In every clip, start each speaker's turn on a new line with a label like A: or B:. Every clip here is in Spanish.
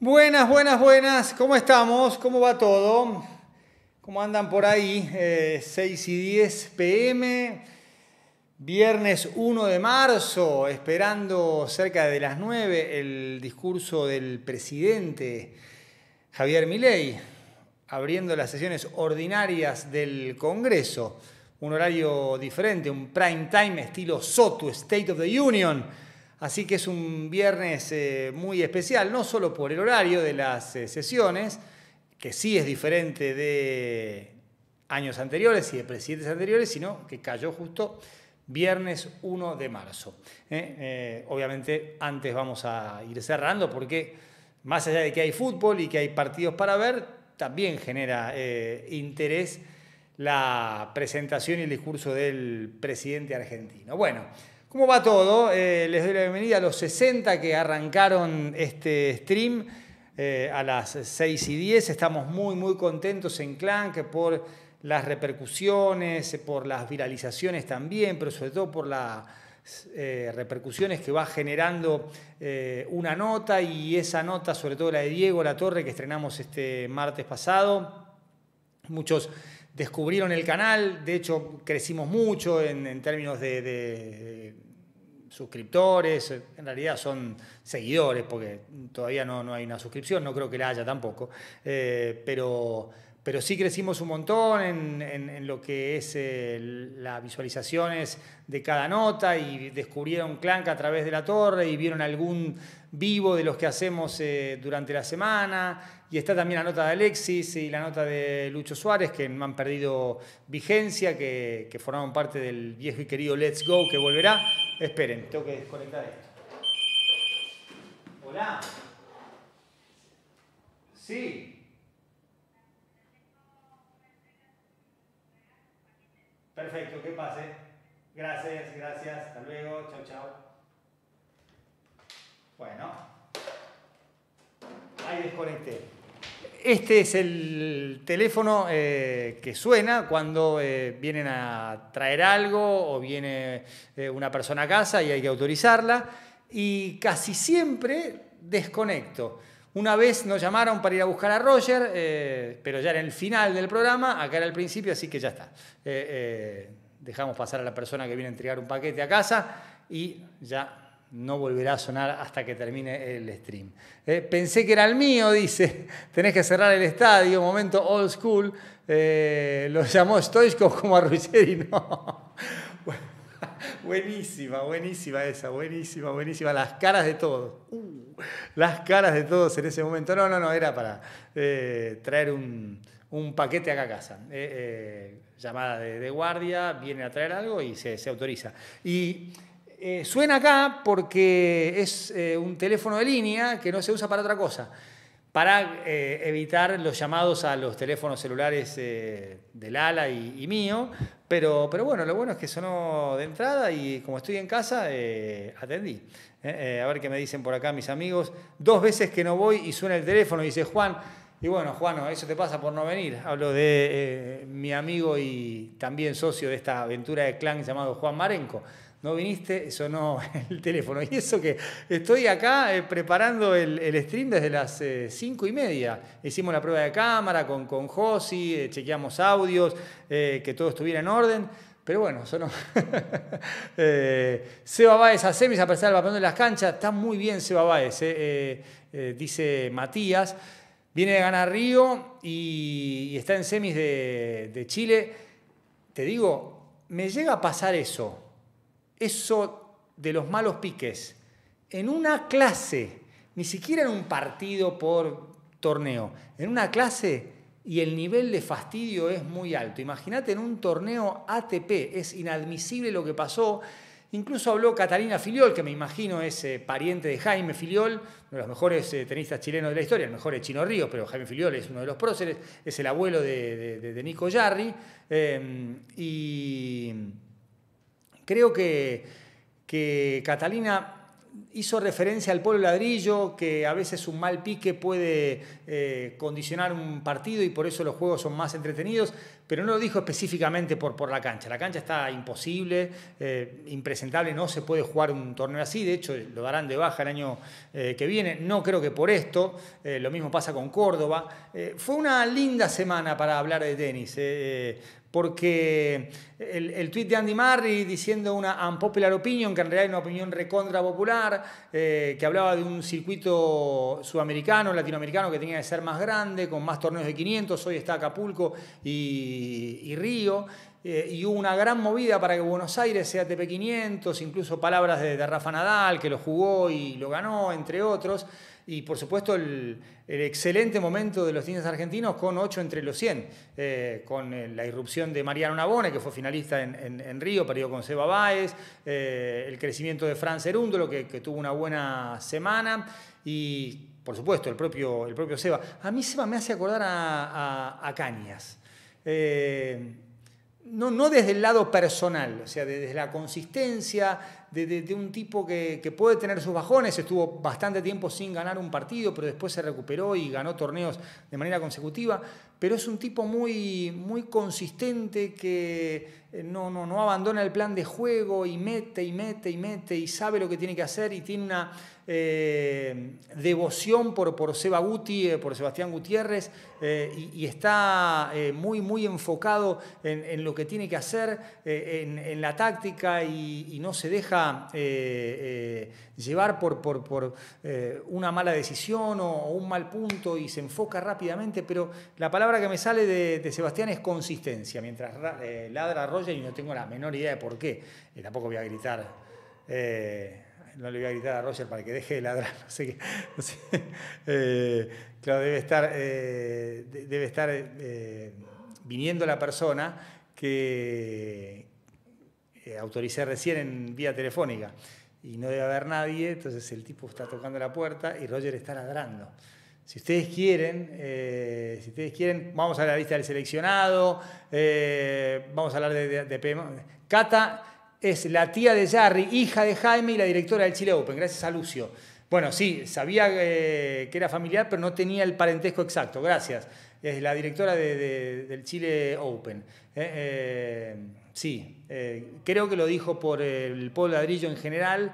A: Buenas, buenas, buenas. ¿Cómo estamos? ¿Cómo va todo? ¿Cómo andan por ahí? 6 eh, y 10 pm, viernes 1 de marzo, esperando cerca de las 9 el discurso del presidente Javier Milei, abriendo las sesiones ordinarias del Congreso. Un horario diferente, un prime time estilo Soto, State of the Union Así que es un viernes eh, muy especial, no solo por el horario de las eh, sesiones, que sí es diferente de años anteriores y de presidentes anteriores, sino que cayó justo viernes 1 de marzo. ¿eh? obviamente antes vamos a ir cerrando porque más allá de que hay fútbol y que hay partidos para ver, también genera interés la presentación y el discurso del presidente argentino. Bueno, ¿Cómo va todo? Eh, les doy la bienvenida a los 60 que arrancaron este stream eh, a las 6 y 10. Estamos muy, muy contentos en Clank por las repercusiones, por las viralizaciones también, pero sobre todo por las eh, repercusiones que va generando una nota y esa nota, sobre todo la de Diego La Torre que estrenamos este martes pasado. Muchos descubrieron el canal, de hecho crecimos mucho en, términos de, suscriptores, en realidad son seguidores, porque todavía no, no hay una suscripción, no creo que la haya tampoco, eh, pero, pero sí crecimos un montón en, lo que es eh, las visualizaciones de cada nota y descubrieron Clank a través de la torre y vieron algún vivo de los que hacemos eh, durante la semana. Y está también la nota de Alexis y la nota de Lucho Suárez, que no han perdido vigencia, que, que formaron parte del viejo y querido Let's Go, que volverá. Esperen, tengo que desconectar esto. Hola. Sí. Perfecto, que pase. Gracias, gracias. Hasta luego. Chao, chao. Bueno, ahí desconecté. Este es el teléfono eh, que suena cuando eh, vienen a traer algo o viene eh, una persona a casa y hay que autorizarla. Y casi siempre desconecto. Una vez nos llamaron para ir a buscar a Roger, pero ya era el final del programa, acá era el principio, así que ya está. dejamos pasar a la persona que viene a entregar un paquete a casa y ya no volverá a sonar hasta que termine el stream. Eh, pensé que era el mío, dice, tenés que cerrar el estadio, momento old school, eh, lo llamó Stoichkov como a Ruggeri, no. buenísima, buenísima esa, buenísima, buenísima, las caras de todos, uh, las caras de todos en ese momento, no, no, no, era para eh, traer un, un, paquete acá a casa llamada de, guardia, viene a traer algo y se, se autoriza. Y eh, suena acá porque es eh, un teléfono de línea que no se usa para otra cosa, para eh, evitar los llamados a los teléfonos celulares del Ala y, mío, pero, bueno, lo bueno es que sonó de entrada y como estoy en casa, atendí. a ver qué me dicen por acá mis amigos. Dos veces que no voy y suena el teléfono y dice Juan. Y bueno, Juan, eso te pasa por no venir. Hablo de mi amigo y también socio de esta aventura de clan llamado Juan Marenco no viniste, sonó el teléfono. Y eso que estoy acá eh, preparando el, el, stream desde las eh, cinco y media. Hicimos la prueba de cámara con, con Josi, eh, chequeamos audios, que todo estuviera en orden. Pero bueno, sonó. Seba va a semis a pesar del papel de las canchas. Está muy bien Seba Báez, dice Matías. Viene de ganar Río y, está en semis de, de Chile. Te digo, me llega a pasar eso eso de los malos piques en una clase, ni siquiera en un partido por torneo, en una clase y el nivel de fastidio es muy alto. Imagínate en un torneo ATP, es inadmisible lo que pasó. Incluso habló Catalina Filiol, que me imagino es eh, pariente de Jaime Filiol, uno de los mejores eh, tenistas chilenos de la historia, el mejor es Chino Ríos, pero Jaime Filiol es uno de los próceres, es el abuelo de, Nico Yarri. Em, y Creo que, Catalina hizo referencia al pueblo ladrillo, que a veces un mal pique puede eh, condicionar un partido y por eso los juegos son más entretenidos, pero no lo dijo específicamente por, por la cancha. La cancha está imposible, eh, impresentable, no se puede jugar un torneo así, de hecho lo darán de baja el año eh, que viene, no creo que por esto, lo mismo pasa con Córdoba. fue una linda semana para hablar de tenis, porque el, tweet de Andy Murray diciendo una unpopular opinion, que en realidad es una opinión recontra popular, eh, que hablaba de un circuito sudamericano, latinoamericano que tenía que ser más grande, con más torneos de 500, hoy está Acapulco y, Río, eh, y hubo una gran movida para que Buenos Aires sea TP500, incluso palabras de Rafa Nadal, que lo jugó y lo ganó, entre otros y por supuesto el, excelente momento de los tenistas argentinos con 8 entre los 100, eh, con eh, la irrupción de Mariano Nabone, que fue finalista en, Río, perdió con Seba Báez, eh, el crecimiento de Franz Herúndolo, que, tuvo una buena semana, y por supuesto el propio, el propio Seba. A mí Seba me hace acordar a, Cañas no, no, desde el lado personal, o sea, desde la consistencia, de, un tipo que, que, puede tener sus bajones, estuvo bastante tiempo sin ganar un partido, pero después se recuperó y ganó torneos de manera consecutiva, pero es un tipo muy, muy consistente que eh, no, no, no abandona el plan de juego y mete y mete y mete y sabe lo que tiene que hacer y tiene una eh, devoción por, por Seba Guti, eh, por Sebastián Gutiérrez, eh, y, está muy, muy enfocado en, lo que tiene que hacer, en, la táctica, y, no se deja llevar por, por, una mala decisión o, un mal punto, y se enfoca rápidamente, pero la palabra que me sale de, Sebastián es consistencia, mientras ladra a y no tengo la menor idea de por qué, tampoco voy a gritar no le voy a gritar a Roger para que deje de ladrar, sé eh, claro, debe estar, eh, eh, viniendo la persona que autoricé recién en vía telefónica y no debe haber nadie, entonces el tipo está tocando la puerta y Roger está ladrando. Si ustedes quieren, si ustedes quieren, vamos a la lista del seleccionado, vamos a hablar de, de, de Cata es la tía de Jarry, hija de Jaime y la directora del Chile Open, gracias a Lucio. Bueno, sí, sabía eh, que era familiar, pero no tenía el parentesco exacto, gracias. Es la directora del Chile Open. Eh, eh, sí, creo que lo dijo por el Pueblo Ladrillo en general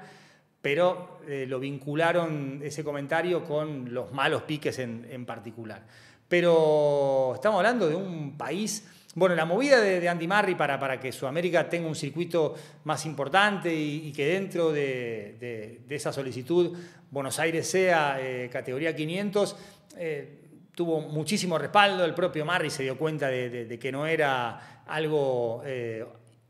A: pero lo vincularon ese comentario con los malos piques en, en, particular. Pero estamos hablando de un país bueno, la movida de, Andy Murray para, para, que Sudamérica tenga un circuito más importante y, que dentro de, esa solicitud Buenos Aires sea eh, categoría 500, eh, tuvo muchísimo respaldo, el propio Murray se dio cuenta de, que no era algo... Eh,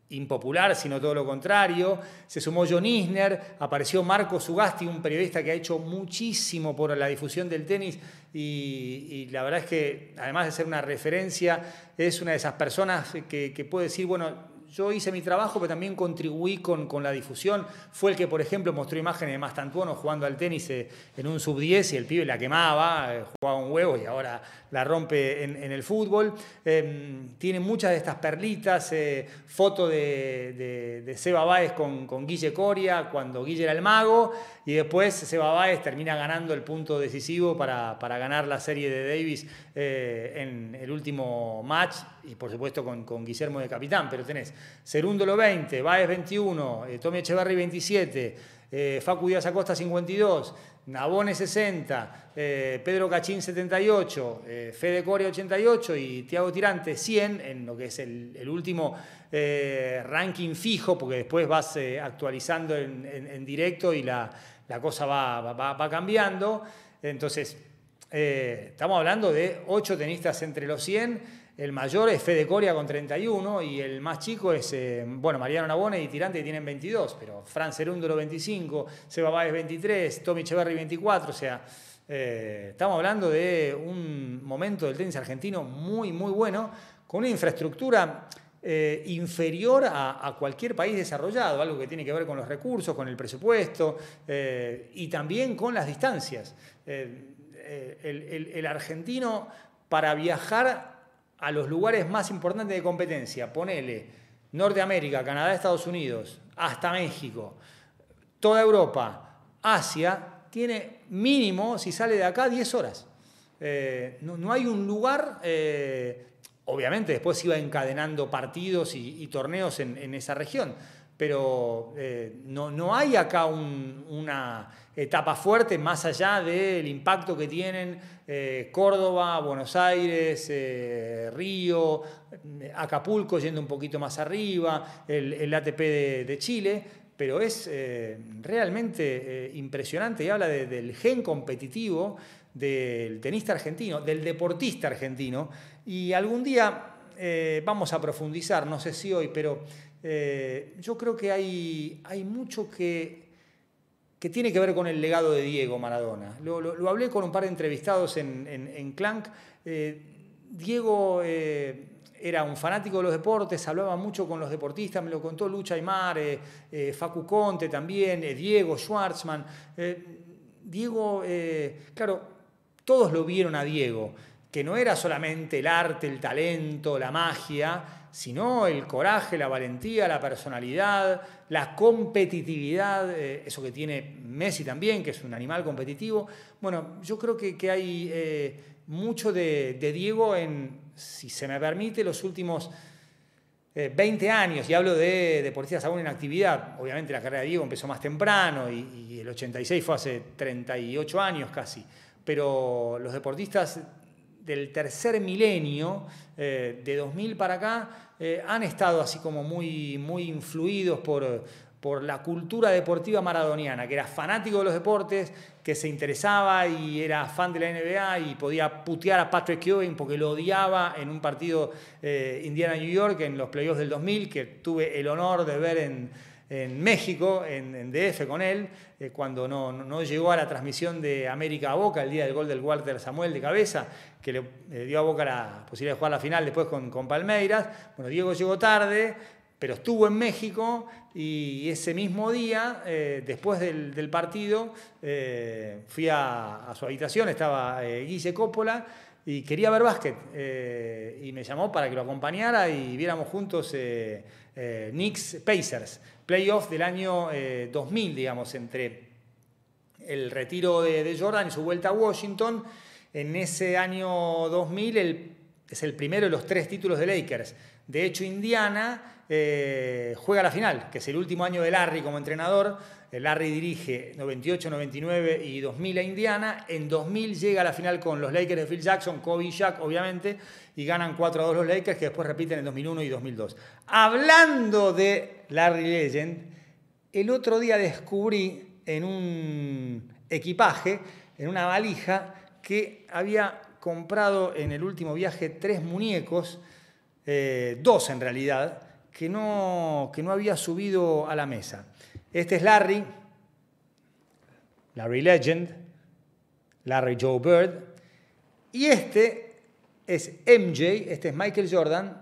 A: impopular, sino todo lo contrario. Se sumó John Isner, apareció Marco Sugasti, un periodista que ha hecho muchísimo por la difusión del tenis y, la verdad es que además de ser una referencia, es una de esas personas que puede decir, bueno, yo hice mi trabajo, pero también contribuí con, la difusión. Fue el que, por ejemplo, mostró imágenes de Mastantuono jugando al tenis eh, en un sub-10 y el pibe la quemaba, eh, jugaba un huevo y ahora la rompe en, el fútbol. Em, tiene muchas de estas perlitas, eh, foto de, Seba Báez con, Guille Coria, cuando Guille era el mago, y después Seba Báez termina ganando el punto decisivo para, ganar la serie de Davis en el último match, y por supuesto con, con Guillermo de capitán, pero tenés Cerúndolo 20, Baez 21, eh, Tommy Echeverri 27, eh, Facu Díaz Acosta 52, Nabone 60, eh, Pedro Cachín 78, Fede Coria 88 y Tiago Tirante 100, en lo que es el, último ranking fijo, porque después vas actualizando en, directo y la, cosa va, cambiando. Entonces, estamos hablando de 8 tenistas entre los 100 el mayor es Fede Coria con 31 y el más chico es, eh, bueno, Mariano Nabone y Tirante tienen 22, pero Fran Cerúndolo 25, Seba 23, Tommy Cheverry 24, o sea, eh, estamos hablando de un momento del tenis argentino muy, muy bueno, con una infraestructura eh, inferior a, cualquier país desarrollado, algo que tiene que ver con los recursos, con el presupuesto y también con las distancias. el argentino para viajar a los lugares más importantes de competencia, ponele Norteamérica, Canadá, Estados Unidos, hasta México, toda Europa, Asia, tiene mínimo, si sale de acá, 10 horas. Eh, no, hay un lugar, eh, obviamente después iba encadenando partidos y, torneos en, esa región, pero eh, no, hay acá una etapa fuerte más allá del impacto que tienen eh, Córdoba, Buenos Aires, eh, Río, Acapulco yendo un poquito más arriba, el, ATP de, Chile, pero es realmente impresionante y habla del gen competitivo del tenista argentino, del deportista argentino, y algún día vamos a profundizar, no sé si hoy, pero... Eh, yo creo que hay, hay mucho que, que, tiene que ver con el legado de Diego Maradona. Lo, hablé con un par de entrevistados en, en, Clank. Eh, Diego eh, era un fanático de los deportes, hablaba mucho con los deportistas, me lo contó Lucha Aymar, Facu Conte también, Diego Schwartzman. Diego, claro, todos lo vieron a Diego, que no era solamente el arte, el talento, la magia, sino el coraje, la valentía, la personalidad, la competitividad, eh, eso que tiene Messi también, que es un animal competitivo. Bueno, yo creo que, hay eh, mucho de, Diego en, si se me permite, los últimos... 20 eh, años, y hablo de deportistas aún en actividad, obviamente la carrera de Diego empezó más temprano y, el 86 fue hace 38 años casi, pero los deportistas del tercer milenio, de 2000 para acá, eh, han estado así como muy, muy influidos por, por la cultura deportiva maradoniana, que era fanático de los deportes, que se interesaba y era fan de la NBA y podía putear a Patrick Ewing porque lo odiaba en un partido eh, Indiana-New York en los playoffs del 2000, que tuve el honor de ver en en México, en, DF con él, eh, cuando no, llegó a la transmisión de América a Boca, el día del gol del Walter Samuel de cabeza, que le dio a Boca la posibilidad de jugar la final después con, Palmeiras. Bueno, Diego llegó tarde, pero estuvo en México y ese mismo día, eh, después del, partido, eh, fui a, su habitación, estaba Guille Coppola y quería ver básquet. y me llamó para que lo acompañara y viéramos juntos Knicks Pacers playoffs del año 2000, eh, digamos, entre el retiro de, Jordan y su vuelta a Washington. En ese año 2000 es el primero de los tres títulos de Lakers. De hecho, Indiana eh, juega la final, que es el último año de Larry como entrenador. Eh, Larry dirige 98, 99 y 2000 a Indiana. En 2000 llega a la final con los Lakers de Phil Jackson, Kobe y Shaq, obviamente, y ganan 4 a 2 los Lakers, que después repiten en 2001 y 2002. Hablando de Larry Legend, el otro día descubrí en un equipaje, en una valija, que había comprado en el último viaje tres muñecos, eh, dos en realidad, que que no había subido a la mesa. Este es Larry, Larry Legend, Larry Joe Bird. Y este es MJ, este es Michael Jordan,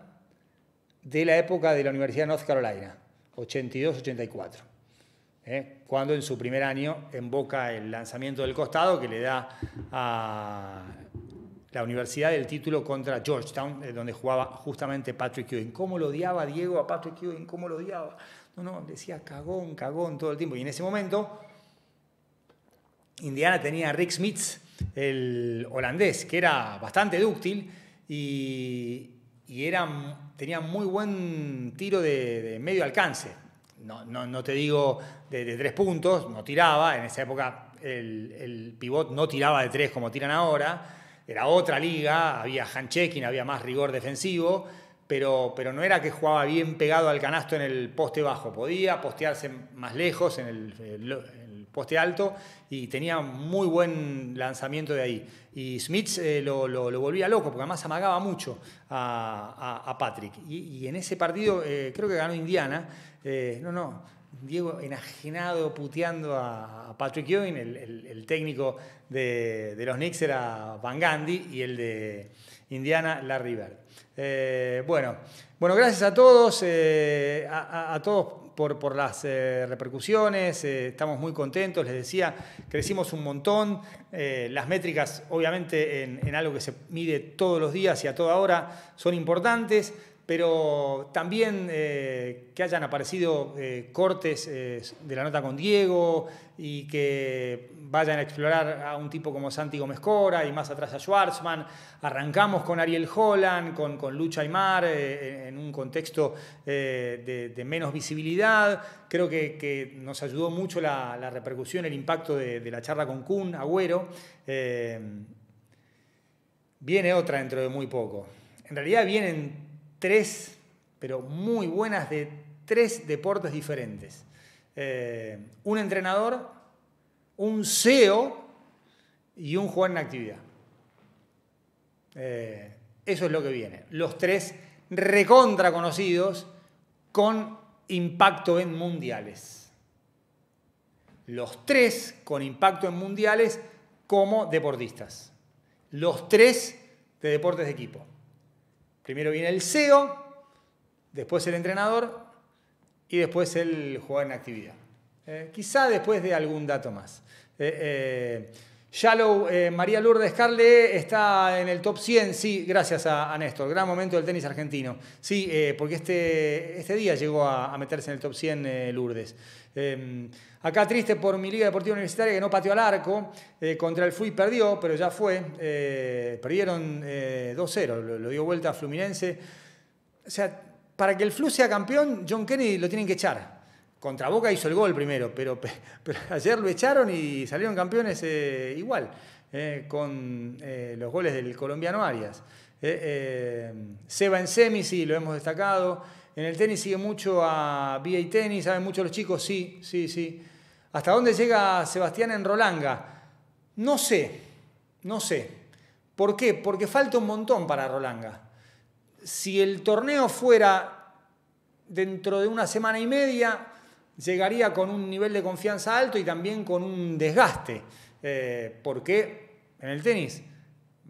A: de la época de la Universidad de North Carolina, 82-84. Eh, cuando en su primer año emboca el lanzamiento del costado que le da a la universidad el título contra Georgetown, eh, donde jugaba justamente Patrick Ewing. ¿Cómo lo odiaba Diego a Patrick Ewing? ¿Cómo lo odiaba? No, no, decía cagón, cagón todo el tiempo. Y en ese momento, Indiana tenía a Rick Smith, el holandés, que era bastante dúctil y, era, tenía muy buen tiro de, medio alcance. No, te digo de, tres puntos, no tiraba. En esa época el, pivot no tiraba de tres como tiran ahora. Era otra liga, había hand había más rigor defensivo pero, no era que jugaba bien pegado al canasto en el poste bajo. Podía postearse más lejos en el, poste alto y tenía muy buen lanzamiento de ahí. Y Smith eh, lo, volvía loco porque además amagaba mucho a, Patrick. Y, en ese partido eh, creo que ganó Indiana. Eh, no, no. Diego enajenado, puteando a, Patrick Ewing, el, técnico de, los Knicks era Van Gandhi y el de Indiana, Larry Bird. Eh, bueno, bueno, gracias a todos, eh, a, todos por, las eh, repercusiones, estamos muy contentos, les decía, crecimos un montón, las métricas obviamente en, algo que se mide todos los días y a toda hora son importantes, pero también que hayan aparecido cortes de la nota con Diego, y que vayan a explorar a un tipo como Santi Gómez Cora y más atrás a Schwarzman Arrancamos con Ariel Holland, con, Lucha Aymar, eh, en un contexto eh, de, menos visibilidad. Creo que, nos ayudó mucho la, repercusión, el impacto de, la charla con Kun, Agüero. Eh, viene otra dentro de muy poco. En realidad vienen tres, pero muy buenas de tres deportes diferentes. Eh, un entrenador, un CEO y un jugador en actividad. Eh, eso es lo que viene. Los tres recontra conocidos con impacto en mundiales. Los tres con impacto en mundiales como deportistas. Los tres de deportes de equipo. Primero viene el CEO, después el entrenador y después él jugaba en actividad. Eh, quizá después de algún dato más. Shallow, eh, eh, María Lourdes Carle está en el top 100, sí, gracias a, Néstor. Gran momento del tenis argentino. Sí, porque este, este día llegó a, meterse en el top 100 Lourdes. acá triste por mi Liga Deportiva Universitaria que no pateó al arco. contra el FUI perdió, pero ya fue. perdieron 2-0, lo, dio vuelta a Fluminense. O sea, para que el Flu sea campeón, John Kennedy lo tienen que echar. Contra Boca hizo el gol primero, pero, ayer lo echaron y salieron campeones eh, igual, eh, con eh, los goles del colombiano Arias. Seba en semis sí, lo hemos destacado. En el tenis sigue mucho a VA Tenis, saben mucho los chicos, sí, sí, sí. ¿Hasta dónde llega Sebastián en Rolanga? No sé, no sé. ¿Por qué? Porque falta un montón para Rolanga si el torneo fuera dentro de una semana y media, llegaría con un nivel de confianza alto y también con un desgaste, eh, porque en el tenis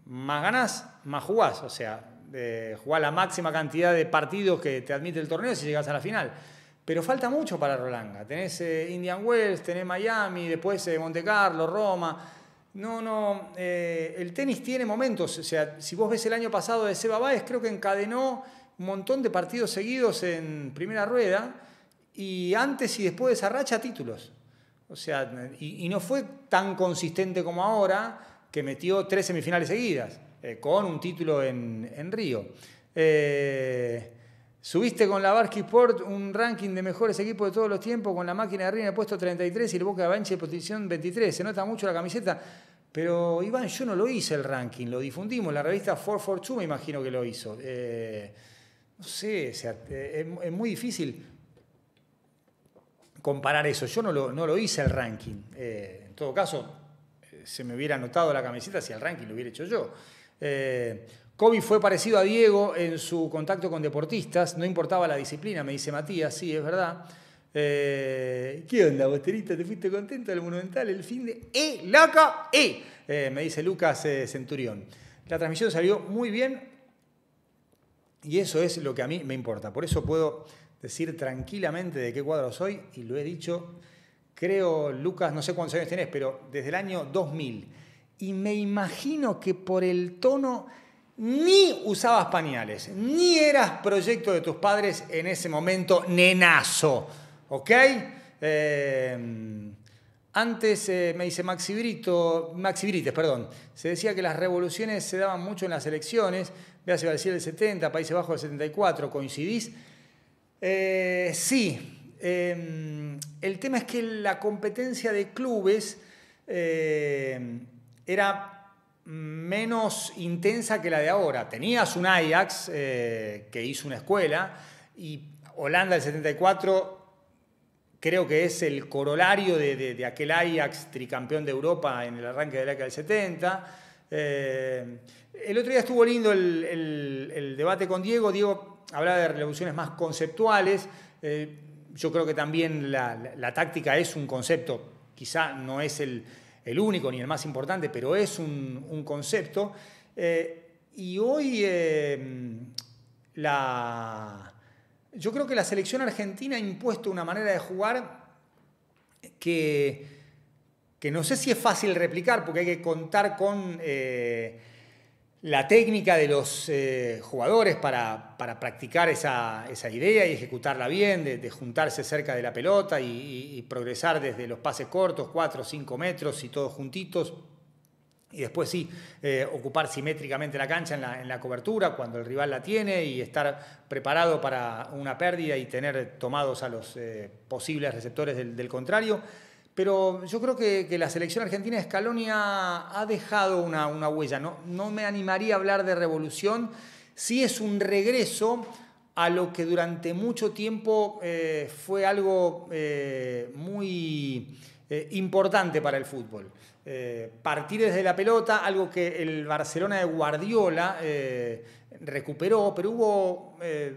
A: más ganas, más jugás, o sea, eh, jugás la máxima cantidad de partidos que te admite el torneo si llegas a la final. Pero falta mucho para Rolanga. Tenés eh, Indian Wells, tenés Miami, después Monte Carlo, Roma. No, no, eh, el tenis tiene momentos. O sea, si vos ves el año pasado de Seba Báez, creo que encadenó un montón de partidos seguidos en primera rueda y antes y después de esa racha títulos. O sea, y, no fue tan consistente como ahora, que metió tres semifinales seguidas, eh, con un título en, Río. Eh, subiste con la Barsky Sport un ranking de mejores equipos de todos los tiempos, con la máquina de Río en puesto 33 y el Boca de Banche en posición 23. Se nota mucho la camiseta. Pero Iván, yo no lo hice el ranking, lo difundimos. La revista 442 me imagino que lo hizo. Eh, no sé, eh, es, muy difícil comparar eso. Yo no lo, hice el ranking. Eh, en todo caso, se me hubiera anotado la camiseta si el ranking lo hubiera hecho yo. Kobe fue parecido a Diego en su contacto con deportistas, no importaba la disciplina, me dice Matías, sí, es verdad. Eh, ¿Qué onda, Bosterita? ¿Te fuiste contento del Monumental el fin de... ¡Eh, loco! ¡Eh! ¡Eh! me dice Lucas eh, Centurión. La transmisión salió muy bien y eso es lo que a mí me importa. Por eso puedo decir tranquilamente de qué cuadro soy y lo he dicho, creo, Lucas, no sé cuántos años tenés, pero desde el año 2000. Y me imagino que por el tono ni usabas pañales, ni eras proyecto de tus padres en ese momento, nenazo. ¿ok? Em, antes eh, me dice Maxi Brito, Maxi Brites, perdón, se decía que las revoluciones se daban mucho en las elecciones, vea, si va a decir el 70, Países Bajos del 74, ¿coincidís? Eh, sí, em, el tema es que la competencia de clubes em, era menos intensa que la de ahora. Tenías un Ajax eh, que hizo una escuela y Holanda el 74 creo que es el corolario de, aquel Ajax tricampeón de Europa en el arranque de la década del 70. Eh, el otro día estuvo lindo el, debate con Diego. Diego hablaba de revoluciones más conceptuales. Eh, yo creo que también la, táctica es un concepto, quizá no es el, único ni el más importante, pero es un, concepto. Eh, y hoy la, yo creo que la selección argentina ha impuesto una manera de jugar que, no sé si es fácil replicar, porque hay que contar con eh, la técnica de los eh, jugadores para, practicar esa, idea y ejecutarla bien, de, juntarse cerca de la pelota y, progresar desde los pases cortos, 4 o 5 metros y todos juntitos y después sí, eh, ocupar simétricamente la cancha en la, cobertura cuando el rival la tiene y estar preparado para una pérdida y tener tomados a los eh, posibles receptores del, contrario. Pero yo creo que, que la selección argentina de Scaloni ha, dejado una, huella. No, me animaría a hablar de revolución. Sí es un regreso a lo que durante mucho tiempo eh, fue algo muy importante para el fútbol. Eh, partir desde la pelota, algo que el Barcelona de Guardiola eh, recuperó, pero hubo eh,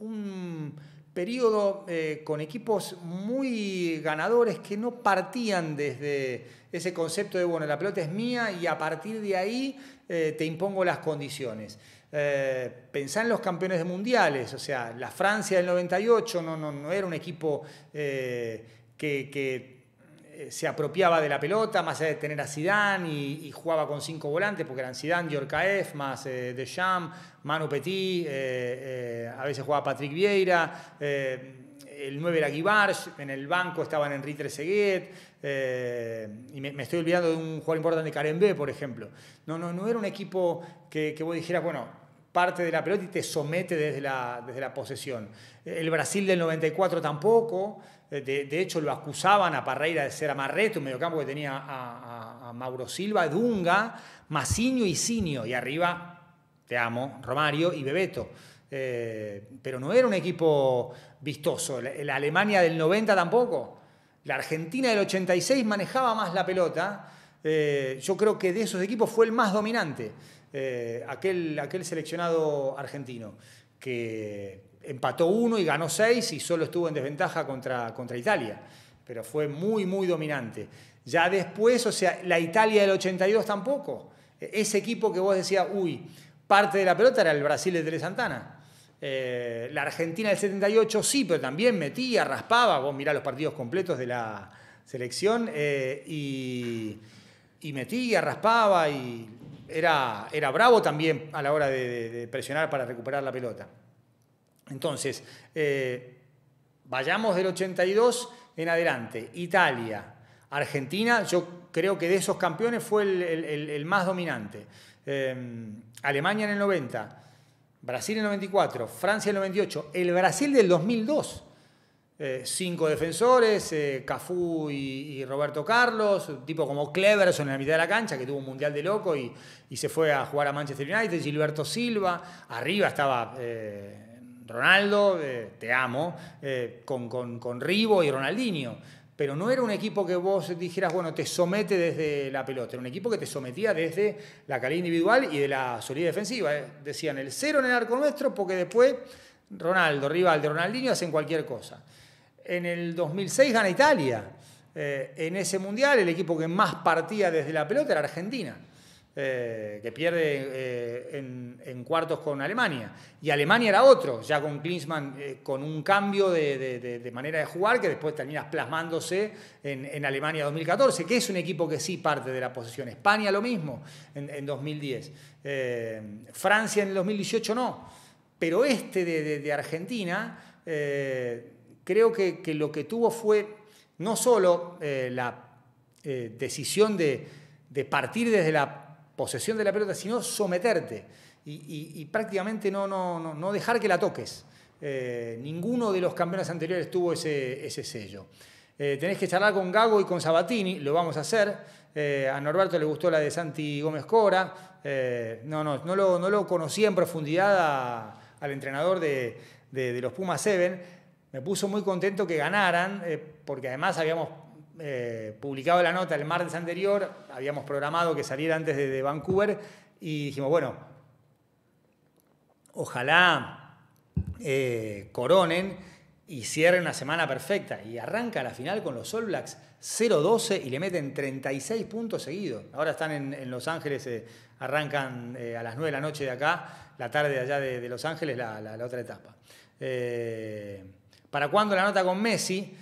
A: un periodo con equipos muy ganadores que no partían desde ese concepto de, bueno, la pelota es mía y a partir de ahí te impongo las condiciones. Eh, pensá en los campeones mundiales, o sea, la Francia del 98 no, no, era un equipo que eh, se apropiaba de la pelota, más allá de tener a Zidane y, jugaba con cinco volantes, porque eran Zidane, Yorkaef, más eh, De Deschamps, Manu Petit, eh, a veces jugaba Patrick Vieira, el 9 era Guibarch, en el banco estaban Enrique Trezeguet, y me, estoy olvidando de un jugador importante, B, por ejemplo. No, no, no era un equipo que, vos dijeras, bueno, parte de la pelota y te somete desde la, desde la posesión. El Brasil del 94 tampoco. Eh, de, hecho, lo acusaban a Parreira de ser amarreto un mediocampo que tenía a, Mauro Silva, Dunga, Maciño y Sinio. Y arriba, te amo, Romario y Bebeto. Eh, pero no era un equipo vistoso. La, Alemania del 90 tampoco. La Argentina del 86 manejaba más la pelota. Eh, yo creo que de esos equipos fue el más dominante, aquel, aquel seleccionado argentino, que empató uno y ganó seis y solo estuvo en desventaja contra, contra Italia. Pero fue muy, muy dominante. Ya después, o sea, la Italia del 82 tampoco. E, ese equipo que vos decías, uy, parte de la pelota era el Brasil de Tele Santana. Eh, la Argentina del 78 sí, pero también metía, raspaba. Vos mirá los partidos completos de la selección eh, y, y, metía, raspaba y era, era bravo también a la hora de presionar para recuperar la pelota. Entonces, eh, vayamos del 82 en adelante. Italia, Argentina, yo creo que de esos campeones fue el, más dominante. Em, Alemania en el 90, Brasil en el 94, Francia en el 98, el Brasil del 2002. Eh, cinco defensores, eh, Cafú y, Roberto Carlos, tipo como Cleverson en la mitad de la cancha, que tuvo un mundial de loco y, se fue a jugar a Manchester United, Gilberto Silva, arriba estaba Ronaldo, eh, te amo, eh, con, con, Ribo y Ronaldinho pero no era un equipo que vos dijeras, bueno, te somete desde la pelota, era un equipo que te sometía desde la calidad individual y de la solidez defensiva. Eh. Decían el cero en el arco nuestro porque después Ronaldo, rival de Ronaldinho, hacen cualquier cosa. En el 2006 gana Italia. en ese mundial el equipo que más partía desde la pelota era Argentina. Eh, que pierde eh, en, cuartos con Alemania. Y Alemania era otro, ya con Klinsmann, eh, con un cambio de, manera de jugar que después termina plasmándose en, Alemania 2014, que es un equipo que sí parte de la posición España lo mismo en, 2010. Francia en 2018 no. Pero este de, Argentina, creo que, que, lo que tuvo fue no solo la decisión de partir desde la posesión de la pelota, sino someterte y, prácticamente no, no, no, no, dejar que la toques. Eh, ninguno de los campeones anteriores tuvo ese, sello. Eh, tenés que charlar con Gago y con Sabatini, lo vamos a hacer. Eh, a Norberto le gustó la de Santi Gómez Cora. no, no, no lo, no lo conocí en profundidad al entrenador de, de los Pumas Seven. Me puso muy contento que ganaran, porque además habíamos eh, publicado la nota el martes anterior, habíamos programado que saliera antes de, Vancouver y dijimos, bueno, ojalá eh, coronen y cierren una semana perfecta. Y arranca la final con los All Blacks 0-12 y le meten 36 puntos seguidos. Ahora están en, Los Ángeles, eh, arrancan a las 9 de la noche de acá, la tarde allá de, Los Ángeles, la, la otra etapa. ¿Para cuándo la nota con Messi?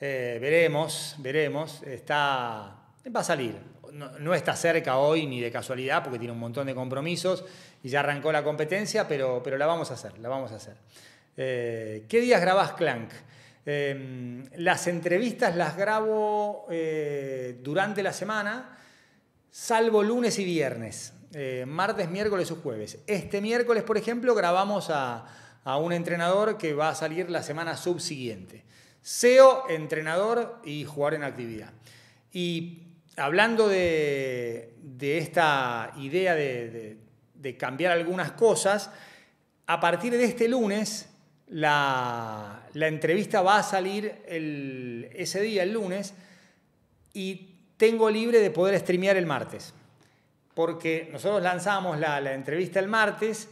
A: Eh, veremos, veremos. va a salir. No, está cerca hoy ni de casualidad porque tiene un montón de compromisos y ya arrancó la competencia, pero, la vamos a hacer, la vamos a hacer. Eh, ¿Qué días grabás Clank? Em, las entrevistas las grabo eh, durante la semana, salvo lunes y viernes, martes, miércoles o jueves. Este miércoles, por ejemplo, grabamos a un entrenador que va a salir la semana subsiguiente. SEO, entrenador y jugar en actividad. Y hablando de, esta idea de, cambiar algunas cosas, a partir de este lunes, la, entrevista va a salir el, ese día, el lunes, y tengo libre de poder streamear el martes. Porque nosotros lanzamos la entrevista el martes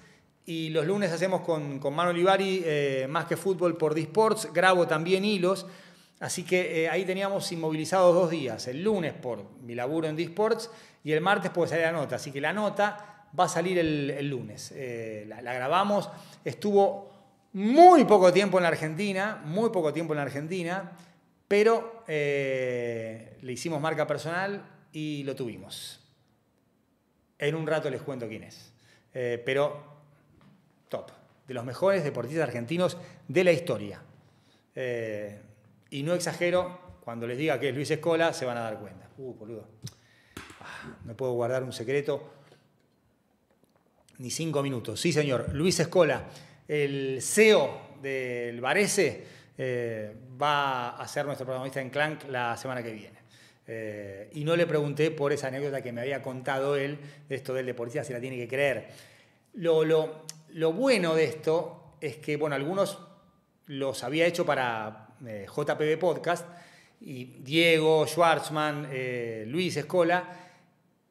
A: y los lunes hacemos con, con Olivari eh, Más que Fútbol por Disports, grabo también hilos, así que eh, ahí teníamos inmovilizados dos días, el lunes por mi laburo en Disports y el martes puede salir la nota, así que la nota va a salir el, lunes, eh, la, la, grabamos, estuvo muy poco tiempo en la Argentina, muy poco tiempo en la Argentina, pero le hicimos marca personal y lo tuvimos. En un rato les cuento quién es. pero top, de los mejores deportistas argentinos de la historia. Eh, y no exagero, cuando les diga que es Luis Escola, se van a dar cuenta. Uh, boludo. Ah, no puedo guardar un secreto. Ni cinco minutos. Sí, señor. Luis Escola, el CEO del Varese, eh, va a ser nuestro protagonista en Clank la semana que viene. Eh, y no le pregunté por esa anécdota que me había contado él, de esto del deportista, si la tiene que creer. Lo, lo, lo bueno de esto es que, bueno, algunos los había hecho para eh, JPB Podcast, y Diego, Schwarzman, eh, Luis Escola,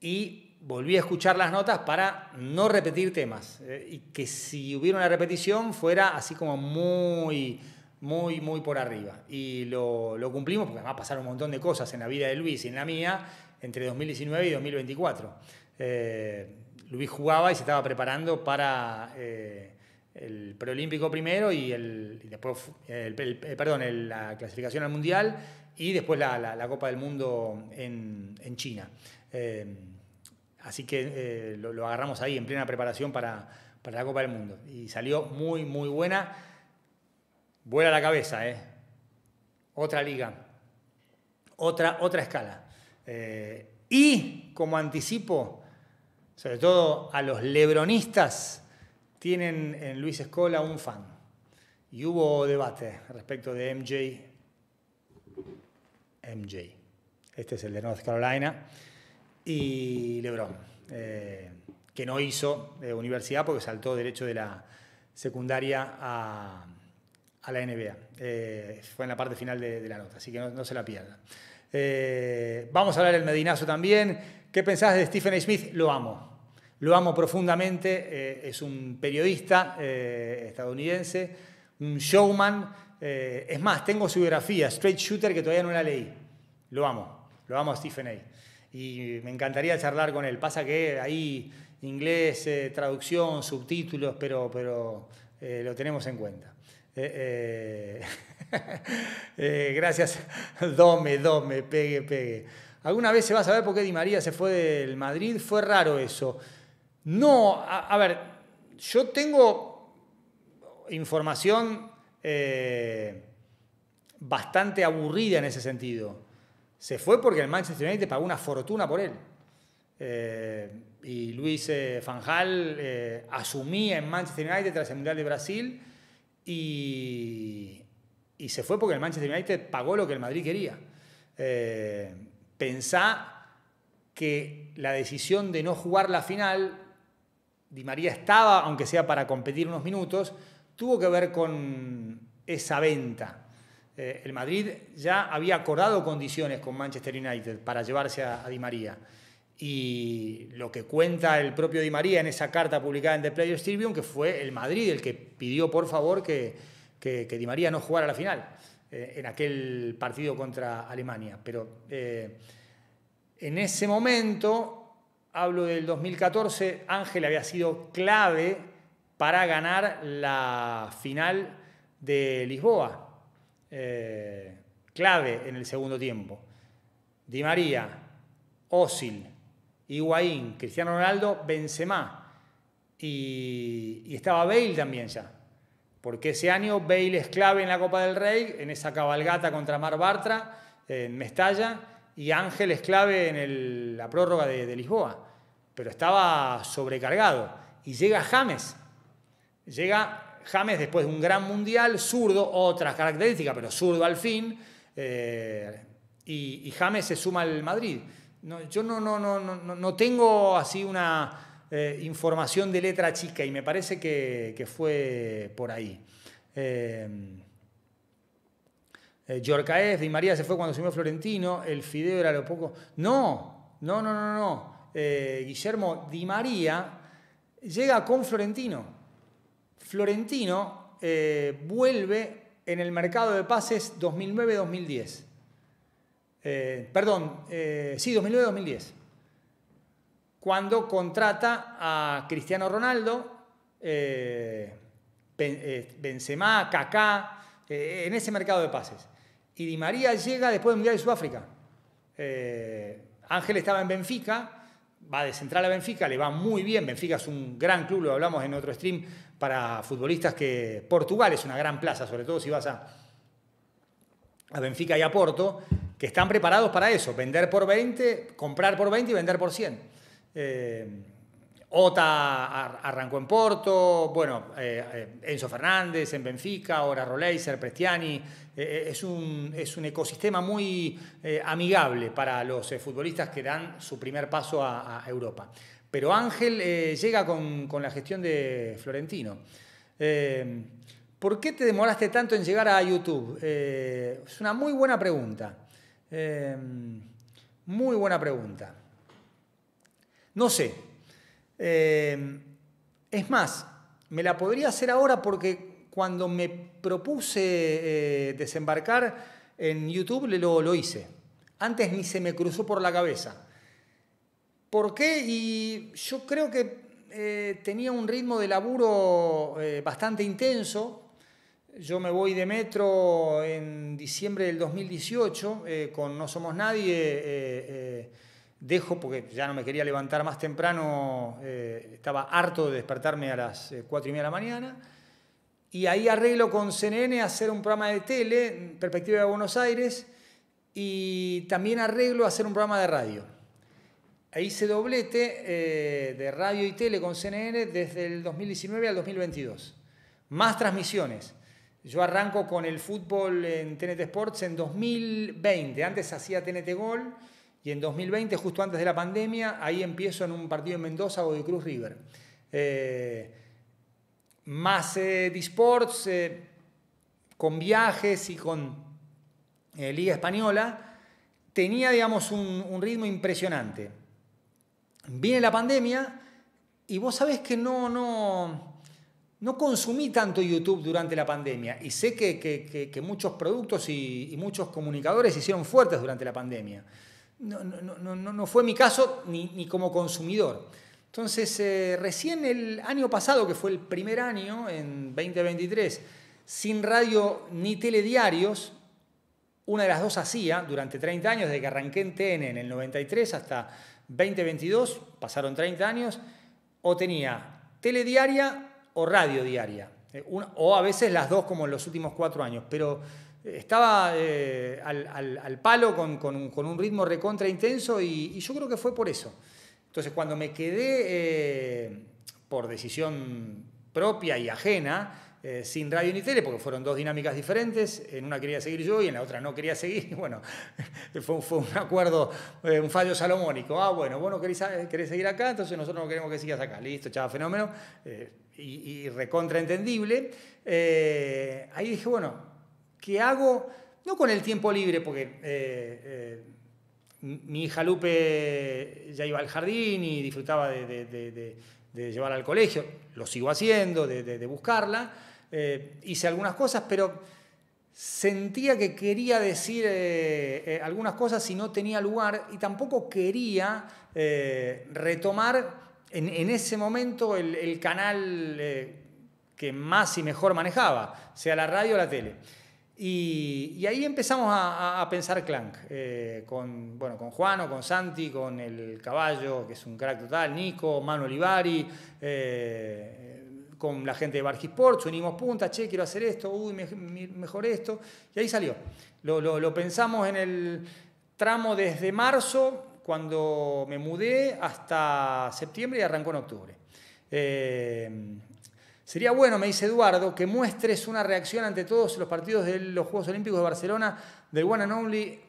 A: y volví a escuchar las notas para no repetir temas, eh, y que si hubiera una repetición fuera así como muy, muy, muy por arriba. Y lo, cumplimos, porque además pasaron un montón de cosas en la vida de Luis y en la mía entre 2019 y 2024. Luis jugaba y se estaba preparando para eh, el preolímpico primero y, el, después, eh, perdón, la clasificación al mundial y después la, Copa del Mundo en, China. Eh, así que lo, agarramos ahí en plena preparación para, la Copa del Mundo y salió muy, muy buena. Vuela la cabeza, ¿eh? Otra liga, otra, otra escala. y como anticipo, sobre todo a los lebronistas, tienen en Luis Escola un fan. Y hubo debate respecto de MJ. MJ. Este es el de North Carolina. Y Lebron, eh, que no hizo eh, universidad porque saltó derecho de la secundaria a, la NBA. Eh, fue en la parte final de, la nota, así que no, no se la pierda vamos a hablar del Medinazo también ¿Qué pensás de Stephen A. Smith? Lo amo. Lo amo profundamente. Eh, es un periodista eh, estadounidense, un showman. Eh, es más, tengo su biografía, Straight Shooter, que todavía no la leí. Lo amo. Lo amo a Stephen A. Y me encantaría charlar con él. Pasa que ahí inglés, traducción, subtítulos, pero, pero lo tenemos en cuenta. gracias. Dome, dome, pegue, pegue. Alguna vez se va a saber por qué Di María se fue del Madrid. Fue raro eso. No, a, ver, yo tengo información eh, bastante aburrida en ese sentido. Se fue porque el Manchester United pagó una fortuna por él. Eh, y Luis Fanjal eh, asumía en Manchester United tras el Mundial de Brasil y, y, se fue porque el Manchester United pagó lo que el Madrid quería. Pensá que la decisión de no jugar la final, Di María estaba, aunque sea para competir unos minutos, tuvo que ver con esa venta. Eh, el Madrid ya había acordado condiciones con Manchester United para llevarse a, Di María. Y lo que cuenta el propio Di María en esa carta publicada en The Players Tribune, que fue el Madrid el que pidió por favor que, que Di María no jugara la final. Eh, en aquel partido contra Alemania. Pero eh, en ese momento, hablo del 2014, Ángel había sido clave para ganar la final de Lisboa. Eh, clave en el segundo tiempo. Di María, Osil, Higuaín, Cristiano Ronaldo, Benzema. Y, y estaba Bale también ya porque ese año Bale es clave en la Copa del Rey, en esa cabalgata contra Mar Bartra, en Mestalla, y Ángel es clave en la prórroga de, Lisboa. Pero estaba sobrecargado. Y llega James. Llega James después de un gran mundial, zurdo, otra característica, pero zurdo al fin. Eh, y, James se suma al Madrid. No, yo no, no, no, no, no tengo así una, eh, información de letra chica y me parece que, fue por ahí. Eh, eh, Yorcaez, Di María se fue cuando se unió Florentino, el Fideo era lo poco. No, no, no, no, no. Guillermo Di María llega con Florentino. Florentino vuelve en el mercado de pases 2009-2010. perdón, sí, 2009-2010 cuando contrata a Cristiano Ronaldo, eh, eh, Benzema, Kaká, eh, en ese mercado de pases. Y Di María llega después del Mundial de Sudáfrica. Ángel estaba en Benfica, va de central a Benfica, le va muy bien. Benfica es un gran club, lo hablamos en otro stream, para futbolistas que... Portugal es una gran plaza, sobre todo si vas a, a Benfica y a Porto, que están preparados para eso, vender por 20, comprar por 20 y vender por 100. Eh, Ota arrancó en Porto, bueno, eh, eh, Enzo Fernández en Benfica, ahora Roleiser, Prestiani. es, un, ecosistema muy amigable para los futbolistas que dan su primer paso a, Europa. Pero Ángel llega con, con, la gestión de Florentino. ¿Por qué te demoraste tanto en llegar a YouTube? es una muy buena pregunta. muy buena pregunta. No sé. Eh, es más, me la podría hacer ahora porque cuando me propuse eh, desembarcar en YouTube lo, lo hice. Antes ni se me cruzó por la cabeza. ¿Por qué? Y yo creo que eh, tenía un ritmo de laburo bastante intenso. Yo me voy de metro en diciembre del 2018 con No Somos Nadie dejo porque ya no me quería levantar más temprano, eh, estaba harto de despertarme a las 4 eh, y media de la mañana. Y ahí arreglo con CNN hacer un programa de tele, en Perspectiva de Buenos Aires, y también arreglo hacer un programa de radio. Ahí e hice doblete eh, de radio y tele con CNN desde el 2019 al 2022. Más transmisiones. Yo arranco con el fútbol en TNT Sports en 2020. Antes hacía TNT Gol y en 2020, justo antes de la pandemia, ahí empiezo en un partido en Mendoza, de Cruz River. Eh, más eh, de eh, con viajes y con Liga Española, tenía, digamos, un, ritmo impresionante. Viene la pandemia y vos sabés que no, no, no consumí tanto YouTube durante la pandemia. Y sé que, que, muchos productos y, y muchos comunicadores se hicieron fuertes durante la pandemia no, no, no, no fue mi caso ni, como consumidor. Entonces, eh, recién el año pasado, que fue el primer año, en 2023, sin radio ni telediarios, una de las dos hacía durante 30 años, desde que arranqué en TN en el 93 hasta 2022, pasaron 30 años, o tenía telediaria o radio diaria, eh, o a veces las dos como en los últimos cuatro años, pero estaba eh, al, palo con, un, ritmo recontra intenso y, yo creo que fue por eso. Entonces cuando me quedé eh, por decisión propia y ajena, eh, sin radio ni tele, porque fueron dos dinámicas diferentes, en una quería seguir yo y en la otra no quería seguir, bueno, fue, fue, un acuerdo, un fallo salomónico, ah, bueno, vos no querés, seguir acá, entonces nosotros no queremos que sigas acá, listo, chava, fenómeno, y, y recontraentendible, ahí dije, bueno, que hago, no con el tiempo libre, porque eh, eh, mi hija Lupe ya iba al jardín y disfrutaba de, llevarla al colegio, lo sigo haciendo, de, buscarla, eh, hice algunas cosas, pero sentía que quería decir algunas cosas si no tenía lugar y tampoco quería retomar en, ese momento el canal que más y mejor manejaba, sea la radio o la tele. Y, ahí empezamos a, pensar Clank, eh, con, bueno, con Juano, con Santi, con el caballo, que es un crack total, Nico, Manu Olivari, eh, con la gente de Bargy unimos puntas, che, quiero hacer esto, uy, mejor esto, y ahí salió. Lo, pensamos en el tramo desde marzo, cuando me mudé, hasta septiembre y arrancó en octubre. Eh, Sería bueno, me dice Eduardo, que muestres una reacción ante todos los partidos de los Juegos Olímpicos de Barcelona del One and Only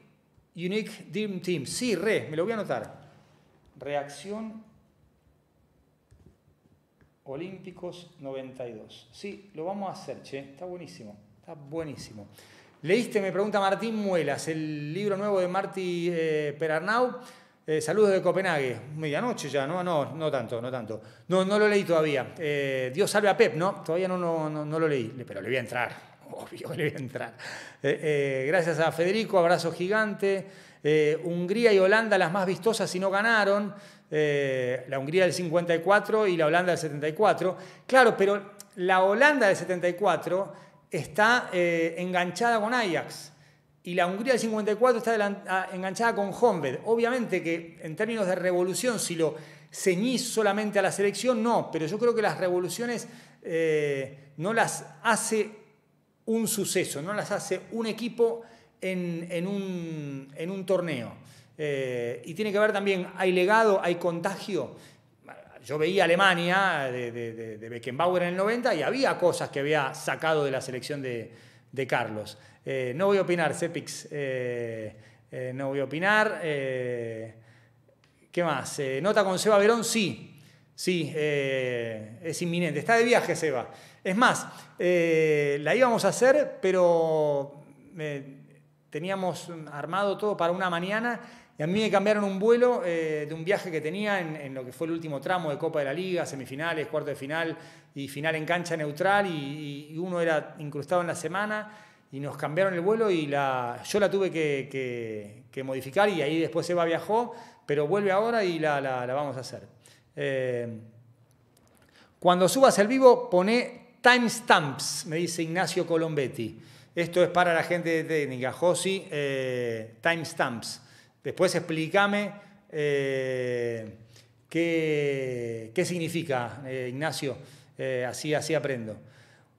A: Unique Dream Team. Sí, re, me lo voy a anotar. Reacción Olímpicos 92. Sí, lo vamos a hacer, che. Está buenísimo, está buenísimo. ¿Leíste, me pregunta Martín Muelas, el libro nuevo de Martí eh, Perarnau? Eh, saludos de Copenhague, medianoche ya, ¿no? No, no tanto, no tanto. No, no lo leí todavía. Eh, Dios salve a Pep, ¿no? Todavía no, no, no, lo leí, pero le voy a entrar, obvio le voy a entrar. Eh, gracias a Federico, abrazo gigante. Hungría y Holanda, las más vistosas y no ganaron. la Hungría del 54 y la Holanda del 74. Claro, pero la Holanda del 74 está enganchada con Ajax y la Hungría del 54 está ah, enganchada con Honved. Obviamente que en términos de revolución, si lo ceñís solamente a la selección, no, pero yo creo que las revoluciones eh, no las hace un suceso, no las hace un equipo en, un, torneo. Eh, y tiene que ver también, hay legado, hay contagio. Yo veía Alemania de Beckenbauer en el 90 y había cosas que había sacado de la selección de, de Carlos. Eh, no voy a opinar, Cepix. Eh, eh, no voy a opinar. ¿Qué más? ¿Nota con Seba Verón? Sí. Sí, es inminente. Está de viaje, Seba. Es más, la íbamos a hacer, pero teníamos armado todo para una mañana y a mí me cambiaron un vuelo de un viaje que tenía en, en, lo que fue el último tramo de Copa de la Liga, semifinales, cuarto de final, y final en cancha neutral y, uno era incrustado en la semana y nos cambiaron el vuelo y la, yo la tuve que, modificar y ahí después se va viajó, pero vuelve ahora y la, vamos a hacer. Eh, cuando subas el vivo, pone timestamps, me dice Ignacio Colombetti. Esto es para la gente de técnica. Josi, eh, timestamps. Después explícame eh, qué, qué, significa, Ignacio. Eh, así, así aprendo.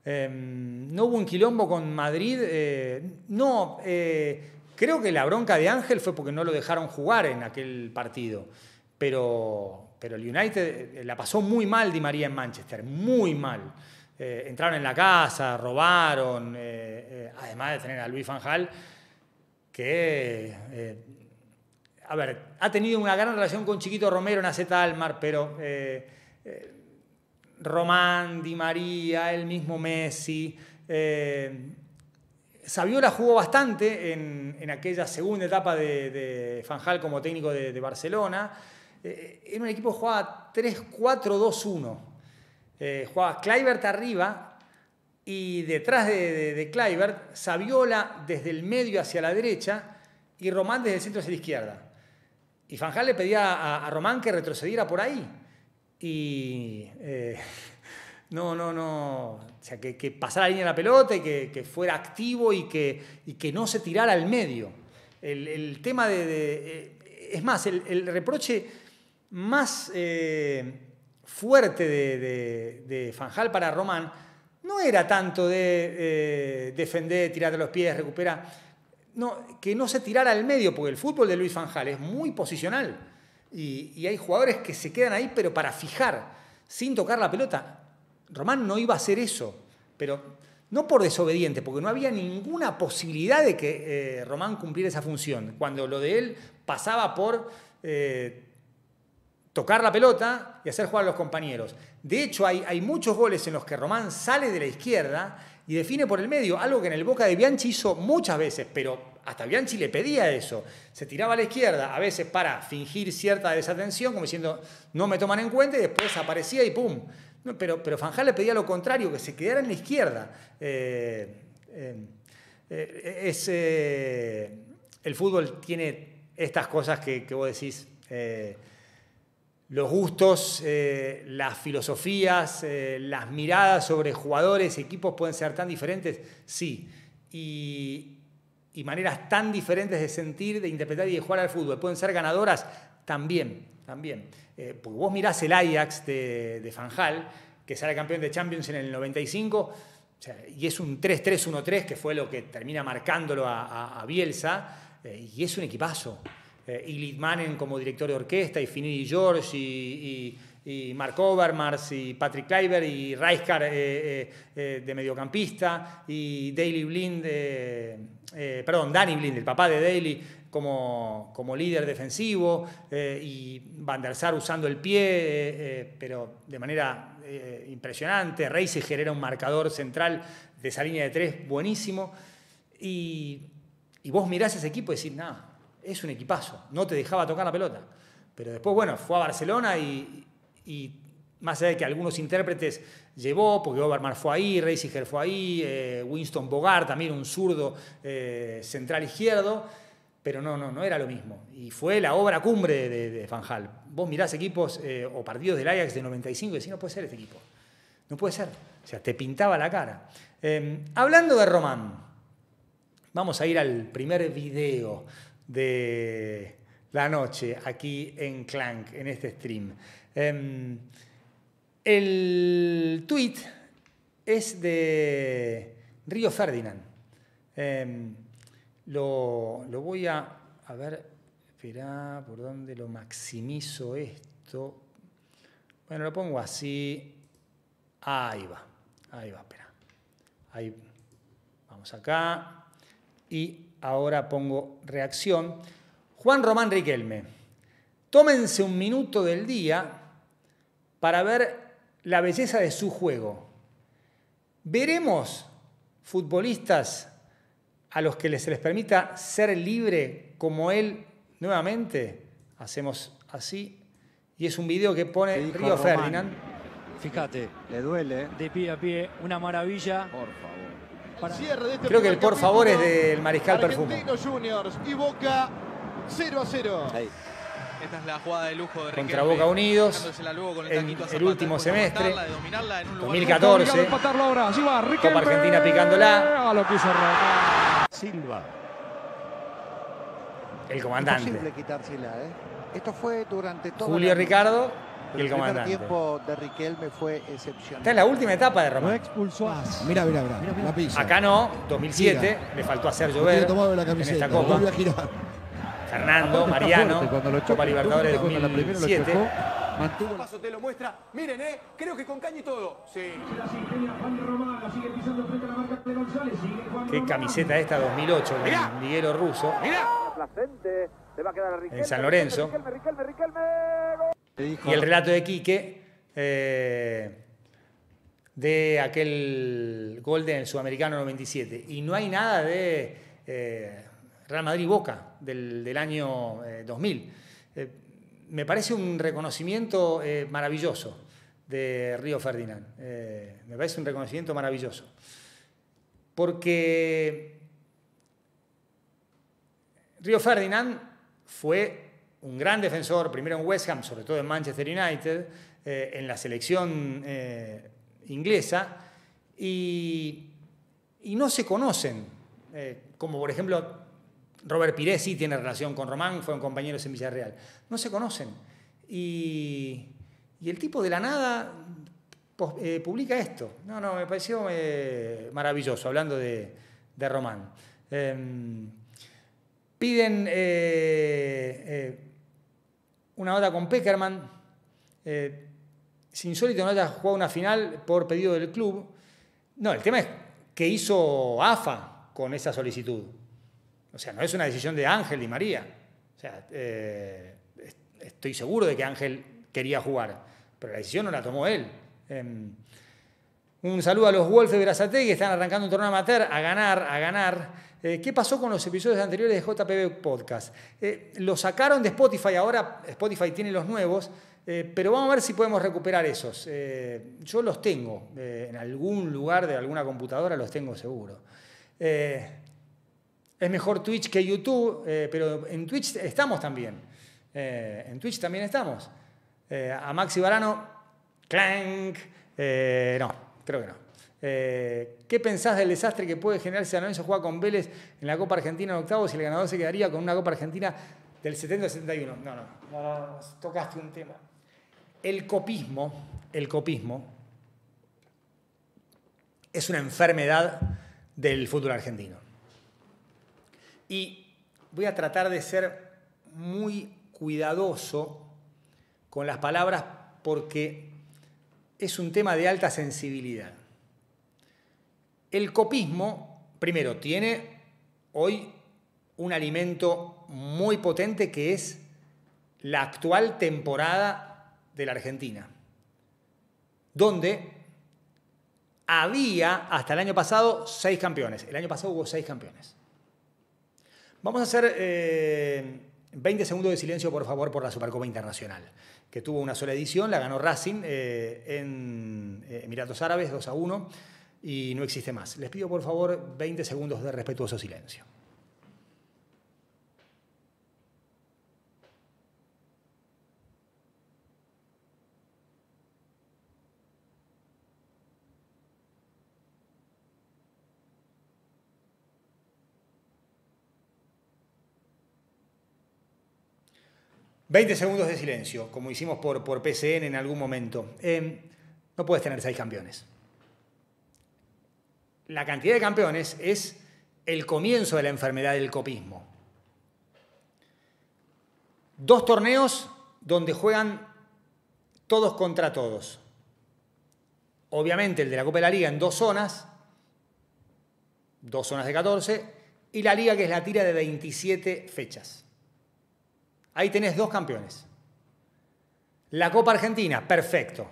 A: Em, no hubo un quilombo con Madrid. Eh, no, eh, creo que la bronca de Ángel fue porque no lo dejaron jugar en aquel partido. Pero, pero el United la pasó muy mal Di María en Manchester, muy mal. entraron en la casa, robaron, además de tener a Luis Fanjal, que a ver, ha tenido una gran relación con Chiquito Romero en al Almar, pero eh, Román, Di María, el mismo Messi. Eh, Saviola jugó bastante en, aquella segunda etapa de, Fanjal como técnico de, Barcelona. En eh, eh, era un equipo que jugaba 3-4-2-1. jugaba Kluivert arriba y detrás de, de, Saviola desde el medio hacia la derecha y Román desde el centro hacia la izquierda. Y Fanjal le pedía a Román que retrocediera por ahí y eh, no, no, no, o sea, que, que, pasara línea la pelota y que, fuera activo y que, y que, no se tirara al medio. El, tema de, eh, Es más, el, reproche más eh, fuerte de, Fanjal para Román no era tanto de defender, tirar de los pies, recuperar. No, que no se tirara al medio, porque el fútbol de Luis Fanjal es muy posicional. Y, hay jugadores que se quedan ahí, pero para fijar, sin tocar la pelota. Román no iba a hacer eso, pero no por desobediente, porque no había ninguna posibilidad de que eh, Román cumpliera esa función. Cuando lo de él pasaba por eh, tocar la pelota y hacer jugar a los compañeros. De hecho, hay, hay muchos goles en los que Román sale de la izquierda y define por el medio, algo que en el Boca de Bianchi hizo muchas veces, pero hasta Bianchi le pedía eso. Se tiraba a la izquierda, a veces para fingir cierta desatención, como diciendo, no me toman en cuenta, y después aparecía y ¡pum! pero, pero Fanjal le pedía lo contrario, que se quedara en la izquierda. Eh, eh, eh, el fútbol tiene estas cosas que, vos decís los gustos, las filosofías, las miradas sobre jugadores, y equipos pueden ser tan diferentes, sí. Y, y maneras tan diferentes de sentir, de interpretar y de jugar al fútbol. Pueden ser ganadoras también, también. Eh, vos mirás el Ajax de, de Fanjal, que sale campeón de Champions en el 95, y es un 3-3-1-3, que fue lo que termina marcándolo a, Bielsa, eh, y es un equipazo. Eh, y Litmanen como director de orquesta, y Finidi George, y y Mark Overmars y Patrick Kleiber y Rijkaard eh, eh, eh, de mediocampista y Daily Blind, perdón, Danny Blind, el papá de Daily, como, líder defensivo y Van der Sar usando el pie, pero de manera impresionante. Rey se genera un marcador central de esa línea de tres buenísimo y, y vos mirás ese equipo y decís, nada, es un equipazo, no te dejaba tocar la pelota. Pero después, bueno, fue a Barcelona y, y más allá de que algunos intérpretes llevó, porque Obermar fue ahí, Reisiger fue ahí, eh, Winston Bogart, también un zurdo eh, central izquierdo, pero no, no, no era lo mismo. Y fue la obra cumbre de, Van Vos mirás equipos eh, o partidos del Ajax de 95 y decís, no puede ser este equipo. No puede ser. O sea, te pintaba la cara. Em, hablando de Román, vamos a ir al primer video de la noche aquí en Clank, en este stream. Em, el tweet es de Río Ferdinand. Em, lo, lo, voy a. A ver, espera, ¿por dónde lo maximizo esto? Bueno, lo pongo así. Ahí va, ahí va, espera. Ahí, vamos acá. Y ahora pongo reacción. Juan Román Riquelme. Tómense un minuto del día para ver la belleza de su juego. Veremos futbolistas a los que se les permita ser libre como él nuevamente. Hacemos así. Y es un video que pone Río Ferdinand. Fíjate. Le duele. ¿eh? De pie a pie. Una maravilla. Por favor. Este Creo que el por favor es del Mariscal Perfumo. Juniors y Boca 0 a 0. Esta es la jugada de lujo de Contra Riquelme, Boca Unidos. Con el, en, el último semestre. De dominarla, en un 2014. ahora. Allí va, Copa Argentina picándola. Lo quiso Silva. El comandante. Imposible quitársela, ¿eh? Esto fue durante todo Julio Ricardo y el, comandante. El tiempo de Riquelme fue excepcional. Esta es la última etapa de Román. No expulsó a... Mira, mira, mira. La pisa. Acá no, 2007. Le faltó hacer llover. La en esta copa. No a girar. Fernando, Mariano, cuando lo Copa Libertadores de 2007. Lo la mantuvo... El paso te lo muestra. Miren, eh, creo que con caña y todo. Sí. Qué camiseta esta 2008 Mirá. Miguelo Russo. Mirá. En San Lorenzo. Y el relato de Quique eh, de aquel gol del Sudamericano 97. Y no hay nada de eh, Real Madrid-Boca del, año 2000. Eh, eh, me parece un reconocimiento eh, maravilloso de Río Ferdinand. me parece un reconocimiento maravilloso. Porque Río Ferdinand fue un gran defensor, primero en West Ham, sobre todo en Manchester United, en la selección inglesa, y, y, no se conocen, como por ejemplo Robert Piré sí tiene relación con Román, fueron compañeros en Villarreal. No se conocen. Y, el tipo de la nada eh, publica esto. No, no, me pareció eh, maravilloso, hablando de, Román. Em, piden eh, una nota con Peckerman. sin insólito no haya jugado una final por pedido del club. No, el tema es que hizo AFA con esa solicitud. O sea, no es una decisión de Ángel y María. O sea, eh, estoy seguro de que Ángel quería jugar, pero la decisión no la tomó él. Em, un saludo a los Wolves de Brazate que están arrancando un torneo amateur a ganar, a ganar. Eh, ¿Qué pasó con los episodios anteriores de JPB Podcast? Eh, los sacaron de Spotify, ahora Spotify tiene los nuevos, pero vamos a ver si podemos recuperar esos. yo los tengo, en algún lugar de alguna computadora los tengo seguro. Eh, es mejor Twitch que YouTube, eh, pero en Twitch estamos también. Eh, en Twitch también estamos. Eh, a Maxi Barano, clank. no, creo que no. ¿Qué pensás del desastre que puede generarse si juega con Vélez en la Copa Argentina en octavos y el ganador se quedaría con una Copa Argentina del 70-71? No no, no, no, tocaste un tema. El copismo, el copismo es una enfermedad del fútbol argentino. Y voy a tratar de ser muy cuidadoso con las palabras porque es un tema de alta sensibilidad. El copismo, primero, tiene hoy un alimento muy potente que es la actual temporada de la Argentina, donde había hasta el año pasado seis campeones. El año pasado hubo seis campeones. Vamos a hacer 20 eh, segundos de silencio, por favor, por la Supercopa Internacional, que tuvo una sola edición, la ganó Racing eh, en eh, Emiratos Árabes 2 a 1 y no existe más. Les pido, por favor, 20 segundos de respetuoso silencio. 20 segundos de silencio, como hicimos por, por PCN en algún momento. Em, no puedes tener seis campeones. La cantidad de campeones es el comienzo de la enfermedad del copismo. Dos torneos donde juegan todos contra todos. Obviamente el de la Copa de la Liga en dos zonas, dos zonas de 14, y la Liga que es la tira de 27 fechas. Ahí tenés dos campeones. La Copa Argentina, perfecto.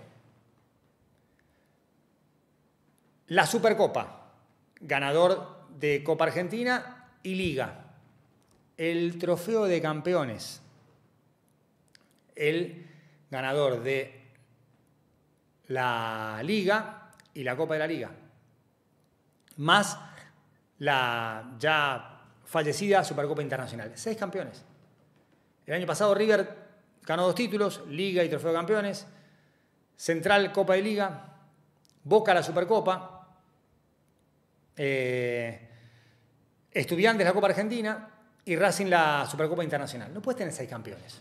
A: La Supercopa, ganador de Copa Argentina y Liga. El trofeo de campeones, el ganador de la Liga y la Copa de la Liga, más la ya fallecida Supercopa Internacional. Seis campeones. El año pasado River ganó dos títulos, Liga y Trofeo de Campeones, Central Copa de Liga, Boca la Supercopa, eh, Estudiantes la Copa Argentina y Racing la Supercopa Internacional. No puedes tener seis campeones.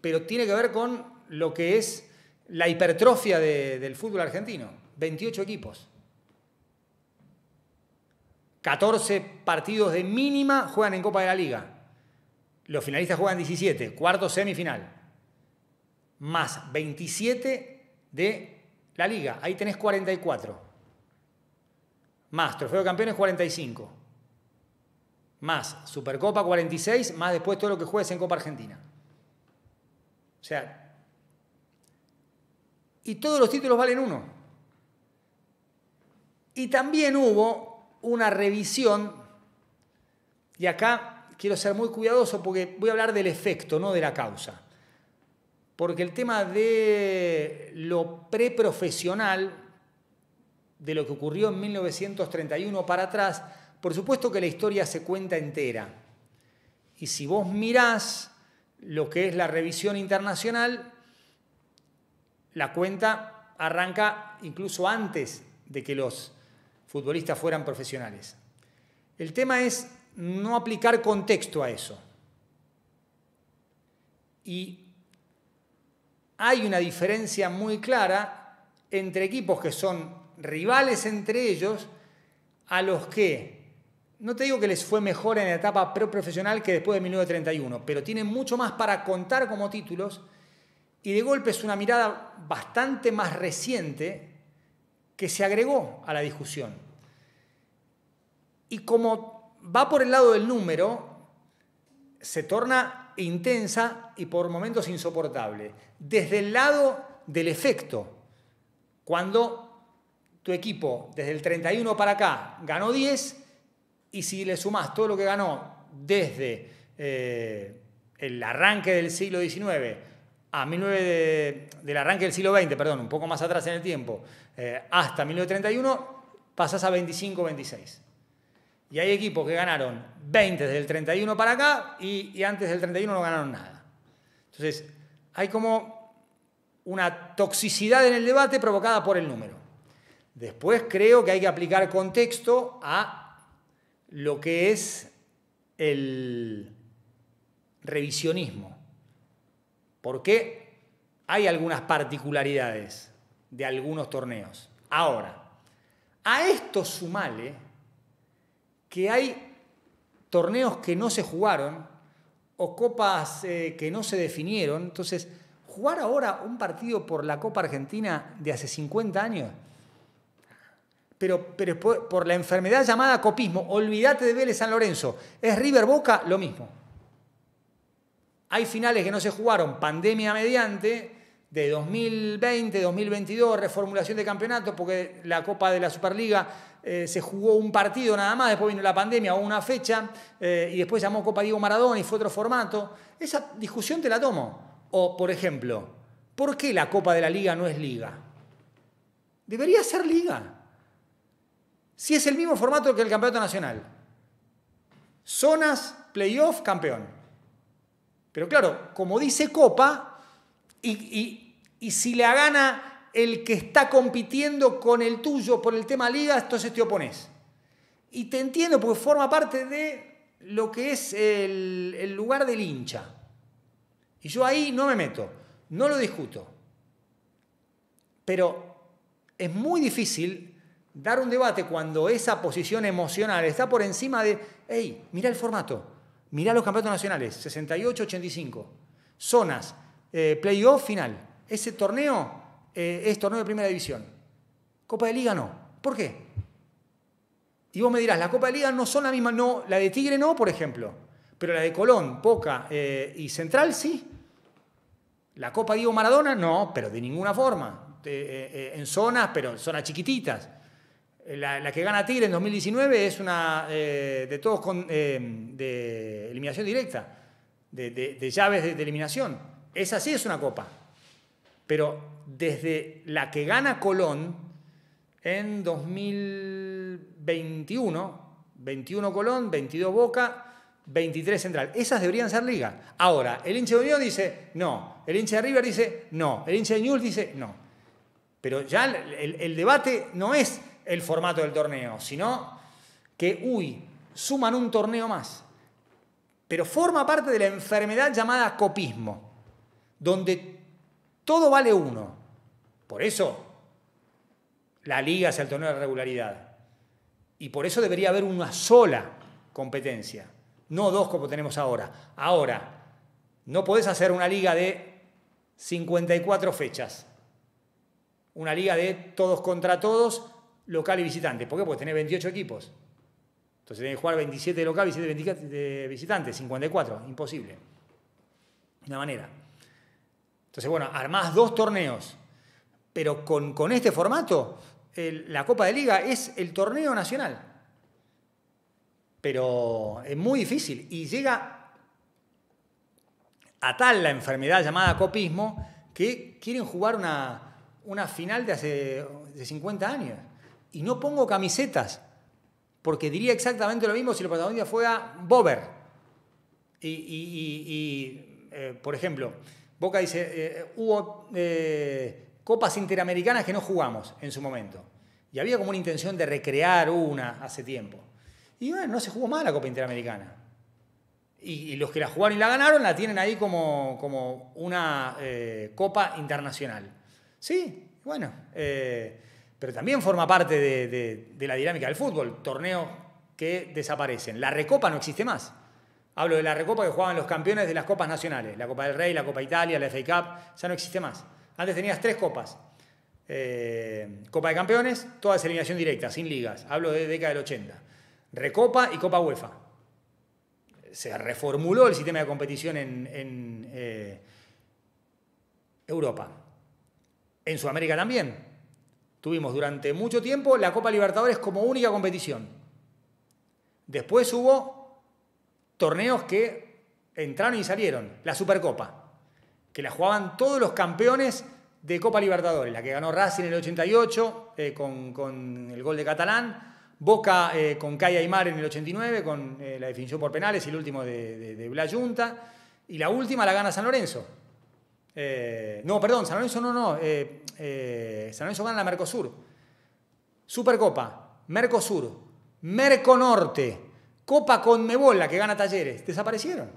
A: Pero tiene que ver con lo que es la hipertrofia del fútbol argentino. 28 equipos. 14 partidos de mínima juegan en Copa de la Liga. Los finalistas juegan 17, cuarto semifinal, más 27 de la liga. Ahí tenés 44. Más trofeo de campeones 45. Más Supercopa 46, más después todo lo que juegues en Copa Argentina. O sea, y todos los títulos valen uno. Y también hubo una revisión, y acá quiero ser muy cuidadoso porque voy a hablar del efecto, no de la causa. Porque el tema de lo preprofesional, de lo que ocurrió en 1931 para atrás, por supuesto que la historia se cuenta entera. Y si vos mirás lo que es la revisión internacional, la cuenta arranca incluso antes de que los futbolistas fueran profesionales. El tema es no aplicar contexto a eso. Y hay una diferencia muy clara entre equipos que son rivales entre ellos, a los que, no te digo que les fue mejor en la etapa profesional que después de 1931, pero tienen mucho más para contar como títulos y de golpe es una mirada bastante más reciente que se agregó a la discusión. Y como va por el lado del número, se torna intensa y por momentos insoportable. Desde el lado del efecto, cuando tu equipo desde el 31 para acá ganó 10 y si le sumás todo lo que ganó desde eh, el arranque del siglo XIX a 19 del arranque del siglo XX, perdón, un poco más atrás en el tiempo, eh, hasta 1931, pasas a 25-26. Y hay equipos que ganaron 20 desde el 31 para acá y, antes del 31 no ganaron nada. Entonces, hay como una toxicidad en el debate provocada por el número. Después creo que hay que aplicar contexto a lo que es el revisionismo. Porque hay algunas particularidades de algunos torneos. Ahora, a esto sumale que hay torneos que no se jugaron o copas eh, que no se definieron. Entonces, jugar ahora un partido por la Copa Argentina de hace 50 años, pero, pero por, por, la enfermedad llamada copismo, olvídate de Vélez San Lorenzo, es River Boca lo mismo. Hay finales que no se jugaron, pandemia mediante, de 2020, 2022, reformulación de campeonato, porque la Copa de la Superliga eh, se jugó un partido nada más, después vino la pandemia o una fecha, eh, y después llamó Copa Diego Maradona y fue otro formato. Esa discusión te la tomo. O, por ejemplo, ¿por qué la Copa de la Liga no es liga? Debería ser liga. Si es el mismo formato que el Campeonato Nacional. Zonas, playoff, campeón. Pero claro, como dice Copa, y, si la gana el que está compitiendo con el tuyo por el tema liga, entonces te opones. Y te entiendo porque forma parte de lo que es el, lugar del hincha. Y yo ahí no me meto, no lo discuto. Pero es muy difícil dar un debate cuando esa posición emocional está por encima de, hey, mira el formato, mira los campeonatos nacionales, 68-85, zonas, eh, playoff final. Ese torneo eh, es torneo de primera división. Copa de Liga no. ¿Por qué? Y vos me dirás, la Copa de Liga no son la misma, no, la de Tigre no, por ejemplo, pero la de Colón, Poca eh, y Central sí. La Copa Diego Maradona no, pero de ninguna forma. en zonas, pero en zonas chiquititas. La, que gana Tigre en 2019 es una de todos de eliminación directa, de, llaves de, eliminación. Esa sí es una copa. Pero desde la que gana Colón en 2021, 21 Colón, 22 Boca, 23 Central. Esas deberían ser Liga. Ahora, el hincha de Unión dice no, el hincha de River dice no, el hincha de Newell's dice no. Pero ya el, el debate no es el formato del torneo, sino que, uy, suman un torneo más. Pero forma parte de la enfermedad llamada copismo donde todo vale uno. Por eso la liga se el torneo de regularidad. Y por eso debería haber una sola competencia, no dos como tenemos ahora. Ahora, no podés hacer una liga de 54 fechas, una liga de todos contra todos, local y visitante. ¿Por qué? Porque tenés 28 equipos. Entonces tenés que jugar 27 locales local, 27 de visitante, 54, imposible. De una manera. Entonces, bueno, armás dos torneos, pero con, este formato, la Copa de Liga es el torneo nacional. Pero es muy difícil y llega a tal la enfermedad llamada copismo que quieren jugar una, final de hace de 50 años. Y no pongo camisetas, porque diría exactamente lo mismo si el protagonista fuera Bober. Y, eh, por ejemplo, Boca dice, eh, hubo eh, copas interamericanas que no jugamos en su momento. Y había como una intención de recrear una hace tiempo. Y bueno, no se jugó más la Copa Interamericana. Y, los que la jugaron y la ganaron la tienen ahí como, una eh, Copa Internacional. Sí, bueno, pero también forma parte de, de la dinámica del fútbol, torneos que desaparecen. La recopa no existe más. Hablo de la recopa que jugaban los campeones de las copas nacionales, la Copa del Rey, la Copa Italia, la FA Cup, ya no existe más. Antes tenías tres copas. Eh, copa de Campeones, toda es eliminación directa, sin ligas. Hablo de década del 80. Recopa y Copa UEFA. Se reformuló el sistema de competición en, eh, Europa. En Sudamérica también. Tuvimos durante mucho tiempo la Copa Libertadores como única competición. Después hubo torneos que entraron y salieron. La Supercopa, que la jugaban todos los campeones de Copa Libertadores, la que ganó Racing en el 88 eh, con, el gol de Catalán, Boca eh, con Calle Aymar en el 89 con eh, la definición por penales y el último de, de, de Blayunta, y la última la gana San Lorenzo. no, perdón, San Lorenzo no, no, San Lorenzo gana la Mercosur. Supercopa, Mercosur, Merconorte, Copa Conmebol, la que gana Talleres, desaparecieron.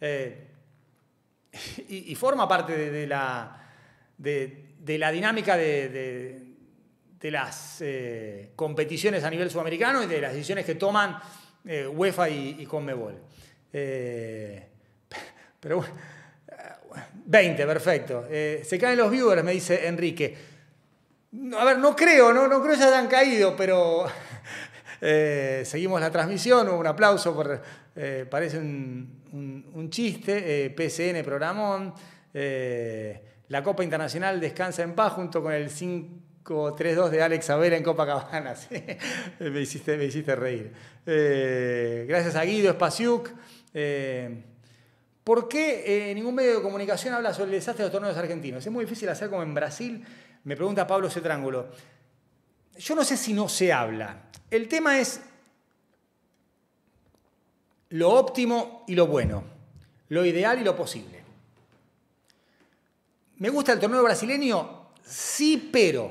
A: Eh, y, forma parte de, la, de, la dinámica de, las eh, competiciones a nivel sudamericano y de las decisiones que toman eh, UEFA y, con Conmebol. pero 20, perfecto. se caen los viewers, me dice Enrique. A ver, no creo, no, no creo que se hayan caído, pero eh, seguimos la transmisión, un aplauso por, eh, parece un, chiste, eh, PCN Programón, la Copa Internacional Descansa en Paz junto con el 5-3-2 de Alex Avera en Copa Cabanas, me, hiciste, me hiciste reír. gracias a Guido Spasiuk. ¿Por qué ningún medio de comunicación habla sobre el desastre de los torneos argentinos? Es muy difícil hacer como en Brasil, me pregunta Pablo Cetrángulo yo no sé si no se habla. El tema es lo óptimo y lo bueno, lo ideal y lo posible. ¿Me gusta el torneo brasileño? Sí, pero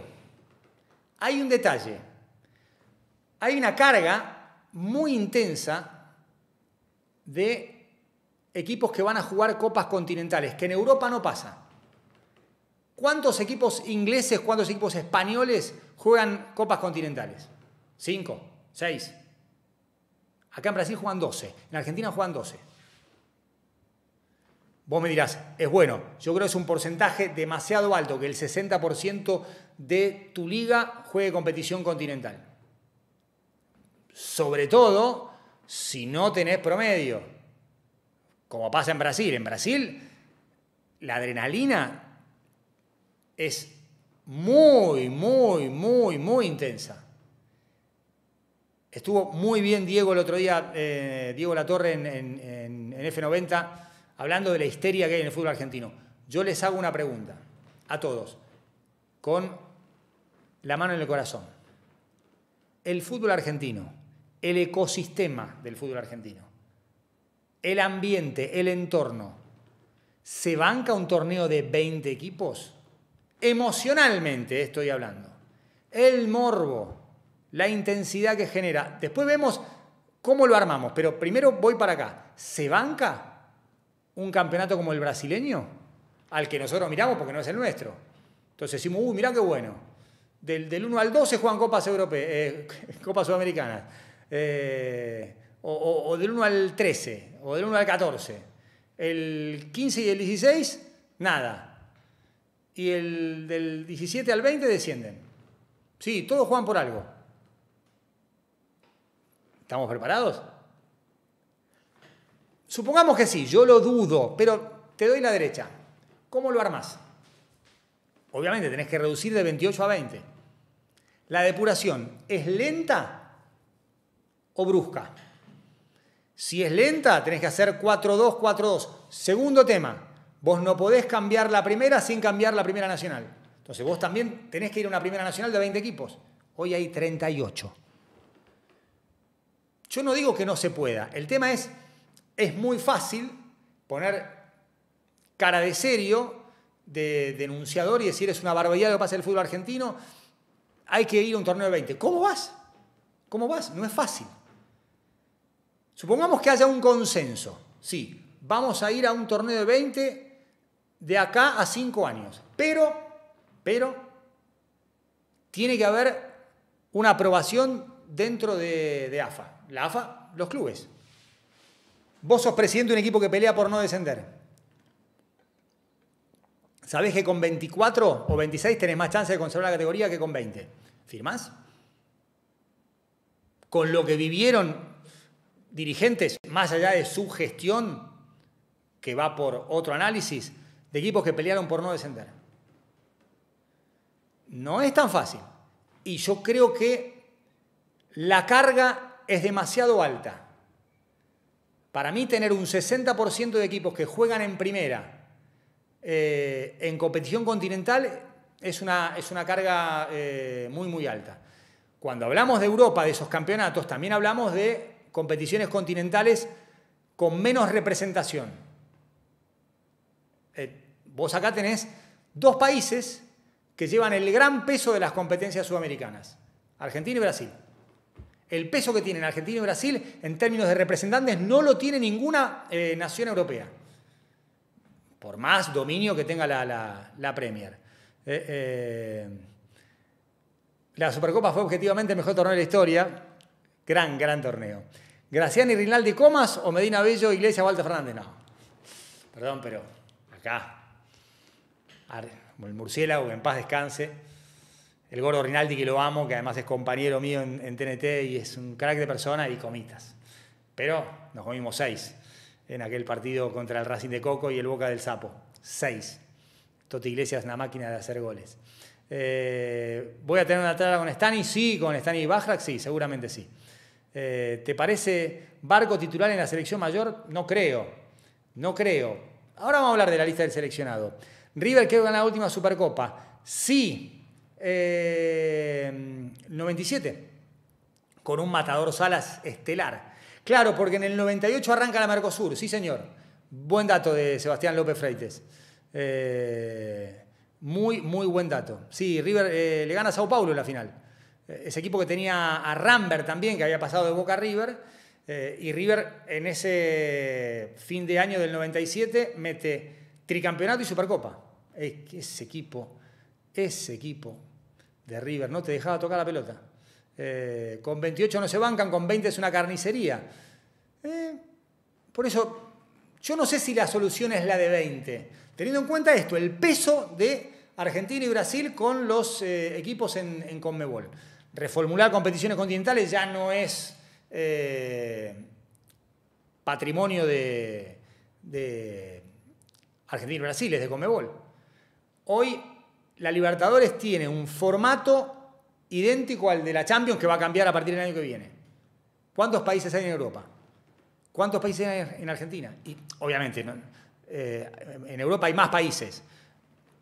A: hay un detalle. Hay una carga muy intensa de equipos que van a jugar copas continentales, que en Europa no pasa. ¿Cuántos equipos ingleses, cuántos equipos españoles juegan copas continentales. Cinco, seis. Acá en Brasil juegan 12, en Argentina juegan 12. Vos me dirás, es bueno, yo creo que es un porcentaje demasiado alto que el 60% de tu liga juegue competición continental. Sobre todo si no tenés promedio, como pasa en Brasil. En Brasil, la adrenalina es muy, muy, muy, muy intensa. Estuvo muy bien Diego el otro día, eh, Diego Latorre en, en F90, hablando de la histeria que hay en el fútbol argentino. Yo les hago una pregunta a todos, con la mano en el corazón. El fútbol argentino, el ecosistema del fútbol argentino, el ambiente, el entorno, ¿se banca un torneo de 20 equipos? emocionalmente estoy hablando. El morbo, la intensidad que genera. Después vemos cómo lo armamos, pero primero voy para acá. ¿Se banca un campeonato como el brasileño? Al que nosotros miramos porque no es el nuestro. Entonces decimos, uy, mirá qué bueno. Del, 1 al 12 juegan copas, europeas, eh, copas sudamericanas. Eh, o del 1 al 13, o del 1 al 14. El 15 y el 16, nada y el del 17 al 20 descienden. Sí, todos juegan por algo. ¿Estamos preparados? Supongamos que sí, yo lo dudo, pero te doy la derecha. ¿Cómo lo armas? Obviamente tenés que reducir de 28 a 20. ¿La depuración es lenta o brusca? Si es lenta, tenés que hacer 4-2, 4-2. Segundo tema, Vos no podés cambiar la primera sin cambiar la primera nacional. Entonces vos también tenés que ir a una primera nacional de 20 equipos. Hoy hay 38. Yo no digo que no se pueda. El tema es, es muy fácil poner cara de serio, de denunciador y decir es una barbaridad lo que pasa en el fútbol argentino. Hay que ir a un torneo de 20. ¿Cómo vas? ¿Cómo vas? No es fácil. Supongamos que haya un consenso. Sí, vamos a ir a un torneo de 20 de acá a cinco años. Pero, pero, tiene que haber una aprobación dentro de, de AFA. La AFA, los clubes. Vos sos presidente de un equipo que pelea por no descender. Sabés que con 24 o 26 tenés más chance de conservar la categoría que con 20. ¿Firmás? Con lo que vivieron dirigentes, más allá de su gestión, que va por otro análisis, de equipos que pelearon por no descender. No es tan fácil. Y yo creo que la carga es demasiado alta. Para mí tener un 60% de equipos que juegan en primera eh, en competición continental es una, es una carga eh, muy, muy alta. Cuando hablamos de Europa, de esos campeonatos, también hablamos de competiciones continentales con menos representación. Eh, vos acá tenés dos países que llevan el gran peso de las competencias sudamericanas, Argentina y Brasil. El peso que tienen Argentina y Brasil en términos de representantes no lo tiene ninguna eh, nación europea, por más dominio que tenga la, Premier. Eh, eh, la Supercopa fue objetivamente el mejor torneo de la historia, gran, gran torneo. Graciani Rinaldi Comas o Medina Bello, Iglesia Walter Fernández, no. Perdón, pero acá el murciélago, en paz descanse. El gordo Rinaldi, que lo amo, que además es compañero mío en, TNT y es un crack de persona, y comitas. Pero nos comimos seis en aquel partido contra el Racing de Coco y el Boca del Sapo. Seis. Toti Iglesias es una máquina de hacer goles. Eh, ¿Voy a tener una charla con Stani? Sí, con Stani y Bajrak, sí, seguramente sí. Eh, ¿Te parece barco titular en la selección mayor? No creo, no creo. Ahora vamos a hablar de la lista del seleccionado. River que gana la última Supercopa. Sí, 97, eh, con un matador Salas estelar. Claro, porque en el 98 arranca la Mercosur, sí señor. Buen dato de Sebastián López Freites. Eh, muy, muy buen dato. Sí, River eh, le gana a Sao Paulo en la final. Ese equipo que tenía a Rambert también, que había pasado de Boca a River. y River en ese fin de año del 97 mete tricampeonato y Supercopa es que ese equipo, ese equipo de River no te dejaba tocar la pelota. Eh, con 28 no se bancan, con 20 es una carnicería. Eh, por eso, yo no sé si la solución es la de 20. Teniendo en cuenta esto, el peso de Argentina y Brasil con los eh, equipos en, Conmebol. Reformular competiciones continentales ya no es patrimonio de, de Argentina y Brasil, es de Conmebol. Hoy la Libertadores tiene un formato idéntico al de la Champions que va a cambiar a partir del año que viene. ¿Cuántos países hay en Europa? ¿Cuántos países hay en Argentina? Y obviamente, eh, en Europa hay más países.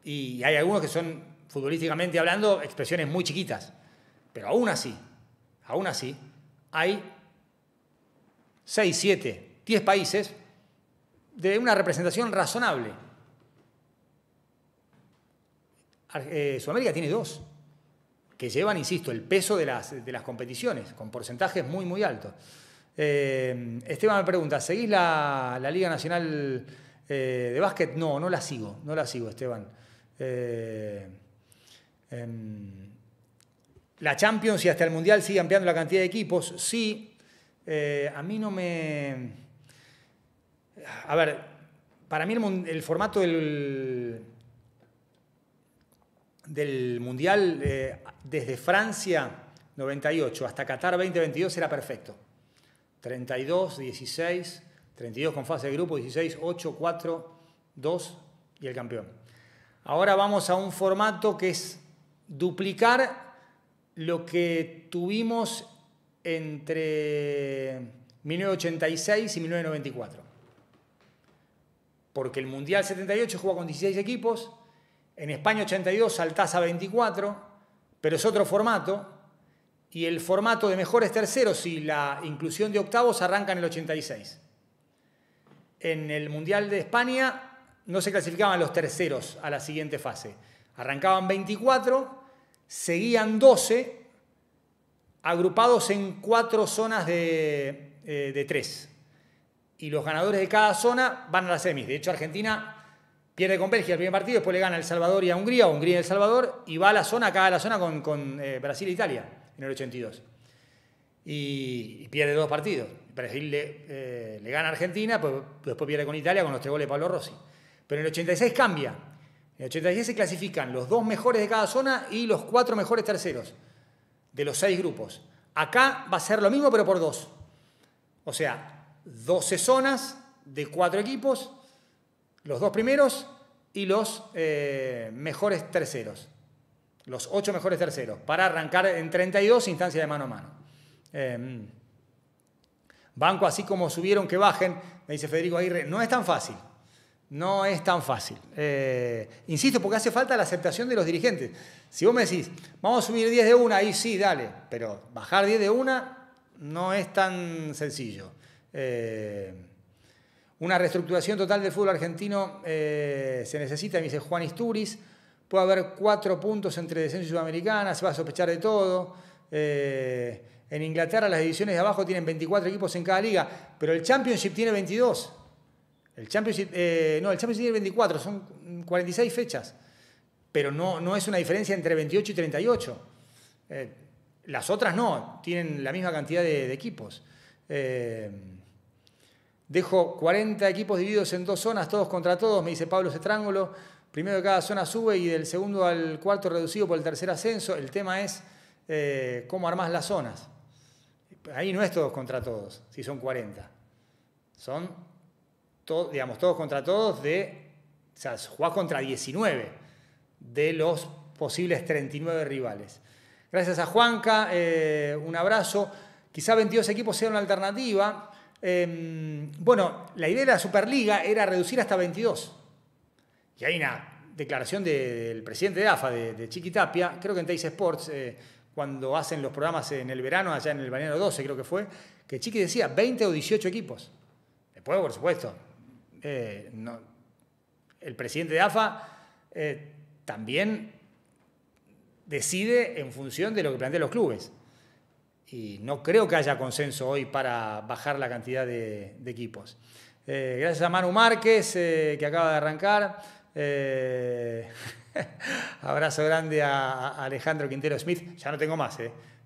A: Y hay algunos que son, futbolísticamente hablando, expresiones muy chiquitas. Pero aún así, aún así, hay 6, 7, 10 países de una representación razonable. Eh, Sudamérica tiene dos, que llevan, insisto, el peso de las, competiciones, con porcentajes muy, muy altos. Eh, Esteban me pregunta, ¿seguís la, Liga Nacional eh, de Básquet? No, no la sigo, no la sigo, Esteban. Em, la Champions y hasta el Mundial sigue ampliando la cantidad de equipos, sí. a mí no me... A ver, para mí el formato del del Mundial eh, desde Francia 98 hasta Qatar 2022 era perfecto. 32, 16, 32 con fase de grupo, 16, 8, 4, 2 y el campeón. Ahora vamos a un formato que es duplicar lo que tuvimos entre 1986 y 1994. Porque el Mundial 78 juega con 16 equipos, en España 82 saltás a 24, pero es otro formato. Y el formato de mejores terceros y la inclusión de octavos arranca en el 86. En el Mundial de España no se clasificaban los terceros a la siguiente fase. Arrancaban 24, seguían 12, agrupados en cuatro zonas eh, de, tres. Y los ganadores de cada zona van a las semis. De hecho, Argentina pierde con Bélgica el primer partido, después le gana El Salvador y a Hungría, Hungría y El Salvador, y va a la zona, acá a la zona con, eh, Brasil e Italia en el 82. Y, pierde dos partidos. Brasil le, eh, gana a Argentina, pues, después pierde con Italia con los tres goles de Pablo Rossi. Pero en el 86 cambia. En el 86 se clasifican los dos mejores de cada zona y los cuatro mejores terceros de los seis grupos. Acá va a ser lo mismo, pero por dos. O sea, 12 zonas de cuatro equipos los dos primeros y los eh, mejores terceros. Los ocho mejores terceros, para arrancar en 32 instancias de mano a mano. Em, banco, así como subieron, que bajen, me dice Federico Aguirre, no es tan fácil. No es tan fácil. Eh, insisto, porque hace falta la aceptación de los dirigentes. Si vos me decís, vamos a subir 10 de una, ahí sí, dale, pero bajar 10 de una no es tan sencillo. Eh, una reestructuración total del fútbol argentino eh, se necesita, me dice Juan Isturiz. Puede haber cuatro puntos entre descenso y sudamericana, se va a sospechar de todo. Eh, en Inglaterra las divisiones de abajo tienen 24 equipos en cada liga, pero el Championship tiene 22. El Championship, eh, no, el Championship tiene 24, son 46 fechas. Pero no, no es una diferencia entre 28 y 38. las otras no, tienen la misma cantidad de, equipos. Eh, Dejo 40 equipos divididos en dos zonas, todos contra todos, me dice Pablo Cetrángolo. Primero de cada zona sube y del segundo al cuarto reducido por el tercer ascenso. El tema es eh, cómo armás las zonas. Ahí no es todos contra todos, si son 40. Son, digamos, todos contra todos de... O sea, jugás contra 19 de los posibles 39 rivales. Gracias a Juanca, eh, un abrazo. Quizá 22 equipos sean una alternativa. Em, bueno, la idea de la Superliga era reducir hasta 22. Y hay una declaración del presidente de AFA, de, Chiqui Tapia creo que en Teis Sports, eh, cuando hacen los programas en el verano, allá en el bañero 12 creo que fue, que Chiqui decía 20 o 18 equipos. Después, por supuesto, eh, el presidente de AFA eh, también decide en función de lo que plantean los clubes y no creo que haya consenso hoy para bajar la cantidad de, equipos. Eh, gracias a Manu Márquez, eh, que acaba de arrancar. Eh, abrazo grande a, Alejandro Quintero Smith. Ya no tengo más,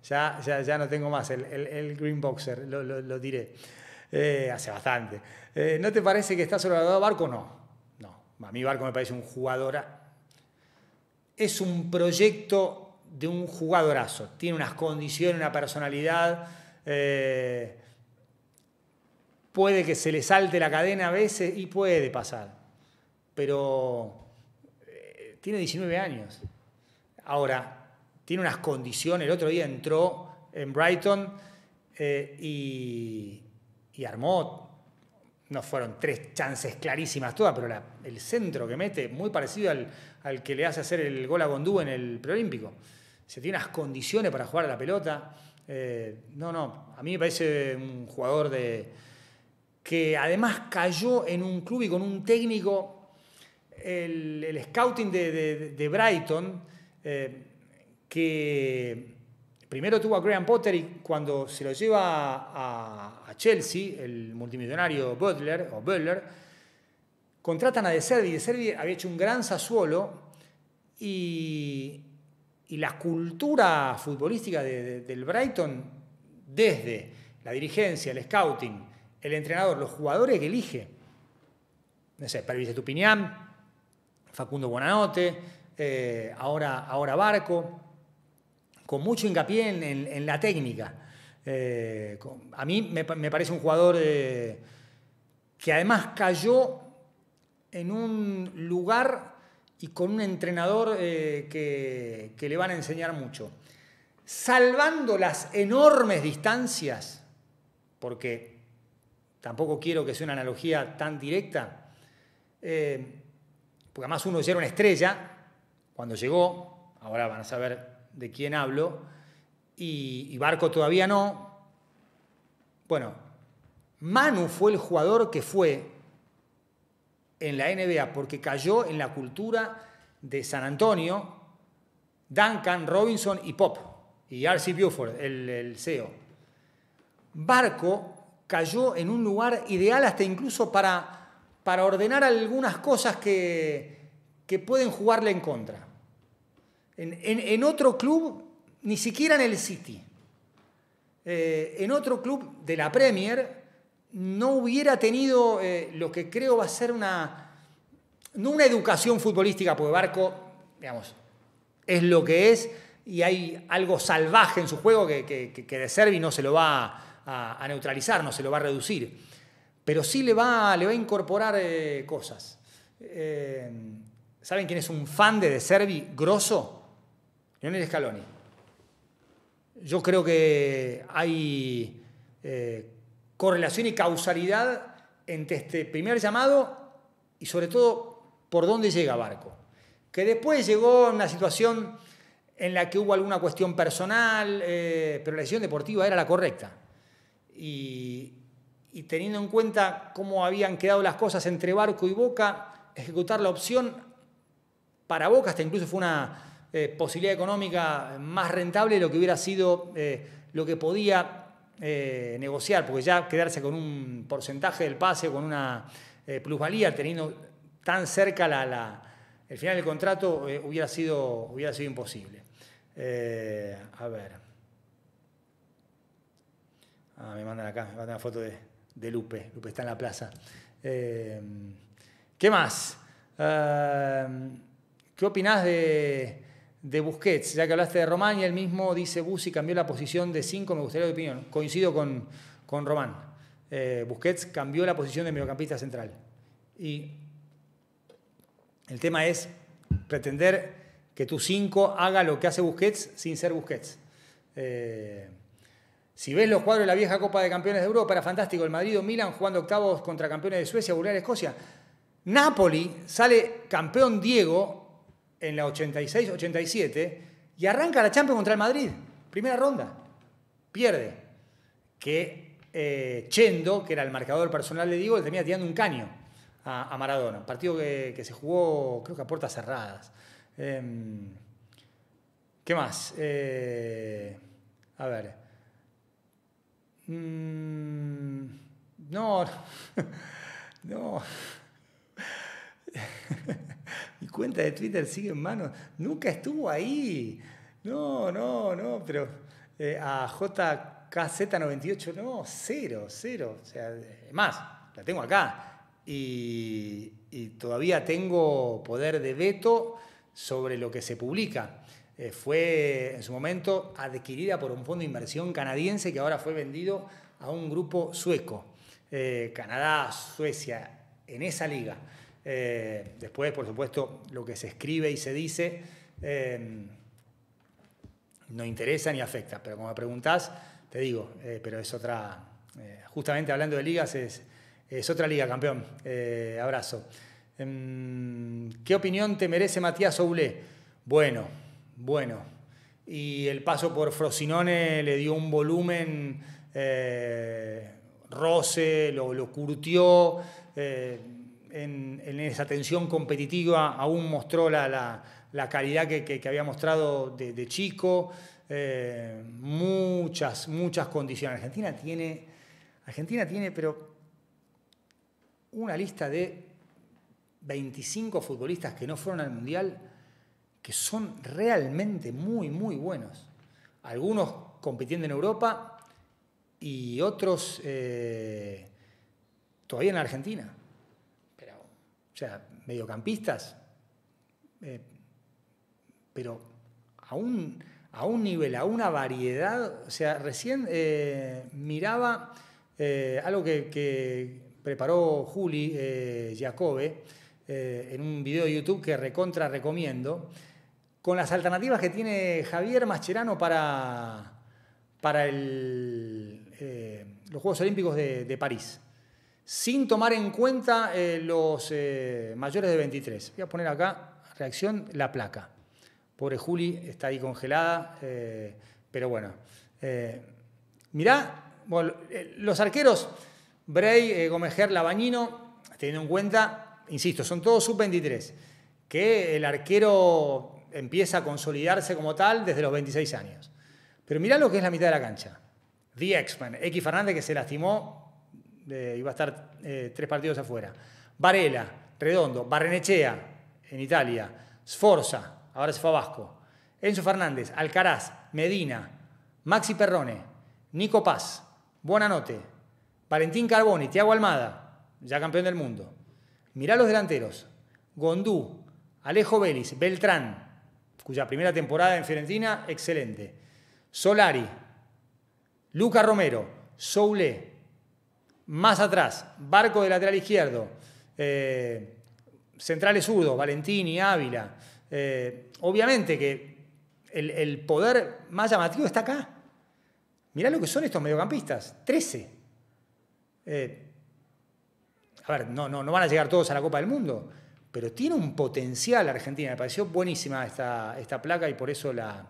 A: ya, ya, no tengo más el, Green Boxer, lo, diré. hace bastante. ¿No te parece que está sobrevalorado Barco? No. No. A mí Barco me parece un jugador. Es un proyecto de un jugadorazo. Tiene unas condiciones, una personalidad. Eh, puede que se le salte la cadena a veces y puede pasar. Pero eh, tiene 19 años. Ahora, tiene unas condiciones. El otro día entró en Brighton eh, y, armó. No fueron tres chances clarísimas todas, pero el centro que mete, muy parecido al, al, que le hace hacer el gol a Gondú en el preolímpico se tiene las condiciones para jugar a la pelota. Eh, no, no, a mí me parece un jugador de, que además cayó en un club y con un técnico, el, scouting de, Brighton, eh, que primero tuvo a Graham Potter y cuando se lo lleva a, Chelsea, el multimillonario Butler, o Butler, contratan a De Servi. De Servi había hecho un gran sazuelo y y la cultura futbolística del Brighton, desde la dirigencia, el scouting, el entrenador, los jugadores que elige, no sé, Pervis Facundo Bonanote, eh, ahora, ahora Barco, con mucho hincapié en, la técnica. Eh, a mí me, parece un jugador eh, que además cayó en un lugar y con un entrenador eh, que, le van a enseñar mucho. Salvando las enormes distancias, porque tampoco quiero que sea una analogía tan directa, eh, porque además uno ya era una estrella cuando llegó, ahora van a saber de quién hablo, y Barco todavía no. Bueno, Manu fue el jugador que fue en la NBA, porque cayó en la cultura de San Antonio, Duncan, Robinson y Pop, y R.C. Buford, el, CEO. Barco cayó en un lugar ideal hasta incluso para, para ordenar algunas cosas que, que pueden jugarle en contra. En, otro club, ni siquiera en el City. Eh, en otro club de la Premier, no hubiera tenido eh, lo que creo va a ser una, no una educación futbolística, porque Barco, digamos, es lo que es y hay algo salvaje en su juego que, que, que de Servi no se lo va a, neutralizar, no se lo va a reducir, pero sí le va, le va a incorporar eh, cosas. Eh, ¿Saben quién es un fan de De Servi grosso? Leonel Scaloni. Yo creo que hay correlación y causalidad entre este primer llamado y sobre todo por dónde llega Barco. Que después llegó a una situación en la que hubo alguna cuestión personal, eh, pero la decisión deportiva era la correcta. Y, teniendo en cuenta cómo habían quedado las cosas entre Barco y Boca, ejecutar la opción para Boca hasta incluso fue una eh, posibilidad económica más rentable de lo que hubiera sido eh, lo que podía eh, negociar, porque ya quedarse con un porcentaje del pase, con una eh, plusvalía, teniendo tan cerca el final del contrato, eh, hubiera, sido, hubiera sido imposible. a ver. Ah, me mandan acá, me mandan una foto de, Lupe. Lupe está en la plaza. ¿Qué más? ¿Qué opinás de, de Busquets, ya que hablaste de Román y él mismo dice Busi cambió la posición de 5, me gustaría tu opinión. Coincido con, Román. Eh, Busquets cambió la posición de mediocampista central. Y el tema es pretender que tu 5 haga lo que hace Busquets sin ser Busquets. Eh, si ves los cuadros de la vieja Copa de Campeones de Europa, era fantástico. El Madrid o Milan jugando octavos contra campeones de Suecia, Bulgaria, Escocia. Napoli sale campeón Diego en la 86-87 y arranca la Champions contra el Madrid. Primera ronda. Pierde. Que eh, Chendo, que era el marcador personal de Diego, le tenía tirando un caño a, Maradona. Partido que, se jugó, creo que a puertas cerradas. Em, ¿Qué más? Eh, a ver. Mm, no. no. cuenta de Twitter sigue en manos, nunca estuvo ahí. No, no, no, pero eh, a JKZ98, no, cero, cero. O sea, más, la tengo acá. Y, todavía tengo poder de veto sobre lo que se publica. Eh, fue en su momento adquirida por un fondo de inversión canadiense que ahora fue vendido a un grupo sueco. Eh, Canadá, Suecia, en esa liga. Eh, después, por supuesto, lo que se escribe y se dice eh, no interesa ni afecta, pero como me preguntás, te digo, eh, pero es otra, justamente hablando de ligas, es, otra liga, campeón. abrazo. Em, ¿Qué opinión te merece Matías Oulé? Bueno, bueno. Y el paso por Frosinone le dio un volumen, roce, lo, lo curtió en, esa tensión competitiva aún mostró la, calidad que, había mostrado de, chico. Eh, muchas, muchas condiciones. Argentina tiene, Argentina tiene, pero una lista de 25 futbolistas que no fueron al Mundial que son realmente muy, muy buenos. Algunos compitiendo en Europa y otros eh, todavía en Argentina o sea, mediocampistas, eh, pero a un, a un nivel, a una variedad. O sea, recién eh, miraba eh, algo que, preparó Juli Jacobe en un video de YouTube que recontra recomiendo, con las alternativas que tiene Javier Mascherano para, para los Juegos Olímpicos de París sin tomar en cuenta eh, los eh, mayores de 23. Voy a poner acá, reacción, la placa. Pobre Juli, está ahí congelada, eh, pero bueno. mirá, los arqueros, Bray, Gomejer, Labañino, teniendo en cuenta, insisto, son todos sub-23, que el arquero empieza a consolidarse como tal desde los 26 años. Pero mirá lo que es la mitad de la cancha. The x men X Fernández que se lastimó iba a estar eh, tres partidos afuera. Varela, Redondo, Barrenechea en Italia, Sforza, ahora se fue Vasco, Enzo Fernández, Alcaraz, Medina, Maxi Perrone, Nico Paz, Buonanote, Valentín Carboni, Tiago Almada, ya campeón del mundo. Mirá los delanteros, Gondú, Alejo Vélez, Beltrán, cuya primera temporada en Fiorentina, excelente. Solari, Luca Romero, Soule, más atrás, Barco de lateral izquierdo, eh, centrales valentín Valentini, Ávila. Eh, obviamente que el, poder más llamativo está acá. Mirá lo que son estos mediocampistas, 13. Eh, a ver, no, no, no van a llegar todos a la Copa del Mundo, pero tiene un potencial Argentina. Me pareció buenísima esta, esta placa y por eso la,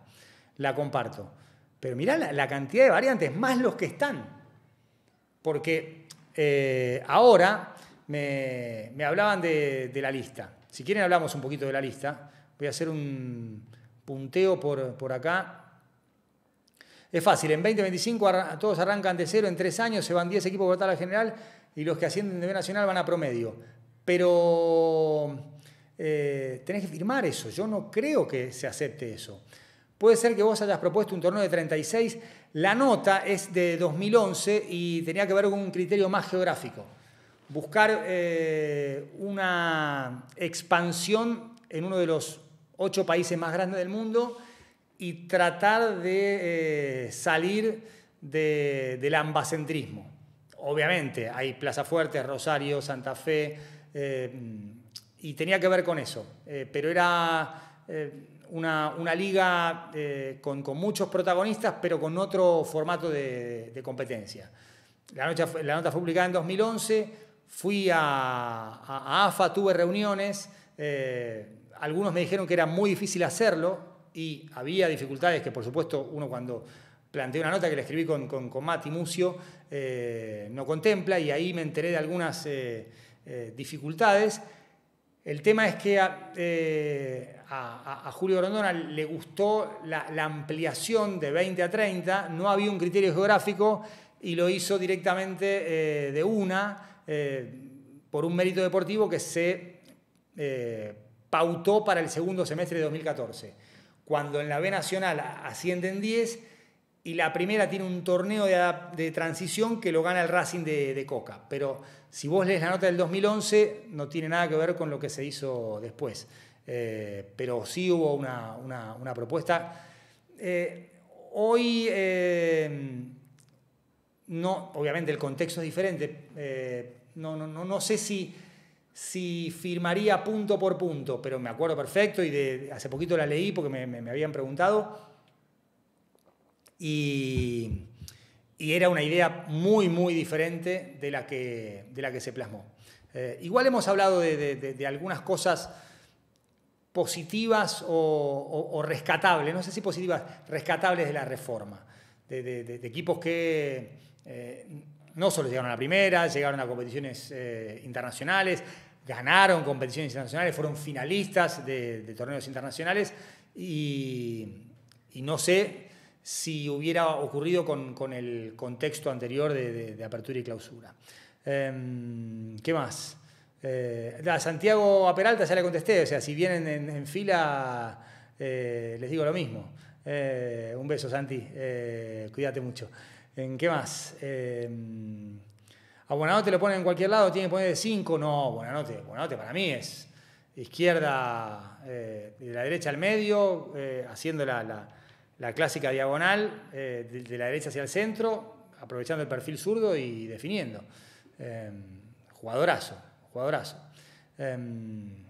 A: la comparto. Pero mirá la, la, cantidad de variantes, más los que están. Porque eh, ahora me, hablaban de, la lista. Si quieren hablamos un poquito de la lista. Voy a hacer un punteo por, acá. Es fácil, en 2025 todos arrancan de cero, en tres años se van 10 equipos por la general y los que ascienden de nivel Nacional van a promedio. Pero eh, tenés que firmar eso, yo no creo que se acepte eso. Puede ser que vos hayas propuesto un torneo de 36 la nota es de 2011 y tenía que ver con un criterio más geográfico. Buscar eh, una expansión en uno de los ocho países más grandes del mundo y tratar de eh, salir del ambacentrismo. Obviamente, hay Plaza Fuertes, Rosario, Santa Fe, eh, y tenía que ver con eso, pero era una, liga eh, con, muchos protagonistas, pero con otro formato de, competencia. La, nota fue publicada en 2011, fui a, AFA, tuve reuniones, eh, algunos me dijeron que era muy difícil hacerlo y había dificultades que por supuesto uno cuando planteé una nota que le escribí con, con, Mati Mucio, eh, no contempla, y ahí me enteré de algunas dificultades. El tema es que eh, a, Julio Grondona le gustó la, ampliación de 20 a 30, no había un criterio geográfico y lo hizo directamente eh, de una eh, por un mérito deportivo que se pautó para el segundo semestre de 2014. Cuando en la B Nacional ascienden 10, y la primera tiene un torneo de, transición que lo gana el Racing de, Coca. Pero si vos lees la nota del 2011, no tiene nada que ver con lo que se hizo después. Eh, pero sí hubo una, propuesta. Eh, hoy, eh, no, obviamente el contexto es diferente. no, no, sé si firmaría punto por punto, pero me acuerdo perfecto y hace poquito la leí porque me habían preguntado y, era una idea muy, muy diferente de la que, de la que se plasmó. Eh, igual hemos hablado de, algunas cosas positivas o, rescatables, no sé si positivas, rescatables de la reforma, de, equipos que eh, no solo llegaron a la primera, llegaron a competiciones eh, internacionales, ganaron competiciones internacionales, fueron finalistas de, torneos internacionales y, y, no sé si hubiera ocurrido con, el contexto anterior de, apertura y clausura. Em, ¿Qué más? Eh, a Santiago a Peralta ya le contesté, o sea, si vienen en, fila, eh, les digo lo mismo. Eh, un beso, Santi, cuídate mucho. ¿En qué más? Em, a Buenanote lo ponen en cualquier lado, tiene que poner de 5. No, Buenanote, para mí es izquierda, de la derecha al medio, haciendo la la clásica diagonal eh, de, la derecha hacia el centro, aprovechando el perfil zurdo y definiendo. Em, jugadorazo, jugadorazo. Em,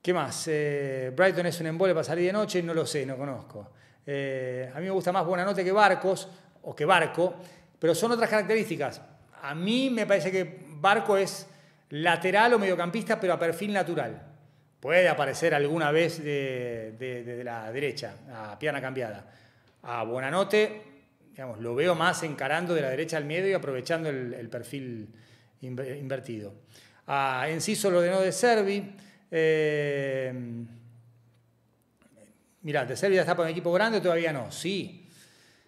A: ¿Qué más? Eh, Brighton es un embole para salir de noche, no lo sé, no conozco. Eh, a mí me gusta más Nota que Barcos, o que Barco, pero son otras características. A mí me parece que Barco es lateral o mediocampista, pero a perfil natural. Puede aparecer alguna vez de, la derecha, a pierna cambiada. A Buenanote, digamos, lo veo más encarando de la derecha al medio y aprovechando el, perfil invertido. A Enciso lo ordenó de Servi. Eh, mira de Servi ya está para un equipo grande, todavía no. Sí,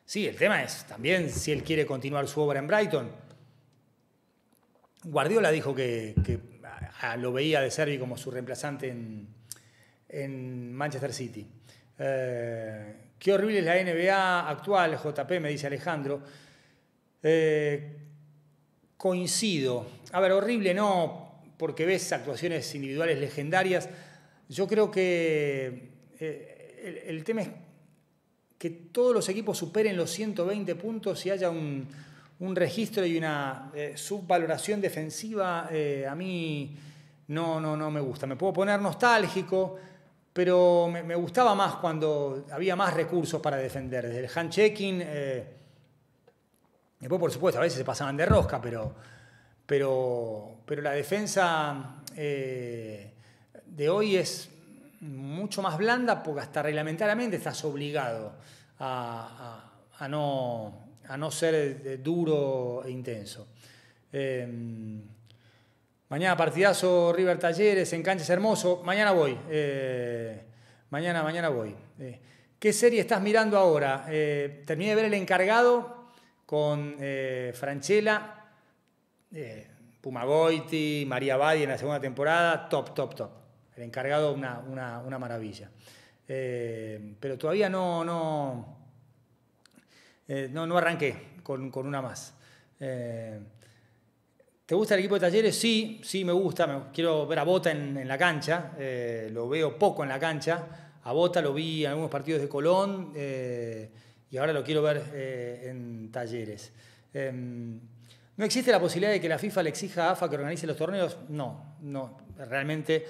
A: sí, el tema es también si él quiere continuar su obra en Brighton. Guardiola dijo que lo veía de Servi como su reemplazante en, en Manchester City. Eh, qué horrible es la NBA actual, JP, me dice Alejandro. Eh, coincido. A ver, horrible no, porque ves actuaciones individuales legendarias. Yo creo que eh, el, tema es que todos los equipos superen los 120 puntos y haya un, registro y una subvaloración defensiva. a mí no, no, no me gusta. Me puedo poner nostálgico, pero me, gustaba más cuando había más recursos para defender. Desde el hand-checking, eh, después por supuesto a veces se pasaban de rosca, pero, pero, pero la defensa eh, de hoy es mucho más blanda porque hasta reglamentariamente estás obligado a, no, a no, ser eh, duro e intenso. Em, Mañana partidazo River Talleres en hermoso. Mañana voy. Eh, mañana, mañana voy. Eh, ¿Qué serie estás mirando ahora? Eh, terminé de ver El Encargado con Franchella, Pumagoiti, María Badi en la segunda temporada. Top, top, top. El Encargado, una, una, maravilla. pero todavía no, no, no, no arranqué con, con una más. ¿Te gusta el equipo de Talleres? Sí, sí, me gusta. quiero ver a Bota en, la cancha. Eh, lo veo poco en la cancha. A Bota lo vi en algunos partidos de Colón eh, y ahora lo quiero ver eh, en Talleres. Em, ¿No existe la posibilidad de que la FIFA le exija a AFA que organice los torneos? No, no, realmente.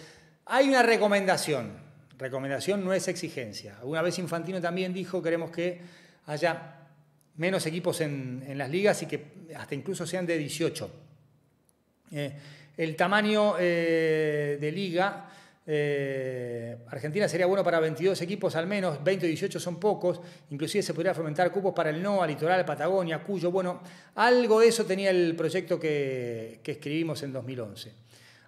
A: Hay una recomendación. Recomendación no es exigencia. Una vez Infantino también dijo queremos que haya menos equipos en las ligas y que hasta incluso sean de 18 eh, el tamaño eh, de liga... Eh, Argentina sería bueno para 22 equipos al menos, 20 o 18 son pocos, inclusive se podría fomentar cupos para el NOA, Litoral, Patagonia, Cuyo, bueno, algo de eso tenía el proyecto que, escribimos en 2011.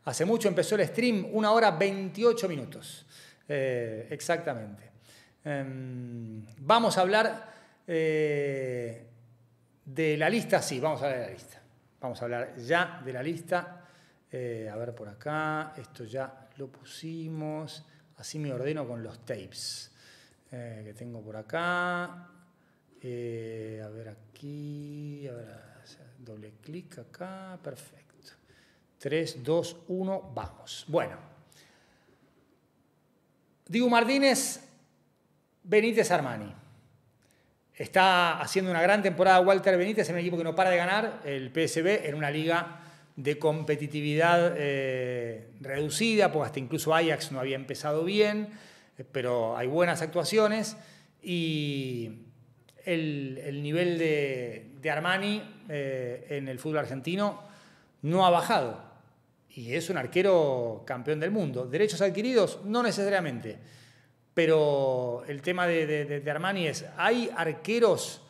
A: Hace mucho empezó el stream, una hora 28 minutos, exactamente. Em, vamos a hablar de la lista, sí, vamos a hablar de la lista. Vamos a hablar ya de la lista. Eh, a ver por acá, esto ya lo pusimos. Así me ordeno con los tapes eh, que tengo por acá. Eh, a ver aquí, doble clic acá, perfecto. 3, 2, 1, vamos. Bueno. digo Martínez, Benítez Armani. Está haciendo una gran temporada Walter Benítez en el equipo que no para de ganar, el PSB, en una liga de competitividad eh, reducida, porque hasta incluso Ajax no había empezado bien, eh, pero hay buenas actuaciones y el, nivel de, Armani eh, en el fútbol argentino no ha bajado y es un arquero campeón del mundo. Derechos adquiridos, no necesariamente. Pero el tema de, Armani es, ¿hay arqueros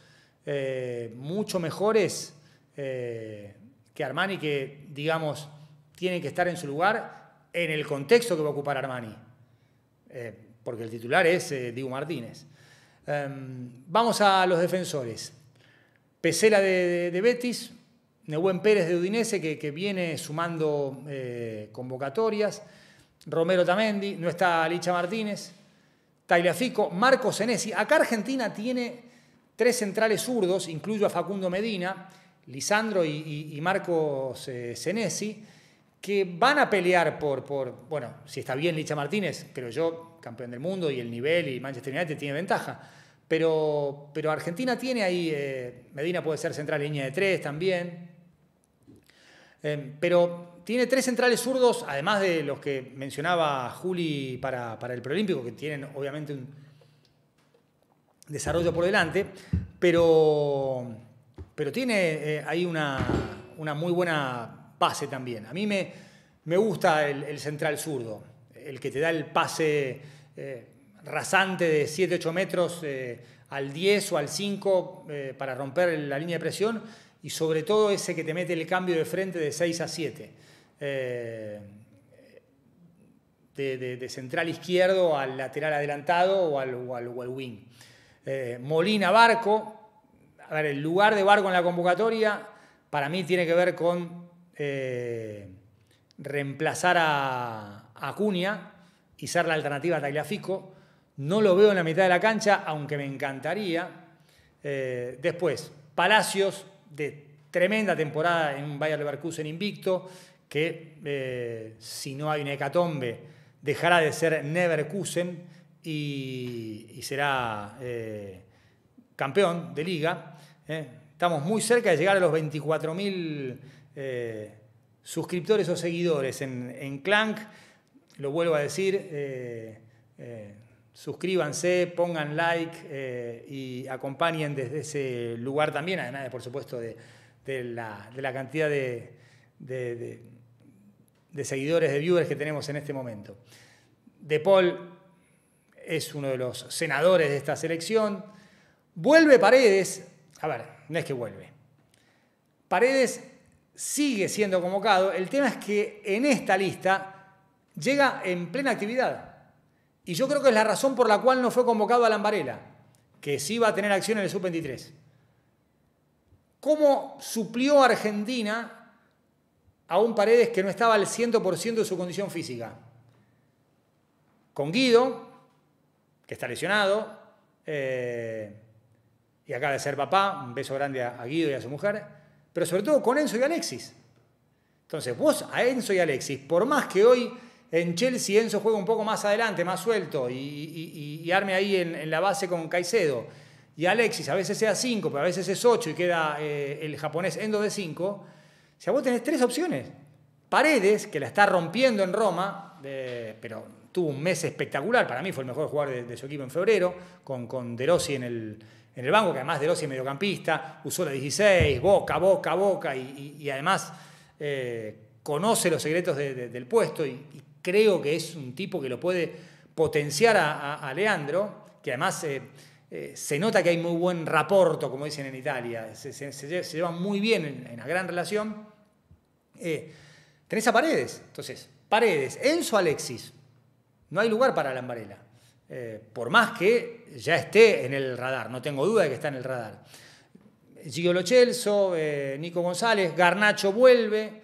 A: eh, mucho mejores eh, que Armani que, digamos, tienen que estar en su lugar en el contexto que va a ocupar Armani? Eh, porque el titular es Diego Martínez. Em, vamos a los defensores. Pesela de, Betis, Nehuen Pérez de Udinese, que, viene sumando convocatorias. Romero Tamendi, no está Licha Martínez. Tagliafico, Marco Senesi. Acá Argentina tiene tres centrales zurdos, incluyo a Facundo Medina, Lisandro y, Marco Marcos eh, Senesi, que van a pelear por, por, bueno, si está bien Licha Martínez, creo yo, campeón del mundo y el nivel y Manchester United tiene ventaja. Pero, pero Argentina tiene ahí, eh, Medina puede ser central línea de tres también. Eh, pero tiene tres centrales zurdos, además de los que mencionaba Juli para, el preolímpico, que tienen obviamente un desarrollo por delante, pero, pero tiene eh, ahí una, muy buena pase también. A mí me, gusta el, central zurdo, el que te da el pase eh, rasante de 7-8 metros eh, al 10 o al 5 para romper la línea de presión y sobre todo ese que te mete el cambio de frente de 6 a 7 eh, de, central izquierdo al lateral adelantado o al, wing. Eh, Molina Barco, el lugar de Barco en la convocatoria para mí tiene que ver con eh, reemplazar a, Acuña y ser la alternativa a Tagliafico. No lo veo en la mitad de la cancha, aunque me encantaría. después, Palacios, de tremenda temporada en Bayer en invicto que eh, si no hay una hecatombe dejará de ser Neverkusen y, será eh, campeón de liga. Eh. Estamos muy cerca de llegar a los 24.000 suscriptores o seguidores en, Clank. Lo vuelvo a decir, suscríbanse, pongan like y acompañen desde ese lugar también, además, por supuesto, de, la, cantidad de de seguidores, de viewers que tenemos en este momento. De Paul es uno de los senadores de esta selección. Vuelve Paredes, a ver, no es que vuelve. Paredes sigue siendo convocado. El tema es que en esta lista llega en plena actividad. Y yo creo que es la razón por la cual no fue convocado a Lambarela, que sí va a tener acción en el sub-23. ¿Cómo suplió Argentina a un Paredes que no estaba al 100% de su condición física. Con Guido, que está lesionado, eh, y acaba de ser papá, un beso grande a, Guido y a su mujer, pero sobre todo con Enzo y Alexis. Entonces, vos a Enzo y Alexis, por más que hoy en Chelsea Enzo juega un poco más adelante, más suelto, y, arme ahí en, la base con Caicedo. Y Alexis a veces sea 5, pero a veces es 8 y queda eh, el japonés Endo de 5. O sea, vos tenés tres opciones. Paredes, que la está rompiendo en Roma, pero tuvo un mes espectacular, para mí fue el mejor jugador de, su equipo en febrero, con, con De Rossi en el, en el banco, que además De Rossi es mediocampista, usó la 16, boca, boca, boca, y, además eh, conoce los secretos del puesto y, creo que es un tipo que lo puede potenciar a, Leandro, que además... Eh, eh, se nota que hay muy buen rapporto como dicen en Italia, se, llevan muy bien en, la gran relación. Eh, tenés a Paredes, entonces, Paredes, Enzo Alexis, no hay lugar para Lambarela, eh, por más que ya esté en el radar, no tengo duda de que está en el radar. Gio Lochelso, Nico González, Garnacho vuelve,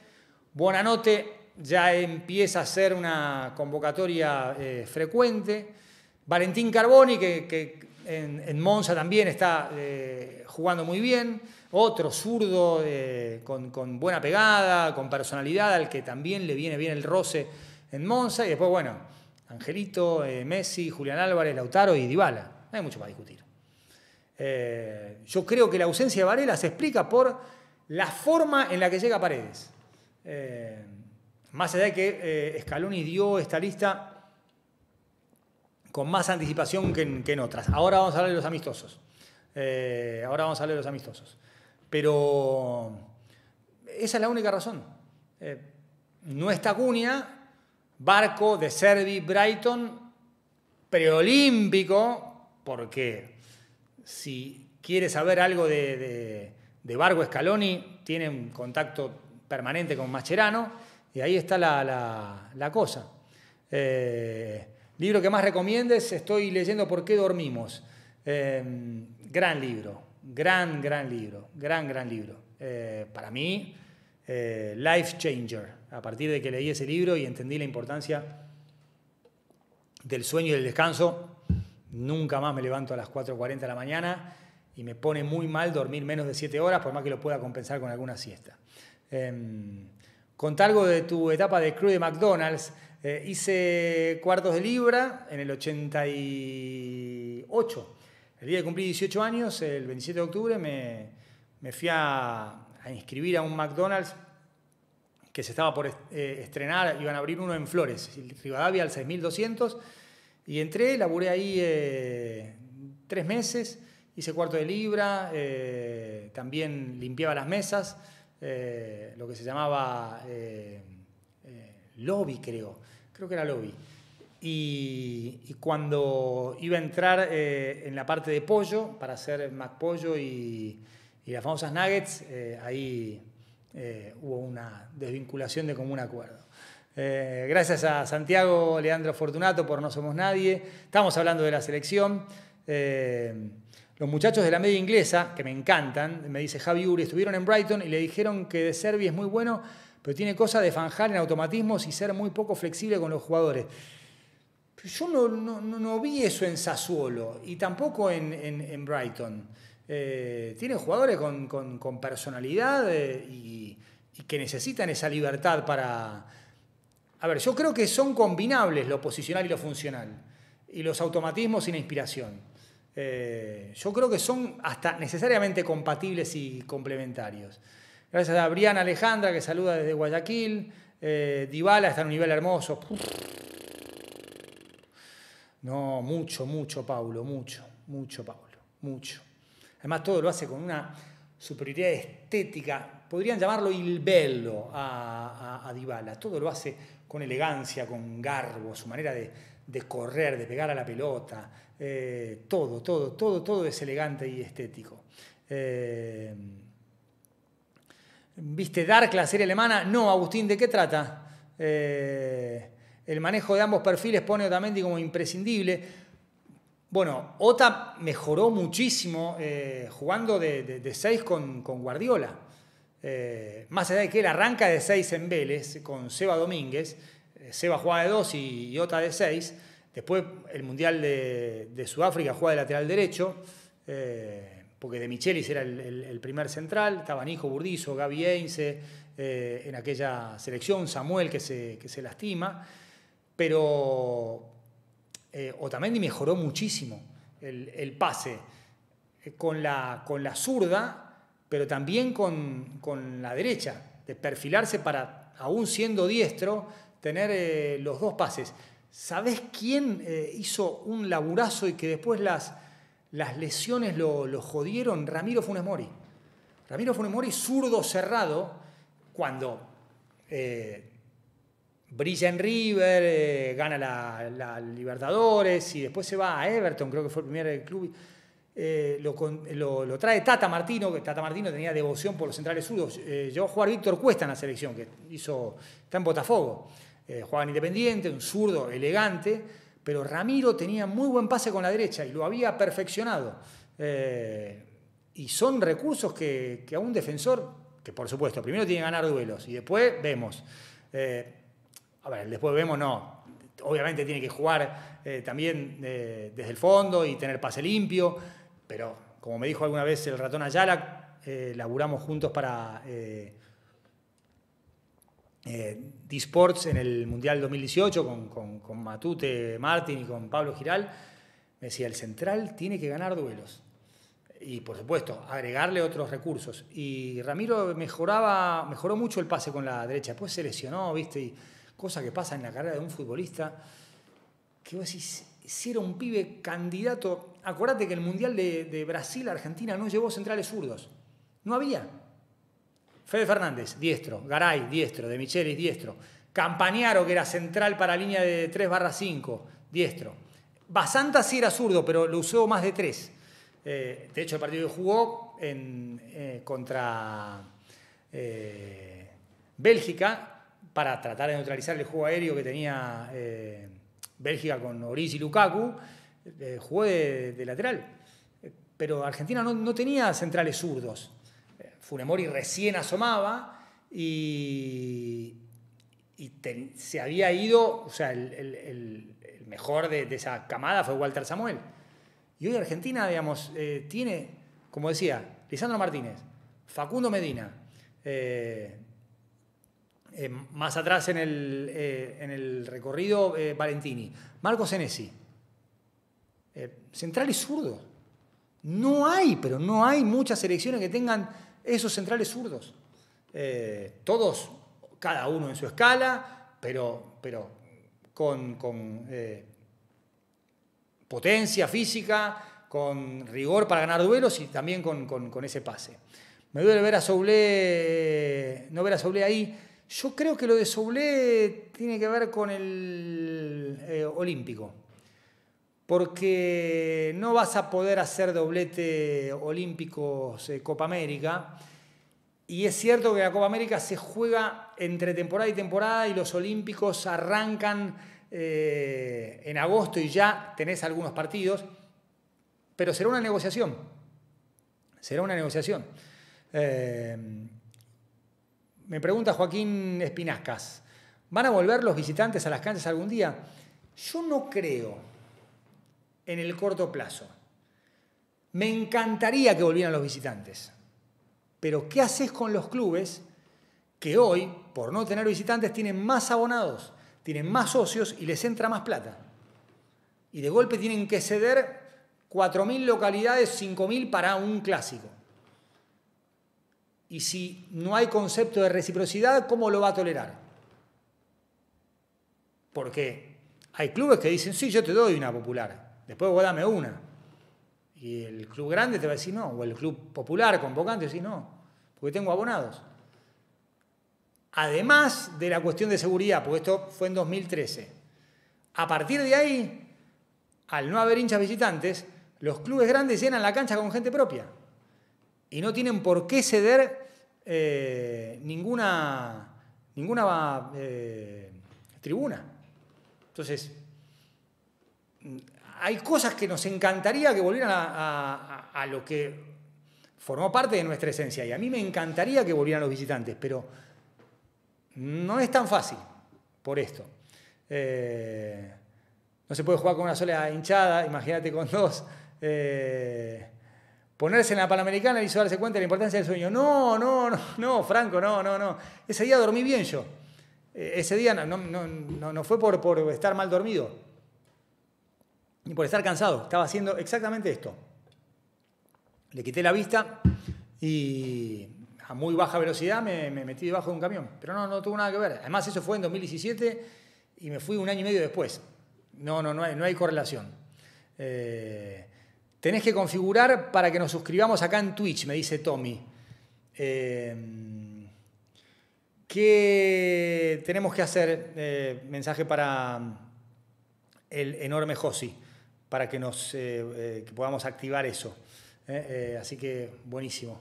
A: Buenanote, ya empieza a ser una convocatoria frecuente. Valentín Carboni, que, en, Monza también está eh, jugando muy bien. Otro zurdo eh, con, buena pegada, con personalidad, al que también le viene bien el roce en Monza. Y después, bueno, Angelito, eh, Messi, Julián Álvarez, Lautaro y Dybala. No hay mucho para discutir. yo creo que la ausencia de Varela se explica por la forma en la que llega Paredes. más allá de que Scaloni dio esta lista con más anticipación que en, otras. Ahora vamos a hablar de los amistosos. Eh, ahora vamos a hablar de los amistosos. Pero esa es la única razón. Nuestra eh, no Cunha, Barco, De Servi, Brighton, preolímpico, porque si quieres saber algo de, de, Escaloni tiene un contacto permanente con Macherano, y ahí está la, cosa. Eh, Libro que más recomiendes, estoy leyendo ¿Por qué dormimos? Em, gran libro, gran, gran libro, gran, gran libro. Eh, para mí, eh, life changer. A partir de que leí ese libro y entendí la importancia del sueño y del descanso, nunca más me levanto a las 4.40 de la mañana y me pone muy mal dormir menos de 7 horas, por más que lo pueda compensar con alguna siesta. Eh, algo de tu etapa de crew de McDonald's. Eh, hice cuartos de libra en el 88. El día que cumplí 18 años, el 27 de octubre, me, fui a, inscribir a un McDonald's que se estaba por eh, estrenar, iban a abrir uno en Flores, Rivadavia al 6200, y entré, laburé ahí eh, tres meses, hice cuarto de libra, también limpiaba las mesas, lo que se llamaba Lobby, creo, creo que era Lobby. Y, cuando iba a entrar eh, en la parte de pollo, para hacer McPollo y, y las famosas nuggets, eh, ahí eh, hubo una desvinculación de común acuerdo. gracias a Santiago Leandro Fortunato por No Somos Nadie. Estamos hablando de la selección. los muchachos de la media inglesa, que me encantan, me dice Javi Uri, estuvieron en Brighton y le dijeron que de Serbia es muy bueno pero tiene cosas de fanjar en automatismos y ser muy poco flexible con los jugadores. Yo no, vi eso en Sassuolo y tampoco en, Brighton. Eh, tienen jugadores con, personalidad eh, y, que necesitan esa libertad para... A ver, yo creo que son combinables lo posicional y lo funcional, y los automatismos sin inspiración. Eh, yo creo que son hasta necesariamente compatibles y complementarios. Gracias a Briana Alejandra, que saluda desde Guayaquil. Eh, está en un nivel hermoso. No, mucho, mucho, Paulo, mucho, mucho, Paulo, mucho. Además, todo lo hace con una superioridad estética. Podrían llamarlo il bello a, a, Todo lo hace con elegancia, con garbo, su manera de, correr, de pegar a la pelota. Eh, todo, todo, todo, todo es elegante y estético. Eh, viste, Dark, la serie alemana. No, Agustín, ¿de qué trata? Eh, el manejo de ambos perfiles pone Otamendi como imprescindible. Bueno, Ota mejoró muchísimo eh, jugando de 6 con, Guardiola. Eh, más allá de que él arranca de 6 en Vélez con Seba Domínguez. Seba juega de 2 y, Ota de 6. Después el Mundial de, Sudáfrica juega de lateral derecho porque de Michelis era el, primer central, estaban Hijo Burdizo, Gaby Einse eh, en aquella selección, Samuel que se, que se lastima, pero eh, Otamendi mejoró muchísimo el, pase eh, con la, con la zurda, pero también con, la derecha, de perfilarse para, aún siendo diestro, tener los dos pases. ¿Sabés quién hizo un laburazo y que después las, las lesiones lo, jodieron. Ramiro Funes Mori. Ramiro Funes Mori, zurdo cerrado, cuando eh, brilla en River, eh, gana la, Libertadores y después se va a Everton, creo que fue el primer club. Eh, lo, trae Tata Martino, que Tata Martino tenía devoción por los centrales zurdos. Llegó a jugar Víctor Cuesta en la selección, que hizo, está en Botafogo. jugaba en Independiente, un zurdo elegante pero Ramiro tenía muy buen pase con la derecha y lo había perfeccionado. Eh, y son recursos que, a un defensor, que por supuesto, primero tiene que ganar duelos y después vemos. Eh, a ver, después vemos, no. Obviamente tiene que jugar eh, también desde el fondo y tener pase limpio, pero como me dijo alguna vez el ratón Ayala, laburamos juntos para eh, sports en el Mundial 2018 con, Matute Martín y con Pablo Giral, me decía, el central tiene que ganar duelos. Y por supuesto, agregarle otros recursos. Y Ramiro mejoraba, mejoró mucho el pase con la derecha. Después se lesionó, ¿viste? Y cosa que pasa en la carrera de un futbolista. Que si era un pibe candidato. acuérdate que el Mundial de, de Brasil, Argentina, no llevó centrales zurdos. No había. Fede Fernández, diestro. Garay, diestro. De Michelis, diestro. Campañaro, que era central para línea de 3 5, diestro. Basanta sí era zurdo, pero lo usó más de 3. Eh, de hecho, el partido que jugó en, eh, contra eh, Bélgica para tratar de neutralizar el juego aéreo que tenía Bélgica con Oriz y Lukaku, jugó de, lateral. Pero Argentina no, no tenía centrales zurdos. Funemori recién asomaba y, se había ido, o sea, el, mejor de, esa camada fue Walter Samuel. Y hoy Argentina, digamos, eh, tiene, como decía, Lisandro Martínez, Facundo Medina, eh, eh, más atrás en el, recorrido Valentini, Marco Senesi, central y zurdo. No hay, pero no hay muchas selecciones que tengan esos centrales zurdos. Eh, todos, cada uno en su escala, pero, pero con, eh, potencia física, con rigor para ganar duelos y también con, ese pase. Me duele ver a Soule, eh, no ver a Soule ahí. Yo creo que lo de Soule tiene que ver con el Olímpico porque no vas a poder hacer doblete olímpicos eh, Copa América. Y es cierto que la Copa América se juega entre temporada y temporada y los olímpicos arrancan eh, en agosto y ya tenés algunos partidos, pero será una negociación, será una negociación. Eh, me pregunta Joaquín Espinascas, ¿van a volver los visitantes a las canchas algún día? Yo no creo, en el corto plazo. Me encantaría que volvieran los visitantes, pero ¿qué haces con los clubes que hoy, por no tener visitantes, tienen más abonados, tienen más socios y les entra más plata? Y de golpe tienen que ceder 4.000 localidades, 5.000 para un clásico. Y si no hay concepto de reciprocidad, ¿cómo lo va a tolerar? Porque hay clubes que dicen, sí, yo te doy una popular, después vos dame una. Y el club grande te va a decir no, o el club popular convocante te va a decir no, porque tengo abonados. Además de la cuestión de seguridad, porque esto fue en 2013. A partir de ahí, al no haber hinchas visitantes, los clubes grandes llenan la cancha con gente propia. Y no tienen por qué ceder eh, ninguna, ninguna eh, tribuna. Entonces, hay cosas que nos encantaría que volvieran a, lo que formó parte de nuestra esencia. Y a mí me encantaría que volvieran los visitantes, pero no es tan fácil por esto. Eh, no se puede jugar con una sola hinchada, imagínate con dos. Eh, ponerse en la Panamericana y darse cuenta de la importancia del sueño. No, no, no, no, Franco, no, no, no. Ese día dormí bien yo. Eh, ese día no, fue por estar mal dormido y por estar cansado. Estaba haciendo exactamente esto. Le quité la vista y a muy baja velocidad me, metí debajo de un camión. Pero no, no tuvo nada que ver. Además, eso fue en 2017 y me fui un año y medio después. No, no, no hay, no hay correlación. Eh, tenés que configurar para que nos suscribamos acá en Twitch, me dice Tommy. Em, ¿Qué tenemos que hacer? Eh, mensaje para el enorme Josi para que, nos, eh, eh, podamos activar eso. ¿eh? así que buenísimo.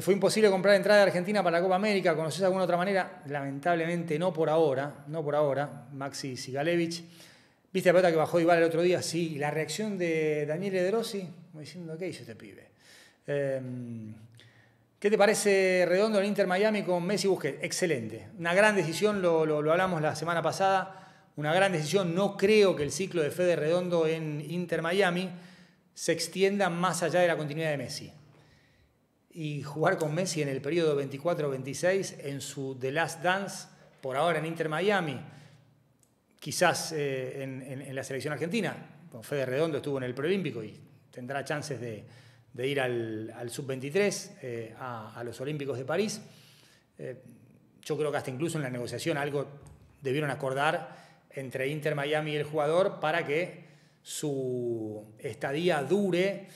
A: Fue imposible comprar entrada de Argentina para la Copa América. ¿Conoces alguna otra manera? Lamentablemente no por ahora, no por ahora. Maxi Sigalevich. ¿Viste la pelota que bajó Ibar el otro día? Sí. ¿Y la reacción de Daniel Ederossi? diciendo, ¿qué hizo este pibe? Em, ¿Qué te parece redondo el Inter Miami con Messi Busquets? Excelente. Una gran decisión, lo hablamos la semana pasada una gran decisión. No creo que el ciclo de Fede Redondo en Inter Miami se extienda más allá de la continuidad de Messi. Y jugar con Messi en el periodo 24-26 en su The Last Dance, por ahora en Inter Miami, quizás eh, en, la selección argentina. Fede Redondo estuvo en el preolímpico y tendrá chances de, ir al, sub-23, eh, a, los Olímpicos de París. Eh, yo creo que hasta incluso en la negociación algo debieron acordar entre Inter Miami y el jugador para que su estadía dure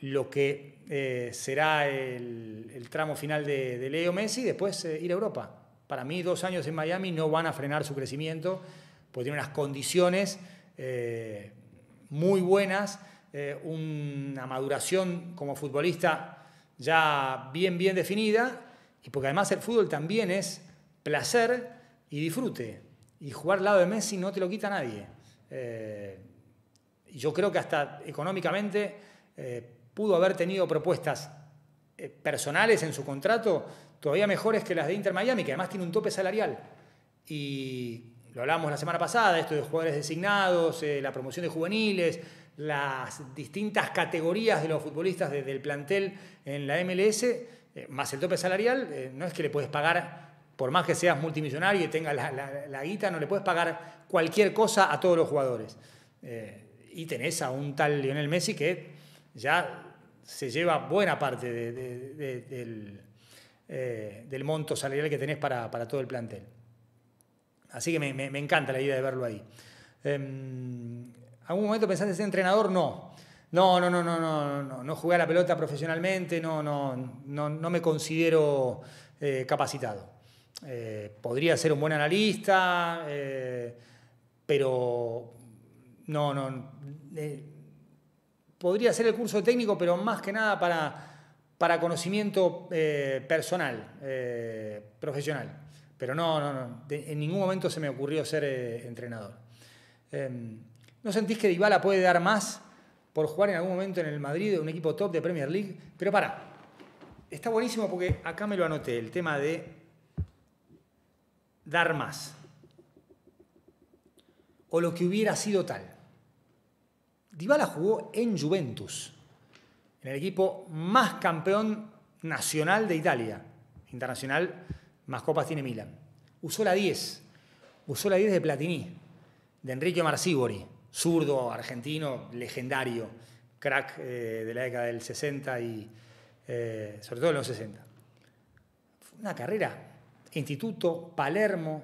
A: lo que eh, será el, tramo final de, Leo Messi y después eh, ir a Europa. Para mí, dos años en Miami no van a frenar su crecimiento, pues tiene unas condiciones eh, muy buenas, una maduración como futbolista ya bien, bien definida, y porque además el fútbol también es placer y disfrute. Y jugar al lado de Messi no te lo quita nadie. Eh, y yo creo que hasta económicamente eh, pudo haber tenido propuestas eh, personales en su contrato todavía mejores que las de Inter Miami, que además tiene un tope salarial. Y lo hablábamos la semana pasada, esto de jugadores designados, la promoción de juveniles, las distintas categorías de los futbolistas desde el plantel en la MLS, más el tope salarial, no es que le puedes pagar por más que seas multimillonario y tengas la, guita, no le puedes pagar cualquier cosa a todos los jugadores. Eh, y tenés a un tal Lionel Messi que ya se lleva buena parte eh, del, monto salarial que tenés para, todo el plantel. Así que me, encanta la idea de verlo ahí. Em, ¿Algún momento pensaste ser entrenador? No. No, no, no, no, no, no, no jugué a la pelota profesionalmente, no, no, no, no me considero eh, capacitado. Eh, podría ser un buen analista, eh, pero no, no. Eh, podría ser el curso técnico, pero más que nada para, para conocimiento personal, profesional. Pero no, no, no. en ningún momento se me ocurrió ser entrenador. Em, ¿No sentís que Dybala puede dar más por jugar en algún momento en el Madrid, un equipo top de Premier League? Pero para, está buenísimo porque acá me lo anoté, el tema de dar más. O lo que hubiera sido tal. Dybala jugó en Juventus, en el equipo más campeón nacional de Italia. Internacional, más copas tiene Milan. Usó la 10. Usó la 10 de Platini, de Enrique Marcibori, zurdo argentino, legendario, crack eh, de la década del 60 y eh, sobre todo en los 60. Fue una carrera Instituto, Palermo,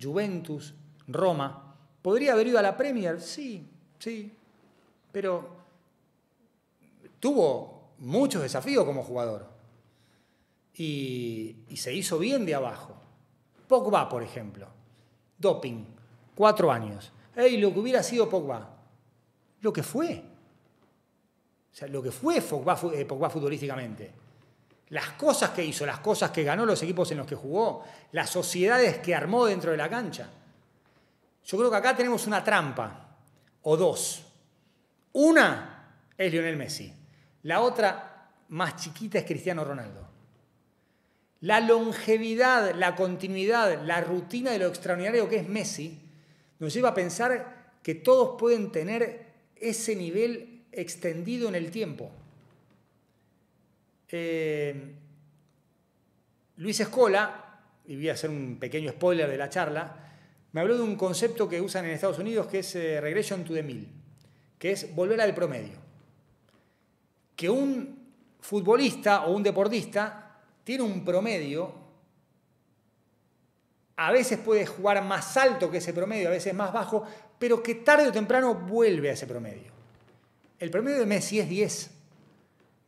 A: Juventus, Roma. ¿Podría haber ido a la Premier? Sí, sí. Pero tuvo muchos desafíos como jugador. Y, se hizo bien de abajo. Pogba, por ejemplo. Doping. Cuatro años. ¡Ey, lo que hubiera sido Pogba! Lo que fue. O sea, lo que fue Pogba, eh, Pogba futbolísticamente las cosas que hizo, las cosas que ganó, los equipos en los que jugó, las sociedades que armó dentro de la cancha. Yo creo que acá tenemos una trampa, o dos. Una es Lionel Messi, la otra más chiquita es Cristiano Ronaldo. La longevidad, la continuidad, la rutina de lo extraordinario que es Messi, nos lleva a pensar que todos pueden tener ese nivel extendido en el tiempo. Eh, Luis Escola, y voy a hacer un pequeño spoiler de la charla, me habló de un concepto que usan en Estados Unidos que es eh, regression to the mill, que es volver al promedio. Que un futbolista o un deportista tiene un promedio, a veces puede jugar más alto que ese promedio, a veces más bajo, pero que tarde o temprano vuelve a ese promedio. El promedio de Messi es 10.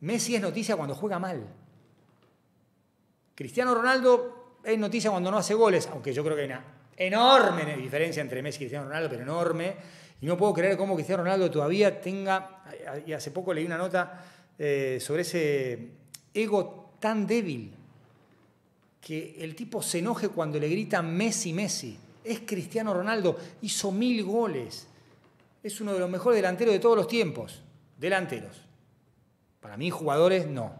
A: Messi es noticia cuando juega mal. Cristiano Ronaldo es noticia cuando no hace goles, aunque yo creo que hay una enorme diferencia entre Messi y Cristiano Ronaldo, pero enorme. Y no puedo creer cómo Cristiano Ronaldo todavía tenga, y hace poco leí una nota eh, sobre ese ego tan débil, que el tipo se enoje cuando le grita Messi, Messi. Es Cristiano Ronaldo, hizo mil goles. Es uno de los mejores delanteros de todos los tiempos. Delanteros. Para mí, jugadores no.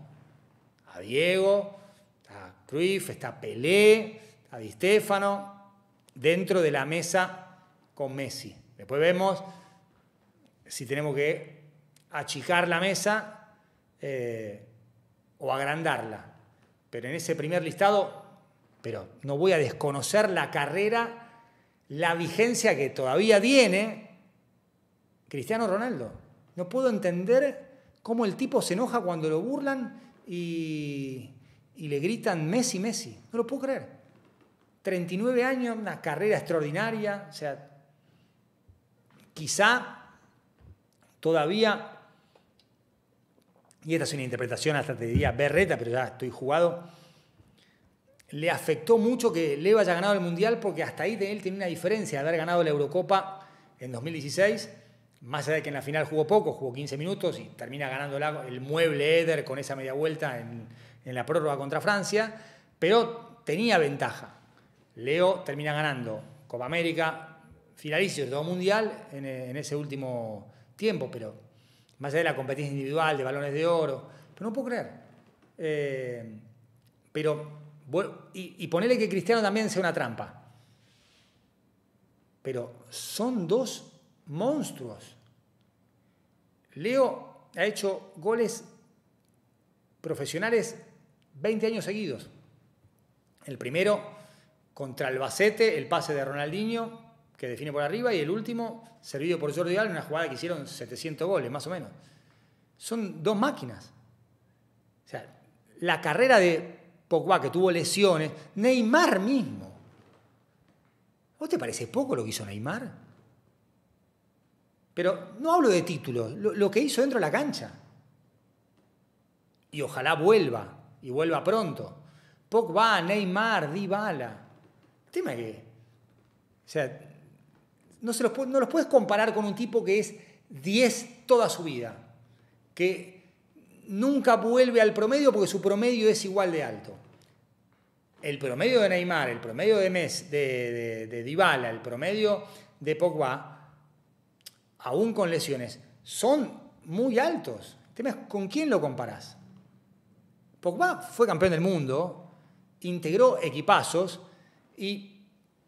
A: A Diego, a Cruyff, está Pelé, a Di Stefano, dentro de la mesa con Messi. Después vemos si tenemos que achicar la mesa eh, o agrandarla. Pero en ese primer listado, pero no voy a desconocer la carrera, la vigencia que todavía tiene Cristiano Ronaldo. No puedo entender cómo el tipo se enoja cuando lo burlan y, le gritan Messi, Messi. No lo puedo creer. 39 años, una carrera extraordinaria, o sea, quizá todavía, y esta es una interpretación hasta te diría berreta, pero ya estoy jugado, le afectó mucho que Leva haya ganado el Mundial porque hasta ahí de él tenía una diferencia, haber ganado la Eurocopa en 2016 más allá de que en la final jugó poco, jugó 15 minutos y termina ganando el mueble Eder con esa media vuelta en, la prórroga contra Francia, pero tenía ventaja. Leo termina ganando Copa América, finalicio del todo mundial eh, en, ese último tiempo, pero más allá de la competencia individual, de balones de oro, pero no puedo creer. Eh, pero, y, y ponerle que Cristiano también sea una trampa. Pero son dos monstruos. Leo ha hecho goles profesionales 20 años seguidos. El primero contra Albacete, el pase de Ronaldinho, que define por arriba, y el último, servido por Jordi Alba, una jugada que hicieron 700 goles, más o menos. Son dos máquinas. O sea, la carrera de Pogba, que tuvo lesiones, Neymar mismo. ¿Vos te parece poco lo que hizo Neymar? Pero no hablo de títulos, lo, que hizo dentro de la cancha. Y ojalá vuelva, y vuelva pronto. Pogba, Neymar, Dybala. tema que, o sea, no, se los, puedes comparar con un tipo que es 10 toda su vida, que nunca vuelve al promedio porque su promedio es igual de alto. El promedio de Neymar, el promedio de Mes, de, de Dybala, el promedio de Pogba, aún con lesiones, son muy altos. con quién lo comparás. Pogba fue campeón del mundo, integró equipazos y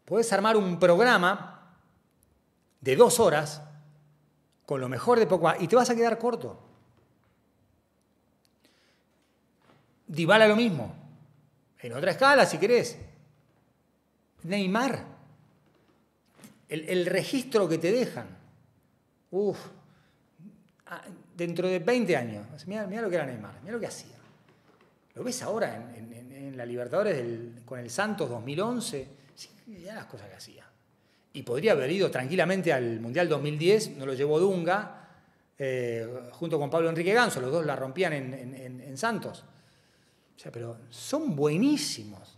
A: puedes armar un programa de dos horas con lo mejor de Pogba y te vas a quedar corto. Dybala lo mismo, en otra escala si querés. Neymar, el registro que te dejan. Uf, ah, dentro de 20 años. Mira, lo que era Neymar, mira lo que hacía. Lo ves ahora en, la Libertadores con el Santos 2011, las cosas que hacía. Y podría haber ido tranquilamente al Mundial 2010, no lo llevó Dunga, eh, junto con Pablo Enrique Ganso, los dos la rompían en, Santos. O sea, pero son buenísimos.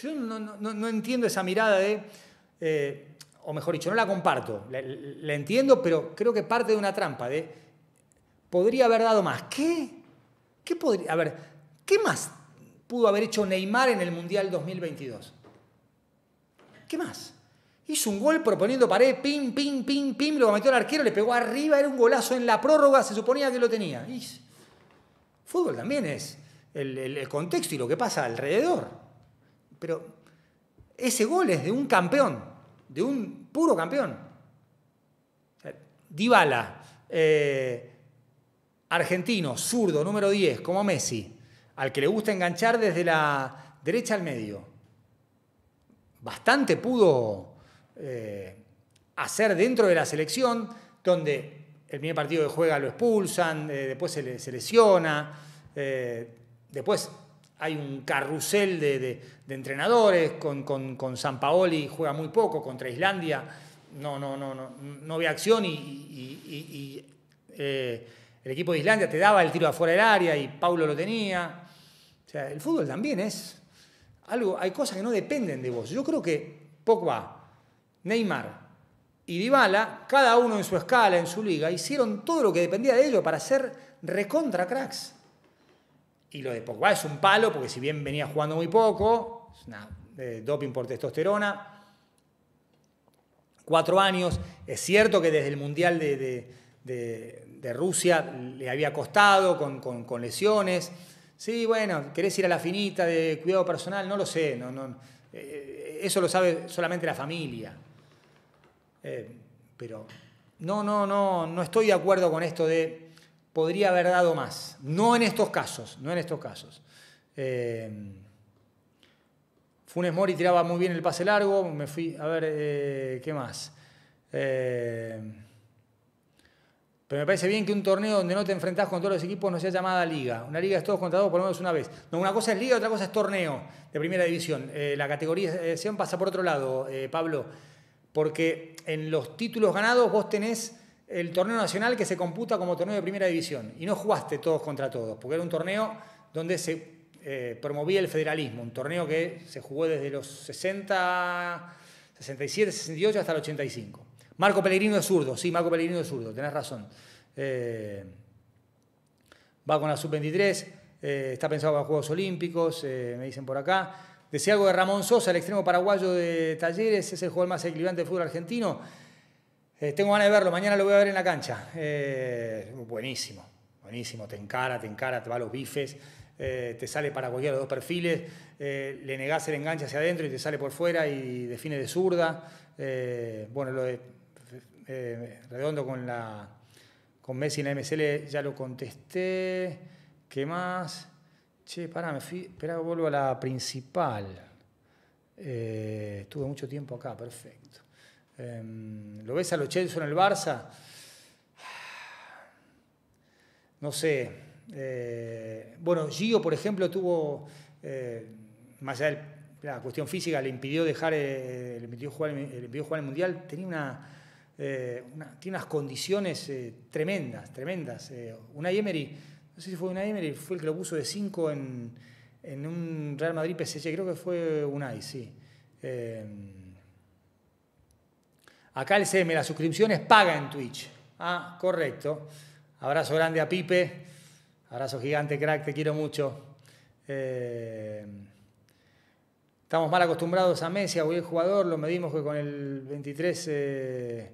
A: Yo no, entiendo esa mirada de... Eh, o mejor dicho, no la comparto, la, entiendo, pero creo que parte de una trampa de, podría haber dado más. ¿Qué? ¿Qué podría? A ver, ¿qué más pudo haber hecho Neymar en el Mundial 2022? ¿Qué más? Hizo un gol proponiendo pared, pim, pim, pim, pim, lo metió el arquero, le pegó arriba, era un golazo en la prórroga, se suponía que lo tenía. fútbol también es el contexto y lo que pasa alrededor. Pero ese gol es de un campeón, de un puro campeón. DiBala eh, argentino, zurdo, número 10, como Messi, al que le gusta enganchar desde la derecha al medio. Bastante pudo eh, hacer dentro de la selección, donde el primer partido que juega lo expulsan, eh, después se, le, se lesiona, después hay un carrusel de, entrenadores, con, San Paoli juega muy poco, contra Islandia no, no, no, no, no ve acción y, eh, el equipo de Islandia te daba el tiro afuera del área y Paulo lo tenía. O sea, el fútbol también es algo, hay cosas que no dependen de vos. Yo creo que Pogba, Neymar y Dybala, cada uno en su escala, en su liga, hicieron todo lo que dependía de ellos para ser recontra cracks. Y lo de Pogba es un palo, porque si bien venía jugando muy poco, eh, doping por testosterona, cuatro años. Es cierto que desde el Mundial de, Rusia le había costado con, lesiones. Sí, bueno, querés ir a la finita de cuidado personal, no lo sé. No, no, eh, eso lo sabe solamente la familia. Eh, pero no, no, no, no estoy de acuerdo con esto de podría haber dado más. No en estos casos, no en estos casos. Eh, Funes Mori tiraba muy bien el pase largo, me fui, a ver, eh, ¿qué más? Eh, pero me parece bien que un torneo donde no te enfrentás con todos los equipos no sea llamada liga. Una liga es todos contra todos por lo menos una vez. No, una cosa es liga, otra cosa es torneo de primera división. la categoría pasa por otro lado, Pablo, porque en los títulos ganados vos tenés el torneo nacional que se computa como torneo de primera división y no jugaste todos contra todos, porque era un torneo donde se eh, promovía el federalismo, un torneo que se jugó desde los 60, 67, 68 hasta el 85. Marco Pellegrino es zurdo, sí, Marco Pellegrino es zurdo, tenés razón. Eh, va con la sub-23, eh, está pensado para Juegos Olímpicos, me dicen por acá. Decía algo de Ramón Sosa, el extremo paraguayo de Talleres, es el jugador más equilibrante del fútbol argentino. Eh, tengo ganas de verlo, mañana lo voy a ver en la cancha. Eh, buenísimo, buenísimo, te encara, te encara, te va a los bifes, eh, te sale para cualquiera los dos perfiles, le negás el enganche hacia adentro y te sale por fuera y define de zurda. bueno, lo de Redondo con, la, con Messi en la MCL ya lo contesté. ¿Qué más? Che, pará, me fui, esperá, vuelvo a la principal. Estuve mucho tiempo acá, perfecto. Em, ¿Lo ves a los Chelsea en el Barça? No sé. Eh, bueno, Gio, por ejemplo, tuvo, eh, más allá de la cuestión física, le impidió dejar, eh, le impidió jugar, le el Mundial. Tenía una, tiene unas condiciones tremendas, tremendas. una Emery, no sé si fue una Emery, fue el que lo puso de 5 en, en un Real Madrid PSG, creo que fue Unai, sí. Eh, Acá el CM, las suscripciones paga en Twitch. Ah, correcto. Abrazo grande a Pipe. Abrazo gigante, crack, te quiero mucho. Eh, estamos mal acostumbrados a Messi, a buen jugador. Lo medimos que con el 23, eh,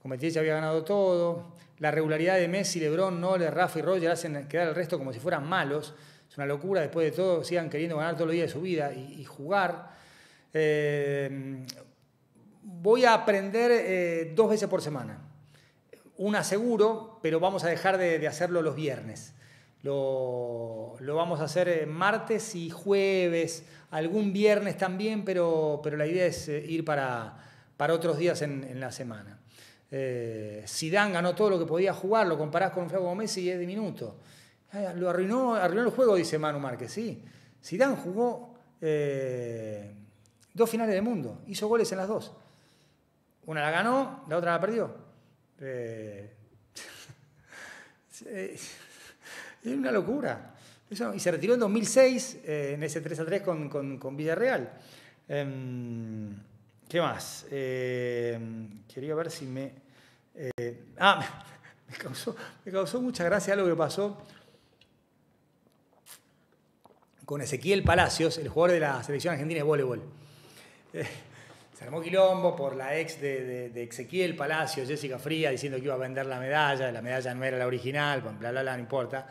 A: con había ganado todo. La regularidad de Messi, Lebron, Nole, Rafa y Roger hacen quedar al resto como si fueran malos. Es una locura, después de todo, sigan queriendo ganar todos los días de su vida y, jugar. Eh, voy a aprender eh, dos veces por semana. Una seguro, pero vamos a dejar de, hacerlo los viernes. Lo, vamos a hacer eh, martes y jueves, algún viernes también, pero, pero la idea es eh, ir para, para otros días en, la semana. Eh, Zidane ganó todo lo que podía jugar, lo comparás con un flaco y es diminuto. lo arruinó, arruinó el juego, dice Manu Márquez, sí. Zidane jugó dos finales del mundo, hizo goles en las dos. Una la ganó, la otra la perdió. Eh, es una locura. y se retiró en 2006 eh, en ese 3 a 3 con, con, Villarreal. Em, ¿Qué más? Em, quería ver si me. Eh, ah, me causó, me causó mucha gracia algo que pasó con Ezequiel Palacios, el jugador de la selección argentina de voleibol se armó quilombo por la ex de, Ezequiel Palacio, Jessica Fría, diciendo que iba a vender la medalla, la medalla no era la original, bla, bla, bla, no importa.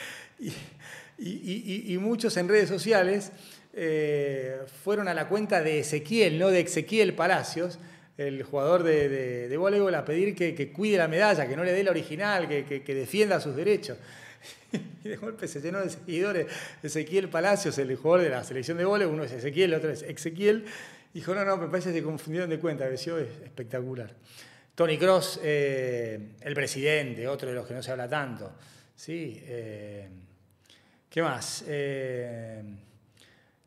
A: y, muchos en redes sociales eh, fueron a la cuenta de Ezequiel, no de Ezequiel Palacios, el jugador de, voleibol, a pedir que, cuide la medalla, que no le dé la original, que, que defienda sus derechos. Y de golpe se llenó de seguidores. Ezequiel Palacios, el jugador de la selección de voleibol, uno es Ezequiel, el otro es Ezequiel. Dijo, no, no, me parece que se confundieron de cuenta, decía oh, es espectacular. Tony Cross, eh, el presidente, otro de los que no se habla tanto. Sí, eh, ¿Qué más? Eh,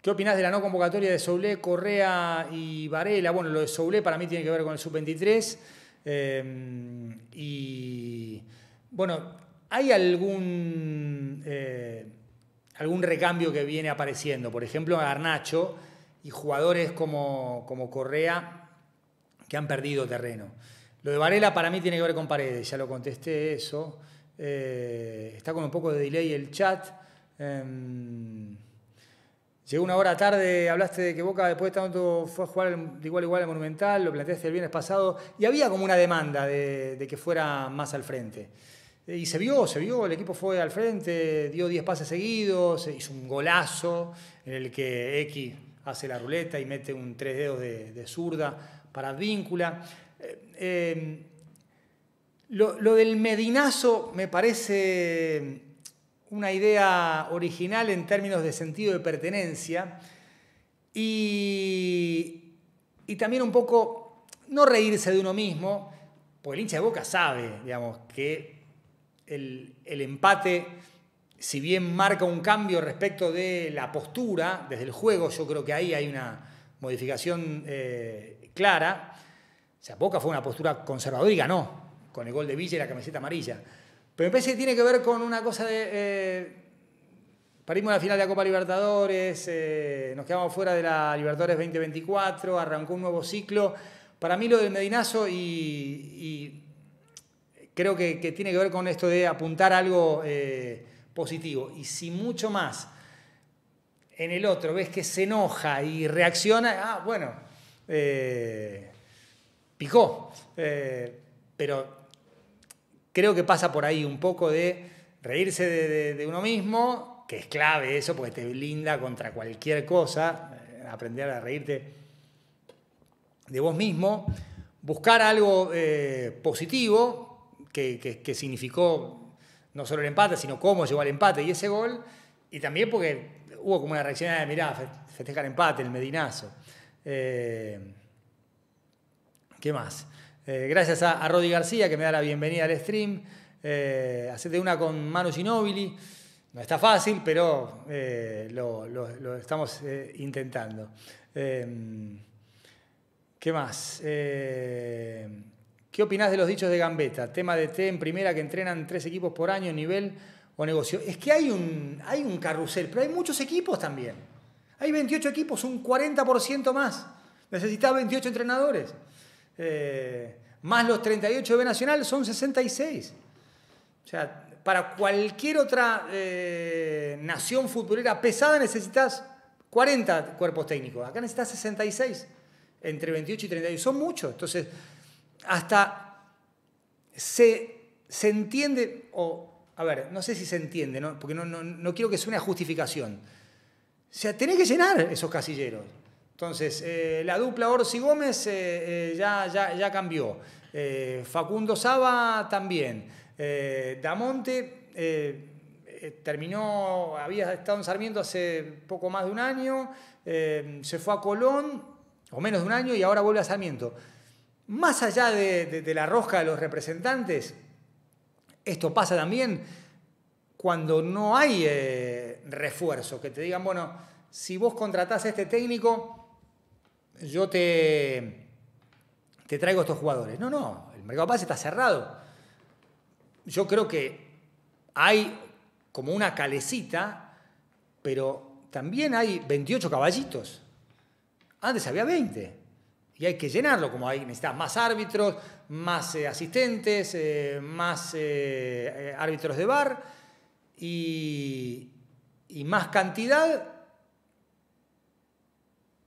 A: ¿Qué opinás de la no convocatoria de Soule, Correa y Varela? Bueno, lo de Soule para mí tiene que ver con el sub-23. y bueno, ¿hay algún, algún recambio que viene apareciendo? Por ejemplo, Garnacho y jugadores como, Correa que han perdido terreno. Lo de Varela para mí tiene que ver con Paredes, ya lo contesté eso. Eh, está con un poco de delay el chat. Em, llegó una hora tarde, hablaste de que Boca después de tanto fue a jugar de igual a igual al Monumental, lo planteaste el viernes pasado y había como una demanda de, que fuera más al frente. Eh, y se vio, se vio, el equipo fue al frente, dio 10 pases seguidos, hizo un golazo en el que X hace la ruleta y mete un tres dedos de, zurda para víncula. Eh, eh, lo, del medinazo me parece una idea original en términos de sentido de pertenencia y, también un poco no reírse de uno mismo, porque el hincha de boca sabe digamos, que el, el empate si bien marca un cambio respecto de la postura desde el juego, yo creo que ahí hay una modificación eh, clara. O sea, Boca fue una postura conservadora no ganó con el gol de Villa y la camiseta amarilla. Pero me parece que tiene que ver con una cosa de... Eh, parimos la final de la Copa Libertadores, eh, nos quedamos fuera de la Libertadores 2024, arrancó un nuevo ciclo. Para mí lo del Medinazo y, creo que, tiene que ver con esto de apuntar algo positivo. Y si mucho más en el otro ves que se enoja y reacciona, ah, bueno, eh, picó. Eh, pero creo que pasa por ahí un poco de reírse de, uno mismo, que es clave eso, porque te blinda contra cualquier cosa, eh, aprender a reírte de vos mismo, buscar algo positivo que significó no solo el empate, sino cómo llegó al empate y ese gol, y también porque hubo como una reacción de, ah, mirá, festeja el empate, el medinazo. Eh, ¿Qué más? Eh, gracias a, a, García que me da la bienvenida al stream. Eh, una con Manu Ginóbili. No está fácil, pero eh, lo, lo, estamos intentando. ¿Qué más? ¿Qué opinás de los dichos de Gambetta? Tema de T en primera que entrenan tres equipos por año, nivel o negocio. Es que hay un, hay un carrusel, pero hay muchos equipos también. Hay 28 equipos, un 40% más. Necesitas 28 entrenadores. Eh, más los 38 de B Nacional son 66. O sea, para cualquier otra eh, nación futbolera pesada necesitas 40 cuerpos técnicos. Acá necesitas 66 entre 28 y 38, Son muchos. Entonces, hasta se, entiende, o a ver, no sé si se entiende, porque no, quiero que suene a justificación. O sea, tenés que llenar esos casilleros. Entonces, eh, la dupla Orsi Gómez eh, eh, ya, ya, ya, cambió. Facundo Saba también. Damonte terminó, había estado en Sarmiento hace poco más de un año, se fue a Colón, o menos de un año, y ahora vuelve a Sarmiento. Más allá de, la rosca de los representantes, esto pasa también cuando no hay eh, refuerzo, que te digan, bueno, si vos contratás a este técnico, yo te, te traigo estos jugadores. No, no, el mercado pase está cerrado. Yo creo que hay como una calecita, pero también hay 28 caballitos. Antes había 20. Y hay que llenarlo, como hay, necesitas más árbitros, más eh, asistentes, eh, más eh, árbitros de bar y, más cantidad.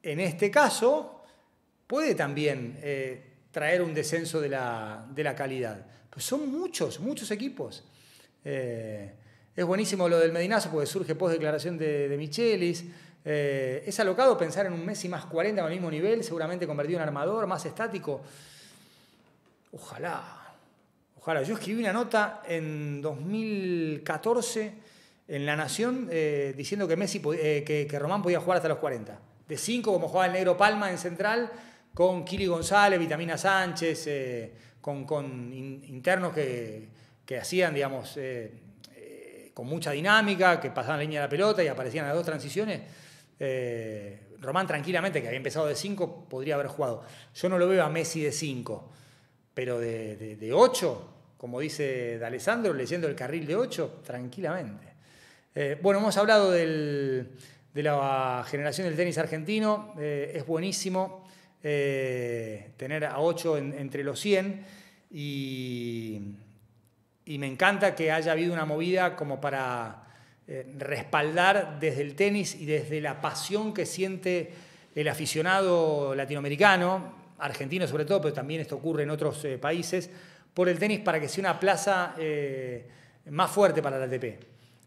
A: En este caso, puede también traer un descenso de la, calidad. Pero pues son muchos, muchos equipos. Es buenísimo lo del Medinazo porque surge post declaración de, Michelis. Eh, es alocado pensar en un Messi más 40 el mismo nivel, seguramente convertido en armador, más estático. Ojalá, ojalá. Yo escribí una nota en 2014 en La Nación eh, diciendo que, Messi, eh, que, Román podía jugar hasta los 40. De 5 como jugaba el negro Palma en central, con Kili González, Vitamina Sánchez, con, internos que, que hacían, digamos con mucha dinámica, que pasaban la línea de la pelota y aparecían las dos transiciones. Eh, Román tranquilamente, que había empezado de 5, podría haber jugado. Yo no lo veo a Messi de 5, pero de 8, como dice D'Alessandro, leyendo el carril de 8, tranquilamente. Eh, bueno, hemos hablado de la generación del tenis argentino, eh, es buenísimo tener a 8 entre los 100 y y me encanta que haya habido una movida como para eh, respaldar desde el tenis y desde la pasión que siente el aficionado latinoamericano, argentino sobre todo, pero también esto ocurre en otros eh, países, por el tenis para que sea una plaza eh, más fuerte para la ATP.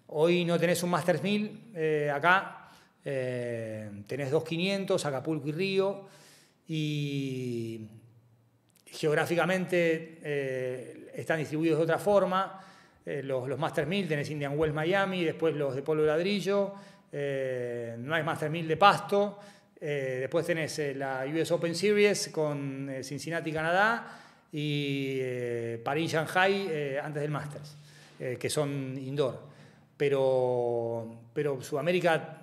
A: Hoy no tenés un Masters 1000 acá, tenés dos 500, Acapulco y Río, y geográficamente están distribuidos de otra forma. Eh, los, los, Master tenés Indian Wells Miami, después los de polvo ladrillo, eh, no hay Master 1000 de pasto. Eh, después tenés la US Open Series con Cincinnati, Canadá y París, Shanghai antes del Masters, que son indoor. Pero, pero Sudamérica,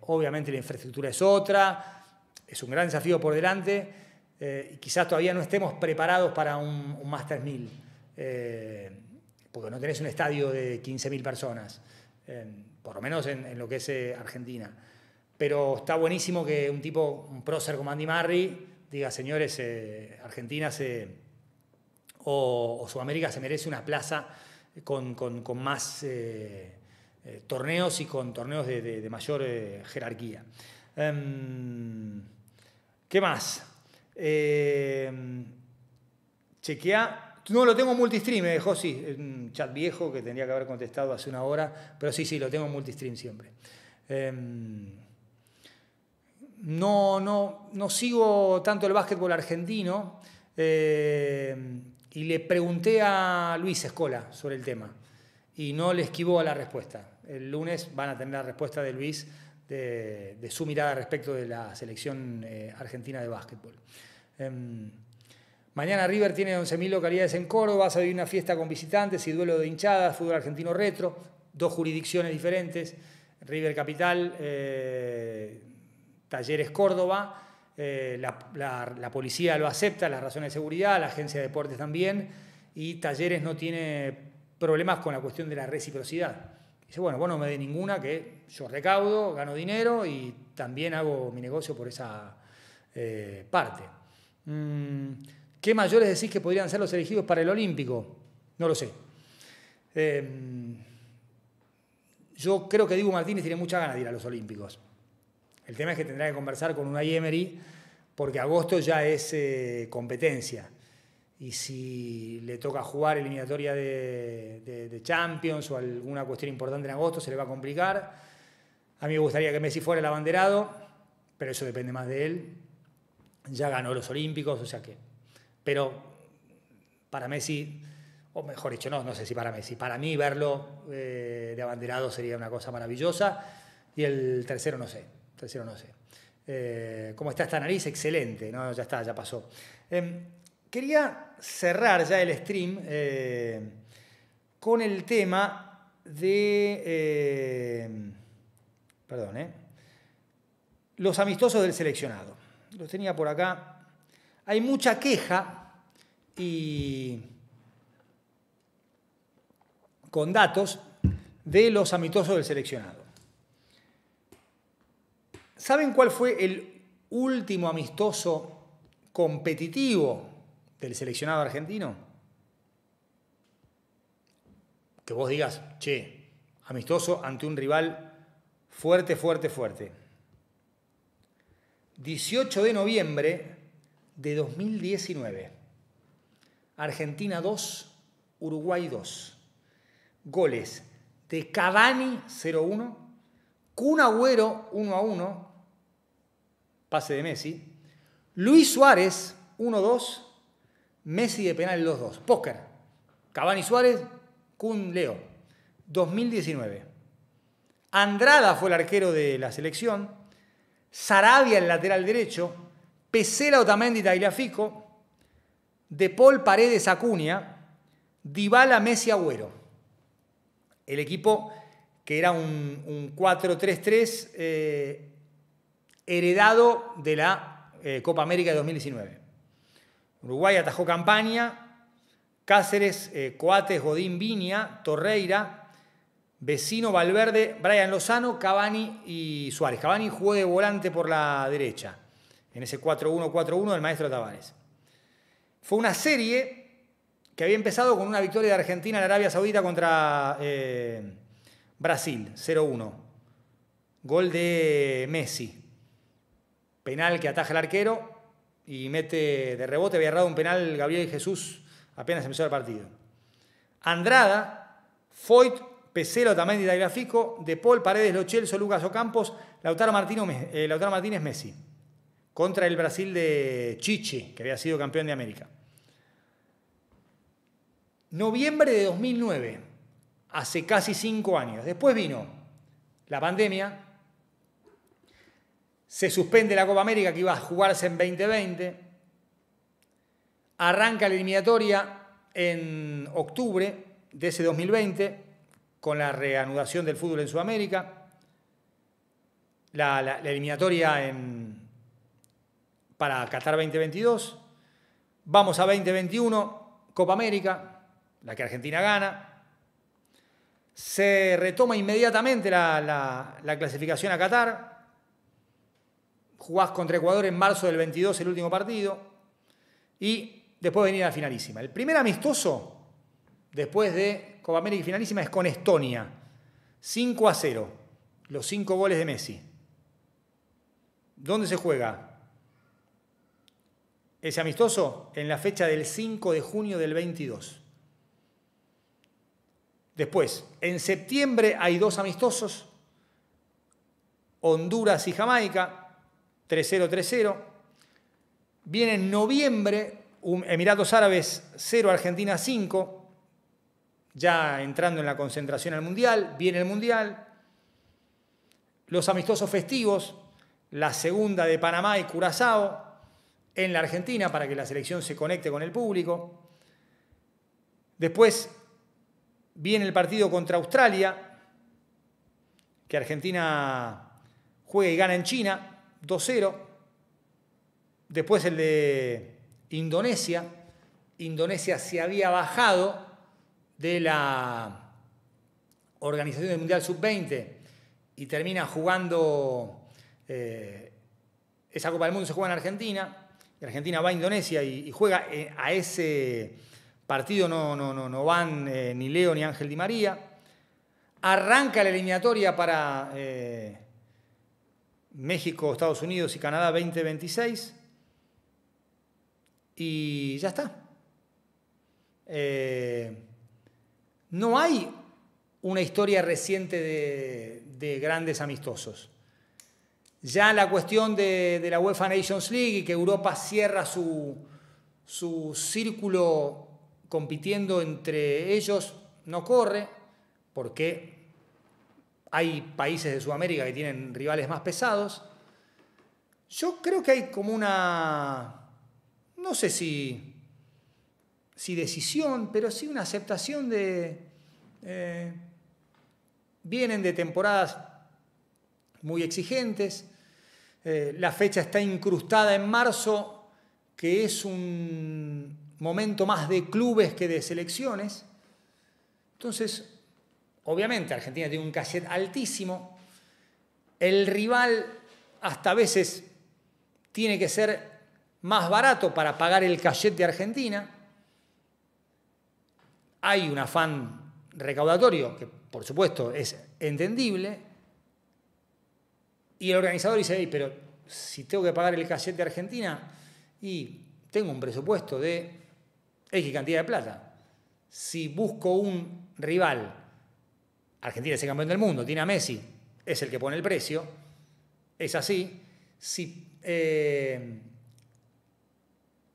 A: obviamente la infraestructura es otra, es un gran desafío por delante eh, quizás todavía no estemos preparados para un, un Masters 1000, eh, porque no tenés un estadio de 15.000 personas, eh, por lo menos en, lo que es Argentina. Pero está buenísimo que un tipo, un prócer como Andy Murray, diga, señores, Argentina o, Sudamérica se merece una plaza con, más torneos y con torneos de, mayor jerarquía. Em, ¿Qué más? Eh, chequea. No, lo tengo multistream, me dejó, sí, un chat viejo que tendría que haber contestado hace una hora, pero sí, sí, lo tengo multistream siempre. Em, no, no, no sigo tanto el básquetbol argentino em, y le pregunté a Luis Escola sobre el tema y no le esquivó la respuesta. El lunes van a tener la respuesta de Luis eh, de, su mirada respecto de la selección eh, argentina de básquetbol. Em, mañana River tiene 11.000 localidades en Córdoba, va a una fiesta con visitantes y duelo de hinchadas, fútbol argentino retro, dos jurisdicciones diferentes, River Capital, eh, Talleres Córdoba. la policía lo acepta, las razones de seguridad, la agencia de deportes también, y Talleres no tiene problemas con la cuestión de la reciprocidad bueno, vos no me dé ninguna que yo recaudo, gano dinero y también hago mi negocio por esa eh, parte. Mm, ¿Qué mayores decís que podrían ser los elegidos para el Olímpico? No lo sé. Em, yo creo que Dibu Martínez tiene mucha ganas de ir a los Olímpicos. El tema es que tendrá que conversar con una IEMERI porque agosto ya es eh, competencia y si le toca jugar eliminatoria de, Champions o alguna cuestión importante en agosto, se le va a complicar. A mí me gustaría que Messi fuera el abanderado, pero eso depende más de él. Ya ganó los Olímpicos, o sea que... Pero para Messi, o mejor dicho, no, no sé si para Messi, para mí verlo eh, de abanderado sería una cosa maravillosa. Y el tercero no sé, tercero no sé. Eh, ¿Cómo está esta nariz? Excelente, ¿no? ya está, ya pasó. Em, Quería cerrar ya el stream eh, con el tema de... Eh, eh, los amistosos del seleccionado. Los tenía por acá. Hay mucha queja y con datos de los amistosos del seleccionado. ¿Saben cuál fue el último amistoso competitivo del seleccionado argentino? Que vos digas, che, amistoso ante un rival fuerte, fuerte, fuerte. 18 de noviembre de 2019. Argentina 2, Uruguay 2. Goles de Cavani 0-1, Kun Agüero 1-1, pase de Messi, Luis Suárez 1-2 Messi de penal los dos. Póker. Cavani Suárez, Kun Leo. 2019. Andrada fue el arquero de la selección. Sarabia el lateral derecho. Pesela Otamendi Tagliafico. De Paul Paredes Acuña. Dybala Messi Agüero. El equipo que era un, 4-3-3 eh, heredado de la eh, Copa América de 2019. Uruguay atajó Campaña, Cáceres, eh, Coates, Godín, Viña, Torreira, Vecino, Valverde, Brian Lozano, Cavani y Suárez. Cavani jugó de volante por la derecha en ese 4-1-4-1 del maestro Tavares. Fue una serie que había empezado con una victoria de Argentina en Arabia Saudita contra eh, Brasil, 0-1. Gol de Messi. Penal que ataja el arquero, y mete de rebote, había errado un penal Gabriel Jesús apenas empezó el partido. Andrada, Foyt, Pecelo, también de De Paul, Paredes, Lochelso, Lucas Ocampos, Lautaro, eh, Lautaro Martínez, Messi. Contra el Brasil de Chiche, que había sido campeón de América. Noviembre de 2009, hace casi cinco años. Después vino la pandemia, se suspende la Copa América que iba a jugarse en 2020, arranca la eliminatoria en octubre de ese 2020 con la reanudación del fútbol en Sudamérica, la, eliminatoria en, para Qatar 2022, vamos a 2021, Copa América, la que Argentina gana, se retoma inmediatamente la, la clasificación a Qatar, jugás contra Ecuador en marzo del 22, el último partido, y después venir a la finalísima. El primer amistoso, después de Copa América y finalísima, es con Estonia. 5 a 0, los 5 goles de Messi. ¿Dónde se juega? Ese amistoso en la fecha del 5 de junio del 22. Después, en septiembre hay dos amistosos, Honduras y Jamaica, 3-0-3-0. Viene en noviembre, Emiratos Árabes 0, Argentina 5, ya entrando en la concentración al Mundial, viene el Mundial. Los amistosos festivos, la segunda de Panamá y Curazao en la Argentina para que la selección se conecte con el público. Después viene el partido contra Australia, que Argentina juega y gana en China. 2-0. Después el de Indonesia. Indonesia se había bajado de la Organización del Mundial Sub-20 y termina jugando eh, esa Copa del Mundo, se juega en Argentina. Argentina va a Indonesia y, juega eh, a ese partido, no, no, no, no van eh, ni Leo ni Ángel Di María. Arranca la eliminatoria para México, Estados Unidos y Canadá 2026. Y ya está. Eh, no hay una historia reciente de, grandes amistosos. Ya la cuestión de, la UEFA Nations League y que Europa cierra su, su círculo compitiendo entre ellos no corre, porque hay países de Sudamérica que tienen rivales más pesados. Yo creo que hay como una, no sé si, si decisión, pero sí una aceptación de... Eh, vienen de temporadas muy exigentes. Eh, la fecha está incrustada en marzo, que es un momento más de clubes que de selecciones. Entonces, Obviamente Argentina tiene un cachet altísimo, el rival hasta a veces tiene que ser más barato para pagar el cachet de Argentina, hay un afán recaudatorio que por supuesto es entendible, y el organizador dice, pero si tengo que pagar el cachet de Argentina y tengo un presupuesto de X cantidad de plata, si busco un rival Argentina es el campeón del mundo, tiene a Messi, es el que pone el precio, es así. Eh,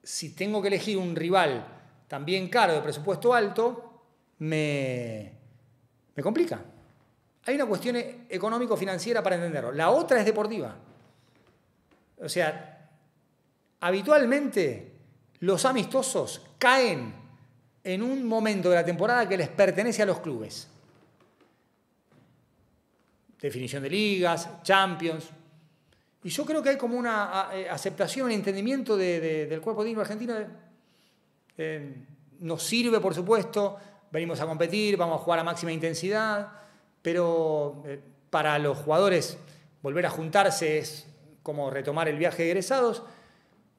A: si, tengo que elegir un rival también caro de presupuesto alto, me, me complica. Hay una cuestión económico-financiera para entenderlo. La otra es deportiva. O sea, habitualmente los amistosos caen en un momento de la temporada que les pertenece a los clubes definición de ligas, Champions. Y yo creo que hay como una eh, aceptación, un entendimiento del cuerpo técnico argentino. Eh, nos sirve, por supuesto, venimos a competir, vamos a jugar a máxima intensidad, pero eh, para los jugadores volver a juntarse es como retomar el viaje de egresados,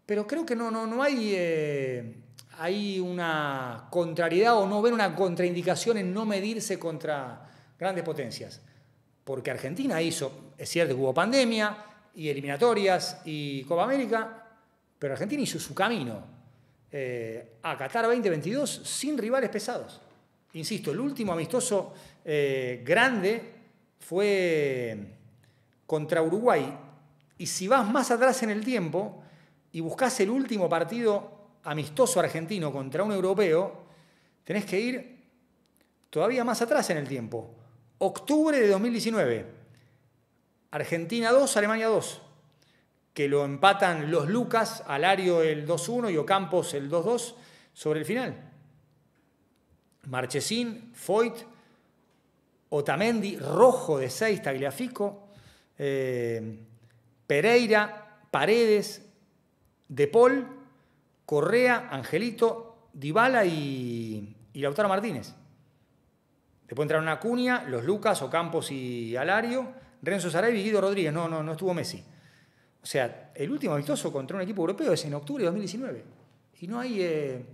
A: pero creo que no, no, no hay, hay una contrariedad o no ver una contraindicación en no medirse contra grandes potencias porque Argentina hizo, es cierto hubo pandemia y eliminatorias y Copa América, pero Argentina hizo su camino eh, a Qatar 2022 sin rivales pesados. Insisto, el último amistoso eh, grande fue contra Uruguay. Y si vas más atrás en el tiempo y buscas el último partido amistoso argentino contra un europeo, tenés que ir todavía más atrás en el tiempo. Octubre de 2019, Argentina 2, Alemania 2, que lo empatan los Lucas, Alario el 2-1 y Ocampos el 2-2 sobre el final. Marchesín, Foyt, Otamendi, Rojo de 6, Tagliafico, eh, Pereira, Paredes, De Paul, Correa, Angelito, Dybala y Lautaro Martínez. Después entraron Acuña, los Lucas, Ocampos y Alario, Renzo Sarabia y Guido Rodríguez. No, no, no estuvo Messi. O sea, el último amistoso contra un equipo europeo es en octubre de 2019. Y no hay, eh,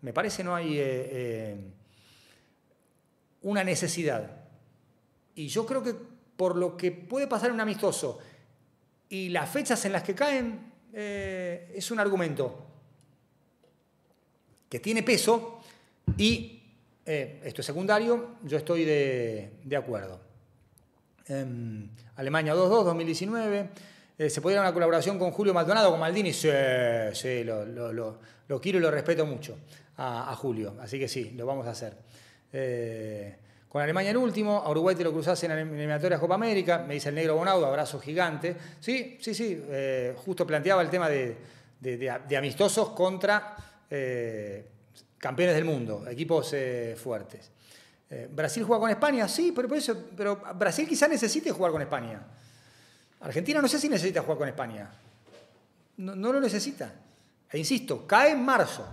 A: me parece, no hay eh, eh, una necesidad. Y yo creo que por lo que puede pasar un amistoso y las fechas en las que caen, es un argumento que tiene peso y eh, esto es secundario, yo estoy de, acuerdo. Em, Alemania 2-2, 2019. Eh, ¿Se puede una colaboración con Julio Maldonado, con Maldini? Sí, sí, lo, quiero y lo respeto mucho a, Julio, así que sí, lo vamos a hacer. Eh, con Alemania el último, a Uruguay te lo cruzás en la eliminatoria Copa América, me dice el negro Bonaudo, abrazo gigante. Sí, sí, sí, justo planteaba el tema de, de, de amistosos contra campeones del mundo, equipos eh, fuertes. Eh, ¿Brasil juega con España? Sí, pero, eso, pero Brasil quizá necesite jugar con España. Argentina no sé si necesita jugar con España. No, lo necesita. E insisto, cae en marzo.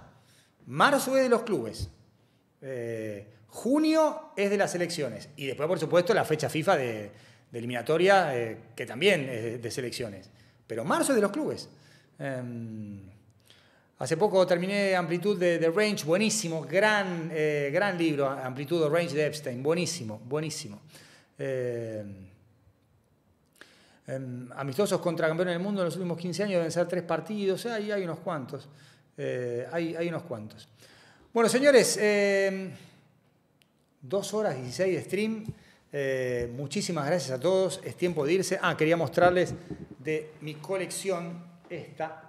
A: Marzo es de los clubes. Eh, junio es de las elecciones. Y después, por supuesto, la fecha FIFA de, eliminatoria, que también es de, selecciones. Pero marzo es de los clubes. Em, Hace poco terminé Amplitud de, Range, buenísimo, gran, eh, gran libro, Amplitud de Range de Epstein, buenísimo, buenísimo. Eh, em, amistosos contra campeones del mundo en los últimos 15 años deben ser tres partidos, ahí hay unos cuantos. Eh, hay, unos cuantos. Bueno, señores, dos horas 16 de stream. muchísimas gracias a todos. Es tiempo de irse. Ah, quería mostrarles de mi colección esta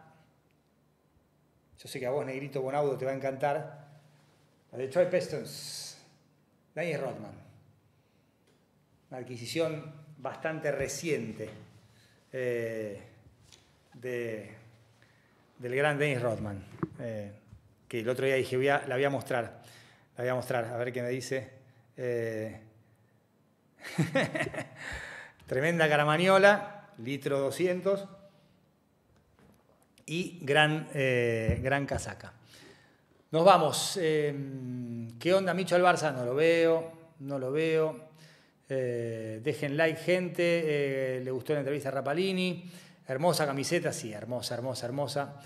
A: yo sé que a vos, Negrito Bonaudo, te va a encantar. La Detroit Pistons, Daniel Rodman. Una adquisición bastante reciente eh, del gran Dennis Rodman. Eh, que el otro día dije, la voy a mostrar. La voy a mostrar, a ver qué me dice. Eh, tremenda caramaniola, litro 200 y gran, eh, gran casaca. Nos vamos. Em, ¿Qué onda, Micho Albarza? No lo veo, no lo veo. Eh, dejen like, gente. Eh, le gustó la entrevista a Rapalini. Hermosa camiseta, sí, hermosa, hermosa, hermosa.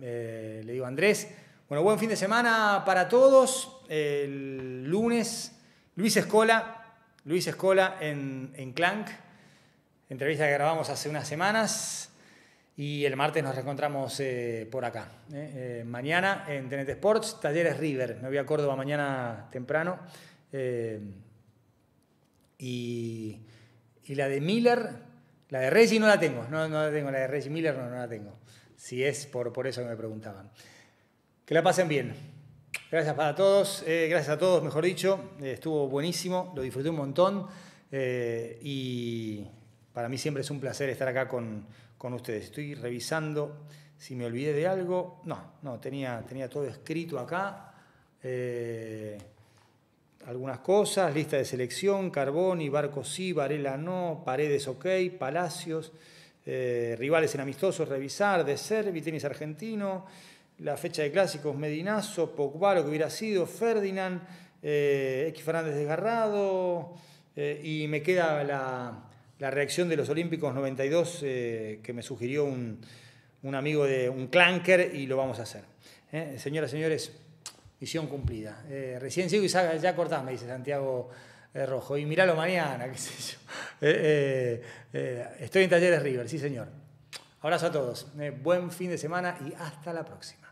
A: le digo a Andrés. Bueno, buen fin de semana para todos. El lunes, Luis Escola, Luis Escola en, en Clank. Entrevista que grabamos hace unas semanas. Y el martes nos reencontramos eh, por acá. Eh, eh, mañana en Tenet Sports, Talleres River. Me voy a Córdoba mañana temprano. Y, la de Miller, la de Reggie no la tengo. No, no la tengo. La de Reggie Miller no, la tengo. Si es por, por eso que me preguntaban. Que la pasen bien. Gracias para todos. gracias a todos, mejor dicho. estuvo buenísimo. Lo disfruté un montón. y para mí siempre es un placer estar acá con con ustedes. Estoy revisando si me olvidé de algo. No, no, tenía, tenía todo escrito acá. Eh, algunas cosas, lista de selección, Carboni, Barco sí, Varela no, Paredes ok, Palacios, eh, rivales en amistosos, revisar, De Servi, tenis argentino, la fecha de clásicos, Medinazo, Pogba, lo que hubiera sido, Ferdinand, eh, X Fernández desgarrado, y me queda la, la reacción de los Olímpicos 92 eh, que me sugirió un, amigo de un clanker y lo vamos a hacer. Eh, señoras Señoras, señores, misión cumplida. Eh, recién sigo y ya cortás, me dice Santiago Rojo. Y miralo mañana, qué sé yo. estoy en Talleres River, sí señor. Abrazo a todos. buen fin de semana y hasta la próxima.